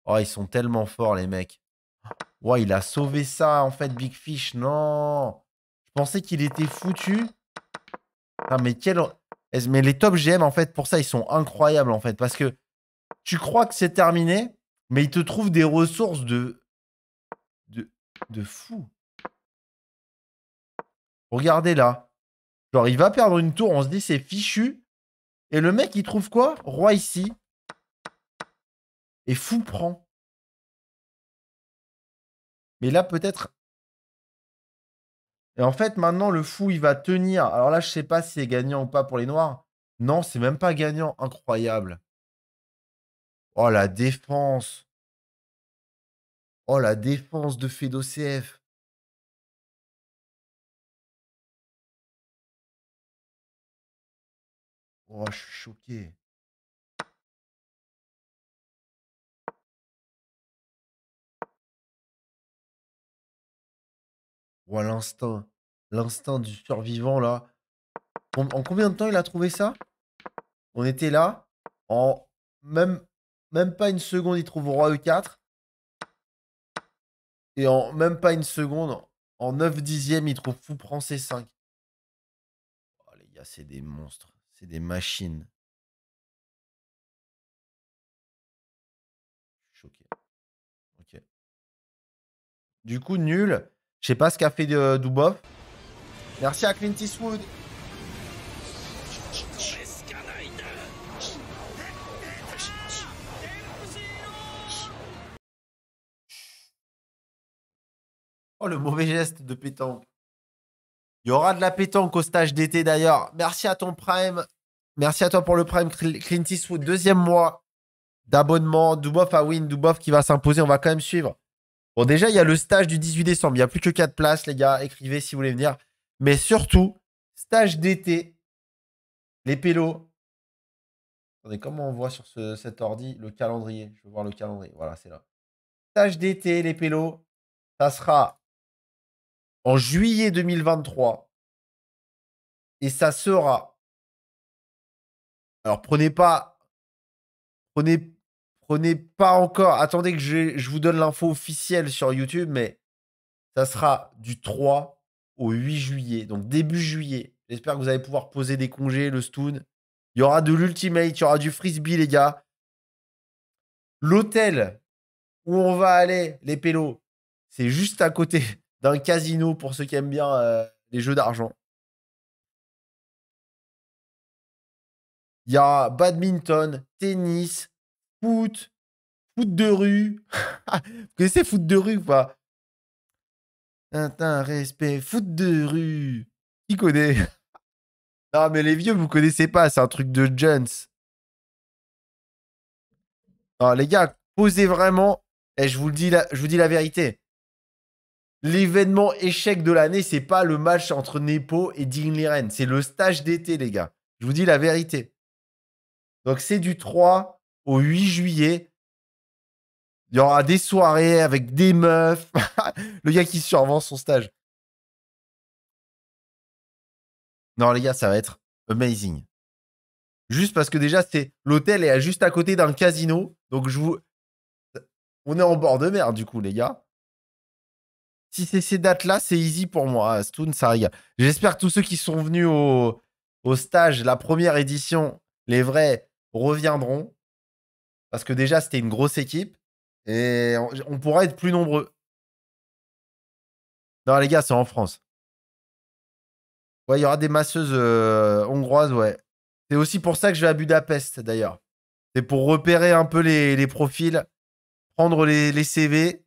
Oh, ils sont tellement forts, les mecs. Waouh, il a sauvé ça, en fait, Big Fish. Non Je pensais qu'il était foutu. Ah, mais quel... Mais les top GM, en fait, pour ça, ils sont incroyables, en fait, parce que tu crois que c'est terminé, mais ils te trouvent des ressources de. de, de fou. Regardez là. Genre, il va perdre une tour, on se dit c'est fichu. Et le mec, il trouve quoi Roi ici. Et fou prend. Mais là, peut-être et en fait, maintenant, le fou, il va tenir. Alors là, je sais pas si c'est gagnant ou pas pour les noirs. Non, c'est même pas gagnant. Incroyable. Oh, la défense. Oh, la défense de FEDOCF. Oh, je suis choqué. l'instinct. L'instinct du survivant, là. En, combien de temps il a trouvé ça On était là. En même, même pas une seconde, il trouve roi E4. Et en même pas une seconde, en 9 dixièmes, il trouve fou prend e C5. Oh, les gars, c'est des monstres. C'est des machines. Choqué. Ok. Du coup, nul. Je sais pas ce qu'a fait euh, Dubov. Merci à Clint Eastwood. Oh, le mauvais geste de pétanque. Il y aura de la pétanque au stage d'été d'ailleurs. Merci à ton Prime. Merci à toi pour le Prime, Clint Eastwood. Deuxième mois d'abonnement. Dubov à ah win. Dubov qui va s'imposer. On va quand même suivre. Bon, déjà, il y a le stage du 18 décembre. Il n'y a plus que 4 places, les gars. Écrivez si vous voulez venir. Mais surtout, stage d'été, les pélos. Attendez, comment on voit sur cet ordi le calendrier Je veux voir le calendrier. Voilà, c'est là. Stage d'été, les pélos. Ça sera en juillet 2023. Et ça sera. Alors, prenez pas. Prenez Prenez pas encore. Attendez que je, vous donne l'info officielle sur YouTube, mais ça sera du 3 au 8 juillet, donc début juillet. J'espère que vous allez pouvoir poser des congés, le Stoon. Il y aura de l'ultimate, il y aura du frisbee, les gars. L'hôtel où on va aller, les pélos, c'est juste à côté d'un casino pour ceux qui aiment bien euh, les jeux d'argent. Il y a badminton, tennis, foot, foot de rue. Vous connaissez foot de rue ou pas Tintin, respect, foot de rue. Qui connaît Non, mais les vieux, vous connaissez pas, c'est un truc de Jones. Non, les gars, posez vraiment, et je vous, le dis la, je vous dis la vérité. L'événement échec de l'année, c'est pas le match entre Nepo et Ding Liren, c'est le stage d'été, les gars. Je vous dis la vérité. Donc c'est du 3 au 8 juillet. Il y aura des soirées avec des meufs. le gars qui survend son stage. Non, les gars, ça va être amazing. Juste parce que déjà, c'est l'hôtel est juste à côté d'un casino. Donc, je vous. On est en bord de mer, du coup, les gars. Si c'est ces dates-là, c'est easy pour moi. Ah, Stoon, ça rigole. J'espère que tous ceux qui sont venus au, au stage, la première édition, les vrais, reviendront. Parce que déjà, c'était une grosse équipe et on, pourra être plus nombreux. Non, les gars, c'est en France. Ouais, il y aura des masseuses euh, hongroises, ouais. C'est aussi pour ça que je vais à Budapest, d'ailleurs. C'est pour repérer un peu les, profils, prendre les, les, CV.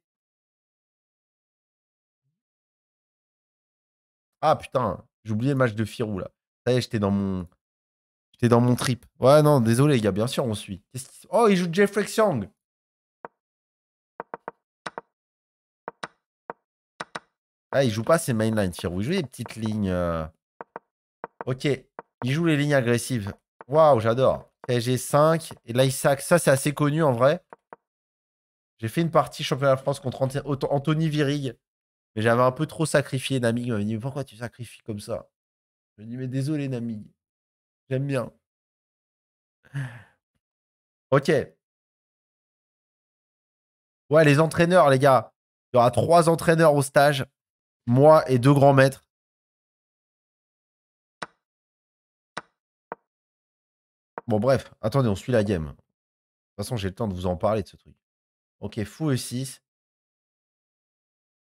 Ah putain, j'ai oublié le match de Firou là. Ça y est, j'étais dans mon. T'es dans mon trip. Ouais, non, désolé, les gars, bien sûr, on suit. Oh, il joue Jeffrey Xiang. Ah, il joue pas ses mainline Firou. Il joue les petites lignes. Euh. Ok, il joue les lignes agressives. Waouh, j'adore. j'ai 5 et là, il sac. Ça, c'est assez connu en vrai. J'ai fait une partie championnat de France contre Anthony Virig. Mais j'avais un peu trop sacrifié Namig. Il m'a dit, pourquoi tu sacrifies comme ça Je lui ai mais désolé Namig. J'aime bien. Ok. Ouais, les entraîneurs, les gars. Il y aura trois entraîneurs au stage. Moi et deux grands maîtres. Bon, bref. Attendez, on suit la game. De toute façon, j'ai le temps de vous en parler de ce truc. Ok, fou E6.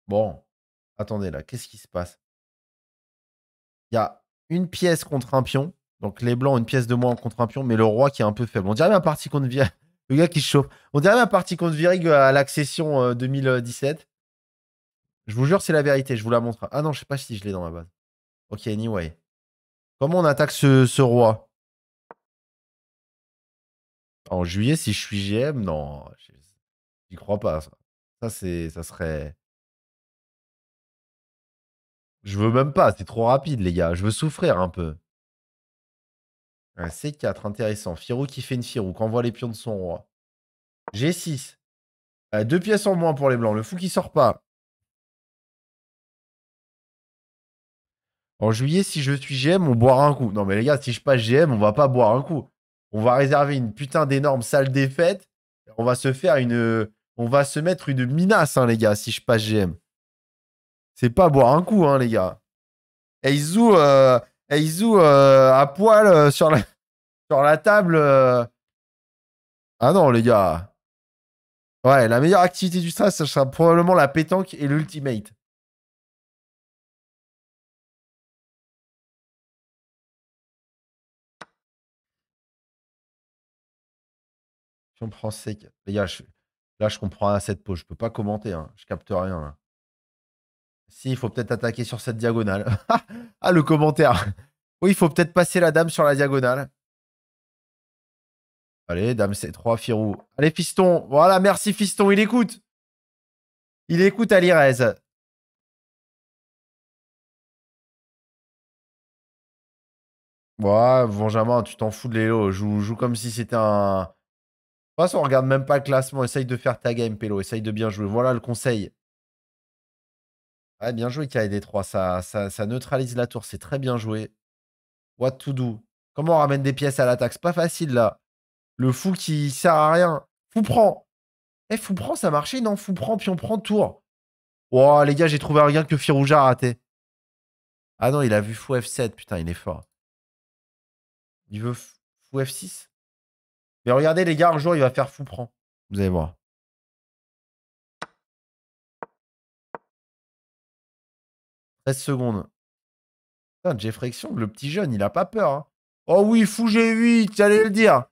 Bon. Attendez, là. Qu'est-ce qui se passe Il y a une pièce contre un pion. Donc les blancs ont une pièce de moins contre un pion, mais le roi qui est un peu faible. On dirait un partie contre Virig. Le gars qui chauffe. On dirait un parti contre Virig euh, à l'accession 2017. Euh, je vous jure, c'est la vérité. Je vous la montre. Ah non, je sais pas si je l'ai dans ma base. Ok, anyway. Comment on attaque ce, roi En juillet, si je suis GM, non. J'y crois pas. Ça, ça c'est, ça serait. Je veux même pas. C'est trop rapide, les gars. Je veux souffrir un peu. Un C4, intéressant. Firou qui fait une Firou, qui envoie les pions de son roi. G6. Euh, deux pièces en moins pour les blancs. Le fou qui sort pas. En juillet, si je suis GM, on boire un coup. Non mais les gars, si je passe GM, on va pas boire un coup. On va réserver une putain d'énorme salle des fêtes. On va se faire une. Euh, on va se mettre une minace, hein, les gars, si je passe GM. C'est pas boire un coup, hein, les gars. Eizou et Izou, euh, à poil euh, sur, la, sur la table. Euh. Ah non, les gars. Ouais, la meilleure activité du stress, ça sera probablement la pétanque et l'ultimate. Si on prend sec. Les gars, là, je comprends à cette peau. Je peux pas commenter. Hein. Je capte rien. Là. Si, il faut peut-être attaquer sur cette diagonale. ah, le commentaire. Oui, il faut peut-être passer la dame sur la diagonale. Allez, dame C3, Firou. Allez, fiston. Voilà, merci, fiston. Il écoute. Il écoute à l'Irez. Ouais, Benjamin, tu t'en fous de l'élo. Joue, joue comme si c'était un. De on regarde même pas le classement. Essaye de faire ta game, Pélo. Essaye de bien jouer. Voilà le conseil. Ouais, bien joué KD3, ça, ça, ça neutralise la tour, c'est très bien joué. What to do Comment on ramène des pièces à l'attaque C'est pas facile là. Le fou qui sert à rien. Fou prend. Eh, fou prend, ça marchait Non, fou prend, puis on prend tour. Oh, les gars, j'ai trouvé un que Firouja a raté. Ah non, il a vu fou F7, putain, il est fort. Il veut fou F6. Mais regardez, les gars, un jour, il va faire fou prend. Vous allez voir. 13 secondes. Putain, Jeffrection, le petit jeune, il a pas peur. Hein. Oh oui, fou G8, j'allais le dire.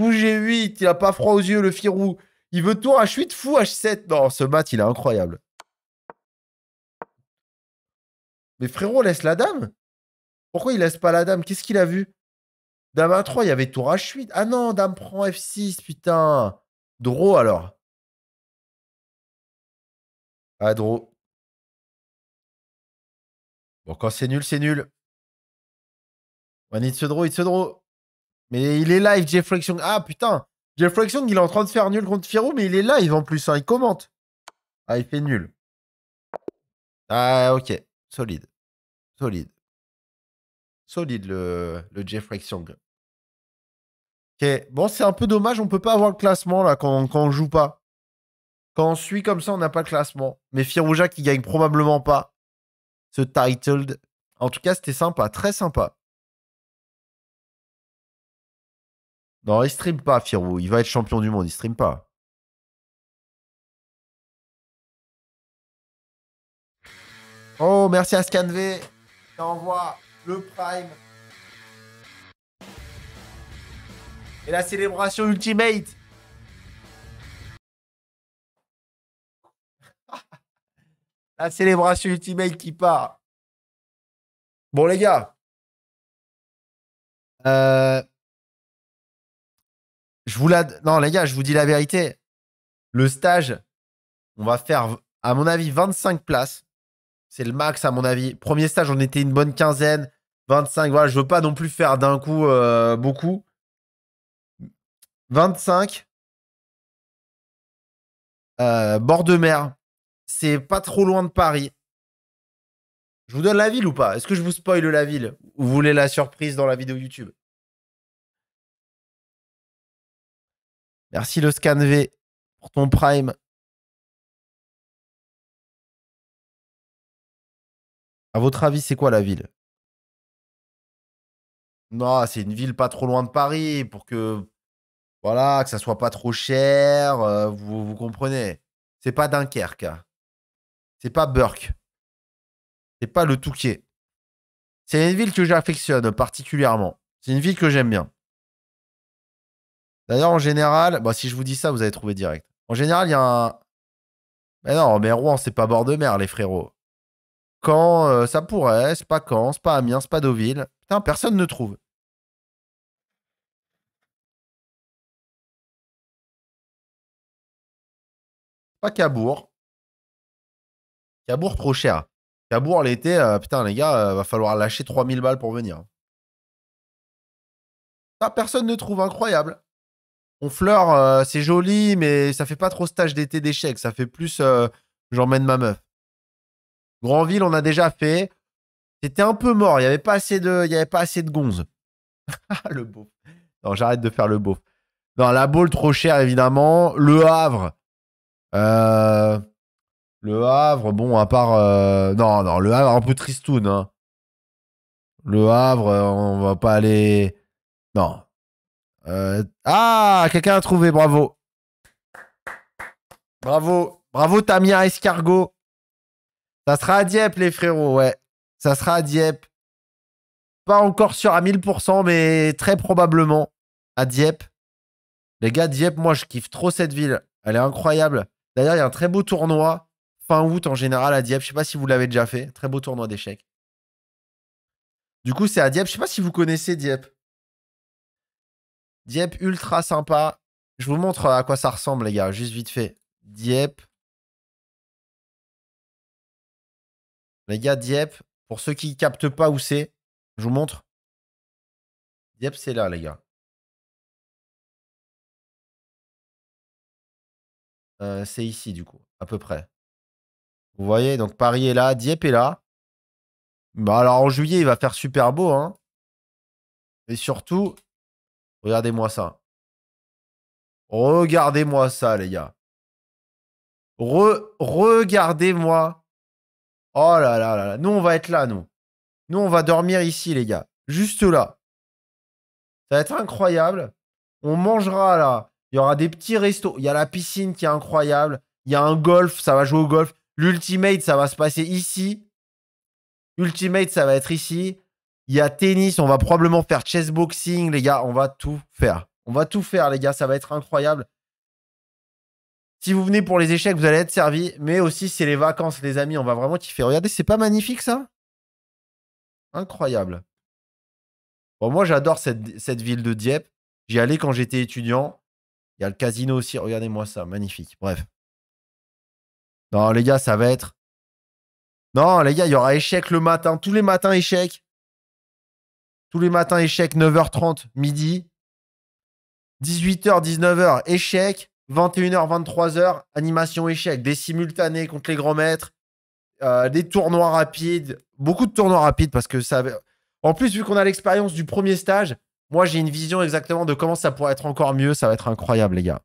Fou G8, il n'a pas froid aux yeux, le firou. Il veut tour H8, fou H7. Non, ce mat, il est incroyable. Mais frérot, laisse la dame. Pourquoi il laisse pas la dame Qu'est-ce qu'il a vu Dame A3, il y avait tour H8. Ah non, dame prend F6, putain. Draw alors. Ah, draw. Bon, quand c'est nul, c'est nul. One it's se draw, it's se draw. Mais il est live, Jeff Ah putain, Jeff Flexion, il est en train de faire nul contre Firou, mais il est live en plus. Hein. Il commente. Ah, il fait nul. Ah, ok. Solide. Solide. Solide le, le Jeff Ok. Bon, c'est un peu dommage. On peut pas avoir le classement là quand, on on joue pas. Quand on suit comme ça, on n'a pas le classement. Mais Firouja qui gagne probablement pas ce titled. En tout cas, c'était sympa, très sympa. Non, il stream pas, Firou. Il va être champion du monde, il stream pas. Oh, merci à ScanV. T'envoie le Prime. Et la célébration Ultimate. La célébration Ultimate qui part. Bon, les gars. Euh, je vous la... Non, les gars, je vous dis la vérité. Le stage, on va faire, à mon avis, 25 places. C'est le max, à mon avis. Premier stage, on était une bonne quinzaine. 25, voilà, je veux pas non plus faire d'un coup euh, beaucoup. 25. Euh, bord de mer. C'est pas trop loin de Paris. Je vous donne la ville ou pas Est-ce que je vous spoil la ville vous voulez la surprise dans la vidéo YouTube Merci le ScanV pour ton prime. À votre avis, c'est quoi la ville Non, c'est une ville pas trop loin de Paris pour que voilà, que ça soit pas trop cher, euh, vous, vous comprenez. C'est pas Dunkerque. Hein. C'est pas Burke. C'est pas le Touquet. C'est une ville que j'affectionne particulièrement. C'est une ville que j'aime bien. D'ailleurs, en général, bah, si je vous dis ça, vous allez trouver direct. En général, il y a un. Mais non, mais Rouen, c'est pas bord de mer, les frérots. Quand euh, ça pourrait, c'est pas Caen, c'est pas Amiens, c'est pas Deauville. Putain, personne ne trouve. Pas Cabourg. Cabourg, trop cher. Cabourg, l'été, euh, putain, les gars, euh, va falloir lâcher 3000 balles pour venir. Ça, ah, personne ne trouve incroyable. On fleur, euh, c'est joli, mais ça fait pas trop stage d'été d'échec. Ça fait plus j'emmène ma meuf. Grandville, on a déjà fait. C'était un peu mort. Il n'y avait pas assez de, il y avait pas assez de gonze. le beau. Non, j'arrête de faire le beau. Non, la boule trop cher évidemment. Le Havre. Euh, le Havre, bon, à part. Euh, non, non, le Havre, un peu tristoun. Hein. Le Havre, euh, on va pas aller. Non. Euh, ah, quelqu'un a trouvé, bravo. Bravo. Bravo, Tamia Escargot. Ça sera à Dieppe, les frérots, ouais. Ça sera à Dieppe. Pas encore sûr à 1000%, mais très probablement à Dieppe. Les gars, Dieppe, moi, je kiffe trop cette ville. Elle est incroyable. D'ailleurs, il y a un très beau tournoi en août en général à Dieppe. Je sais pas si vous l'avez déjà fait. Très beau tournoi d'échecs. Du coup, c'est à Dieppe. Je sais pas si vous connaissez Dieppe. Dieppe ultra sympa. Je vous montre à quoi ça ressemble, les gars, juste vite fait. Dieppe. Les gars, Dieppe, pour ceux qui captent pas où c'est, je vous montre. Dieppe, c'est là, les gars. Euh, c'est ici, du coup, à peu près. Vous voyez, donc Paris est là, Dieppe est là. Bah alors en juillet, il va faire super beau. Hein. Et surtout, regardez-moi ça. Regardez-moi ça, les gars. Regardez-moi. Oh là là là là. Nous, on va être là, nous. Nous, on va dormir ici, les gars. Juste là. Ça va être incroyable. On mangera là. Il y aura des petits restos. Il y a la piscine qui est incroyable. Il y a un golf. Ça va jouer au golf. L'Ultimate, ça va se passer ici. Ultimate, ça va être ici. Il y a tennis, on va probablement faire chess boxing, les gars. On va tout faire. On va tout faire, les gars. Ça va être incroyable. Si vous venez pour les échecs, vous allez être servi. Mais aussi, c'est les vacances, les amis. On va vraiment kiffer. Regardez, c'est pas magnifique, ça Incroyable. moi, j'adore cette, cette ville de Dieppe. J'y allais quand j'étais étudiant. Il y a le casino aussi. Regardez-moi ça. Magnifique. Bref. Non, les gars, ça va être. Non, les gars, il y aura échec le matin. Tous les matins, échec. Tous les matins, échec. 9h30, midi. 18h, 19h, échec. 21h, 23h, animation échec. Des simultanés contre les grands maîtres. Euh, des tournois rapides. Beaucoup de tournois rapides parce que ça. En plus, vu qu'on a l'expérience du premier stage, moi, j'ai une vision exactement de comment ça pourrait être encore mieux. Ça va être incroyable, les gars.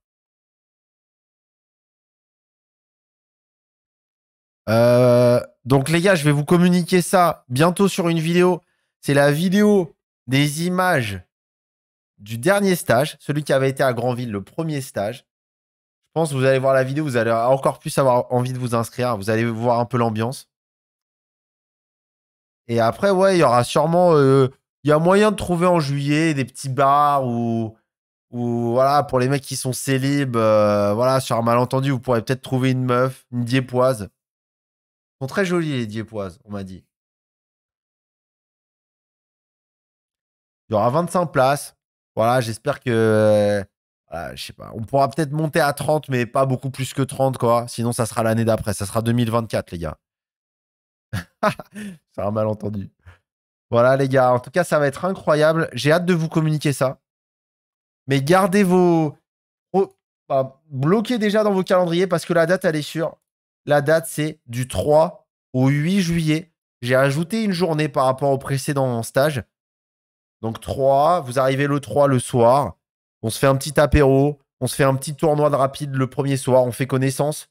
Euh, donc les gars, je vais vous communiquer ça bientôt sur une vidéo. C'est la vidéo des images du dernier stage, celui qui avait été à Grandville le premier stage. Je pense que vous allez voir la vidéo, vous allez encore plus avoir envie de vous inscrire. Vous allez voir un peu l'ambiance. Et après, ouais, il y aura sûrement. Euh, il y a moyen de trouver en juillet des petits bars ou. Ou voilà, pour les mecs qui sont célibes, euh, voilà, sur un malentendu, vous pourrez peut-être trouver une meuf, une diépoise sont très jolis, les Diepoises, on m'a dit. Il y aura 25 places. Voilà, j'espère que. Je euh, je sais pas. On pourra peut-être monter à 30, mais pas beaucoup plus que 30, quoi. Sinon, ça sera l'année d'après. Ça sera 2024, les gars. C'est un malentendu. Voilà, les gars. En tout cas, ça va être incroyable. J'ai hâte de vous communiquer ça. Mais gardez vos. Oh, bah, bloquez déjà dans vos calendriers parce que la date, elle est sûre. La date, c'est du 3 au 8 juillet. J'ai ajouté une journée par rapport au précédent stage. Donc 3, vous arrivez le 3 le soir. On se fait un petit apéro. On se fait un petit tournoi de rapide le premier soir. On fait connaissance.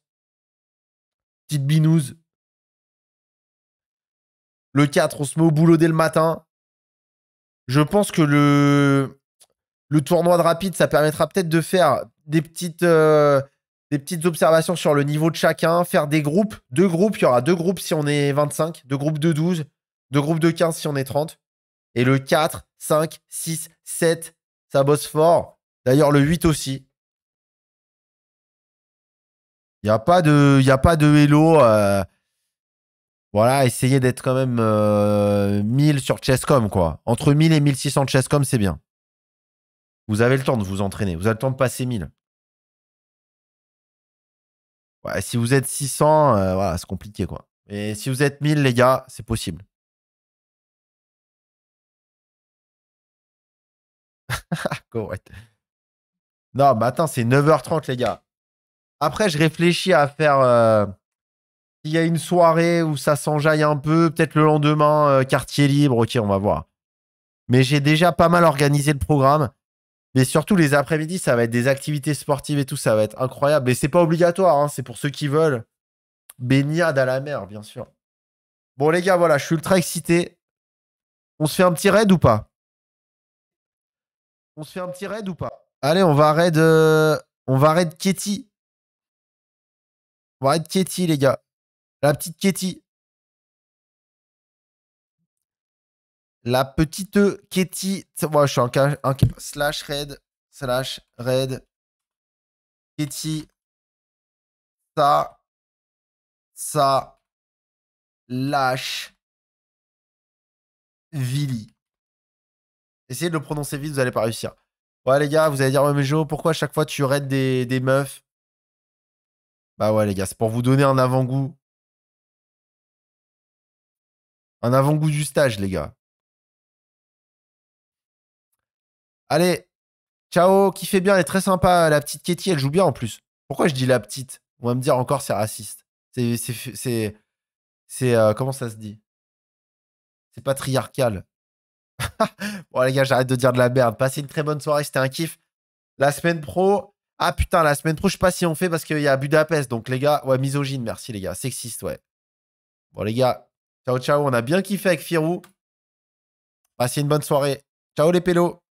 Petite binouze. Le 4, on se met au boulot dès le matin. Je pense que le, le tournoi de rapide, ça permettra peut-être de faire des petites, euh, des petites observations sur le niveau de chacun, faire des groupes, deux groupes, il y aura deux groupes si on est 25, deux groupes de 12, deux groupes de 15 si on est 30. Et le 4, 5, 6, 7, ça bosse fort. D'ailleurs, le 8 aussi. Il n'y a, pas de, y a pas de hello. Euh, voilà, essayez d'être quand même 1000 euh, sur Chesscom, quoi. Entre 1000 et 1600 Chesscom, c'est bien. Vous avez le temps de vous entraîner. Vous avez le temps de passer 1000 si vous êtes 600, euh, c'est compliqué, quoi. Et si vous êtes 1000, les gars, c'est possible. Non, mais attends, c'est 9h30, les gars. Après, je réfléchis à faire. Euh, s'il Il y a une soirée où ça s'enjaille un peu, peut-être le lendemain, euh, quartier libre, ok, on va voir. Mais j'ai déjà pas mal organisé le programme. Mais surtout, les après-midi, ça va être des activités sportives et tout, ça va être incroyable. Et c'est pas obligatoire, hein, c'est pour ceux qui veulent. Baignade à la mer, bien sûr. Bon, les gars, voilà, je suis ultra excité. On se fait un petit raid ou pas On se fait un petit raid ou pas Allez, on va raid. Euh... On va raid Katie. On va raid Katie, les gars. La petite Katie. La petite Katie. Moi, je suis en, slash red. Slash red. Katie. Ça. Ça. Lâche. Vili. Essayez de le prononcer vite, vous n'allez pas réussir. Ouais, les gars, vous allez dire, mais Jo, pourquoi à chaque fois tu raides des, des meufs Bah ouais, les gars, c'est pour vous donner un avant-goût. Un avant-goût du stage, les gars. Allez, ciao, fait bien, elle est très sympa. La petite Katie, elle joue bien en plus. Pourquoi je dis la petite On va me dire encore c'est raciste. C'est. C'est. c'est euh, comment ça se dit C'est patriarcal. bon, les gars, j'arrête de dire de la merde. Passez une très bonne soirée, c'était un kiff. La semaine pro. Ah putain, la semaine pro, je sais pas si on fait parce qu'il y a Budapest. Donc les gars, ouais, misogyne, merci les gars. Sexiste, ouais. Bon les gars, ciao ciao, on a bien kiffé avec Firou. Passez une bonne soirée. Ciao les pélos.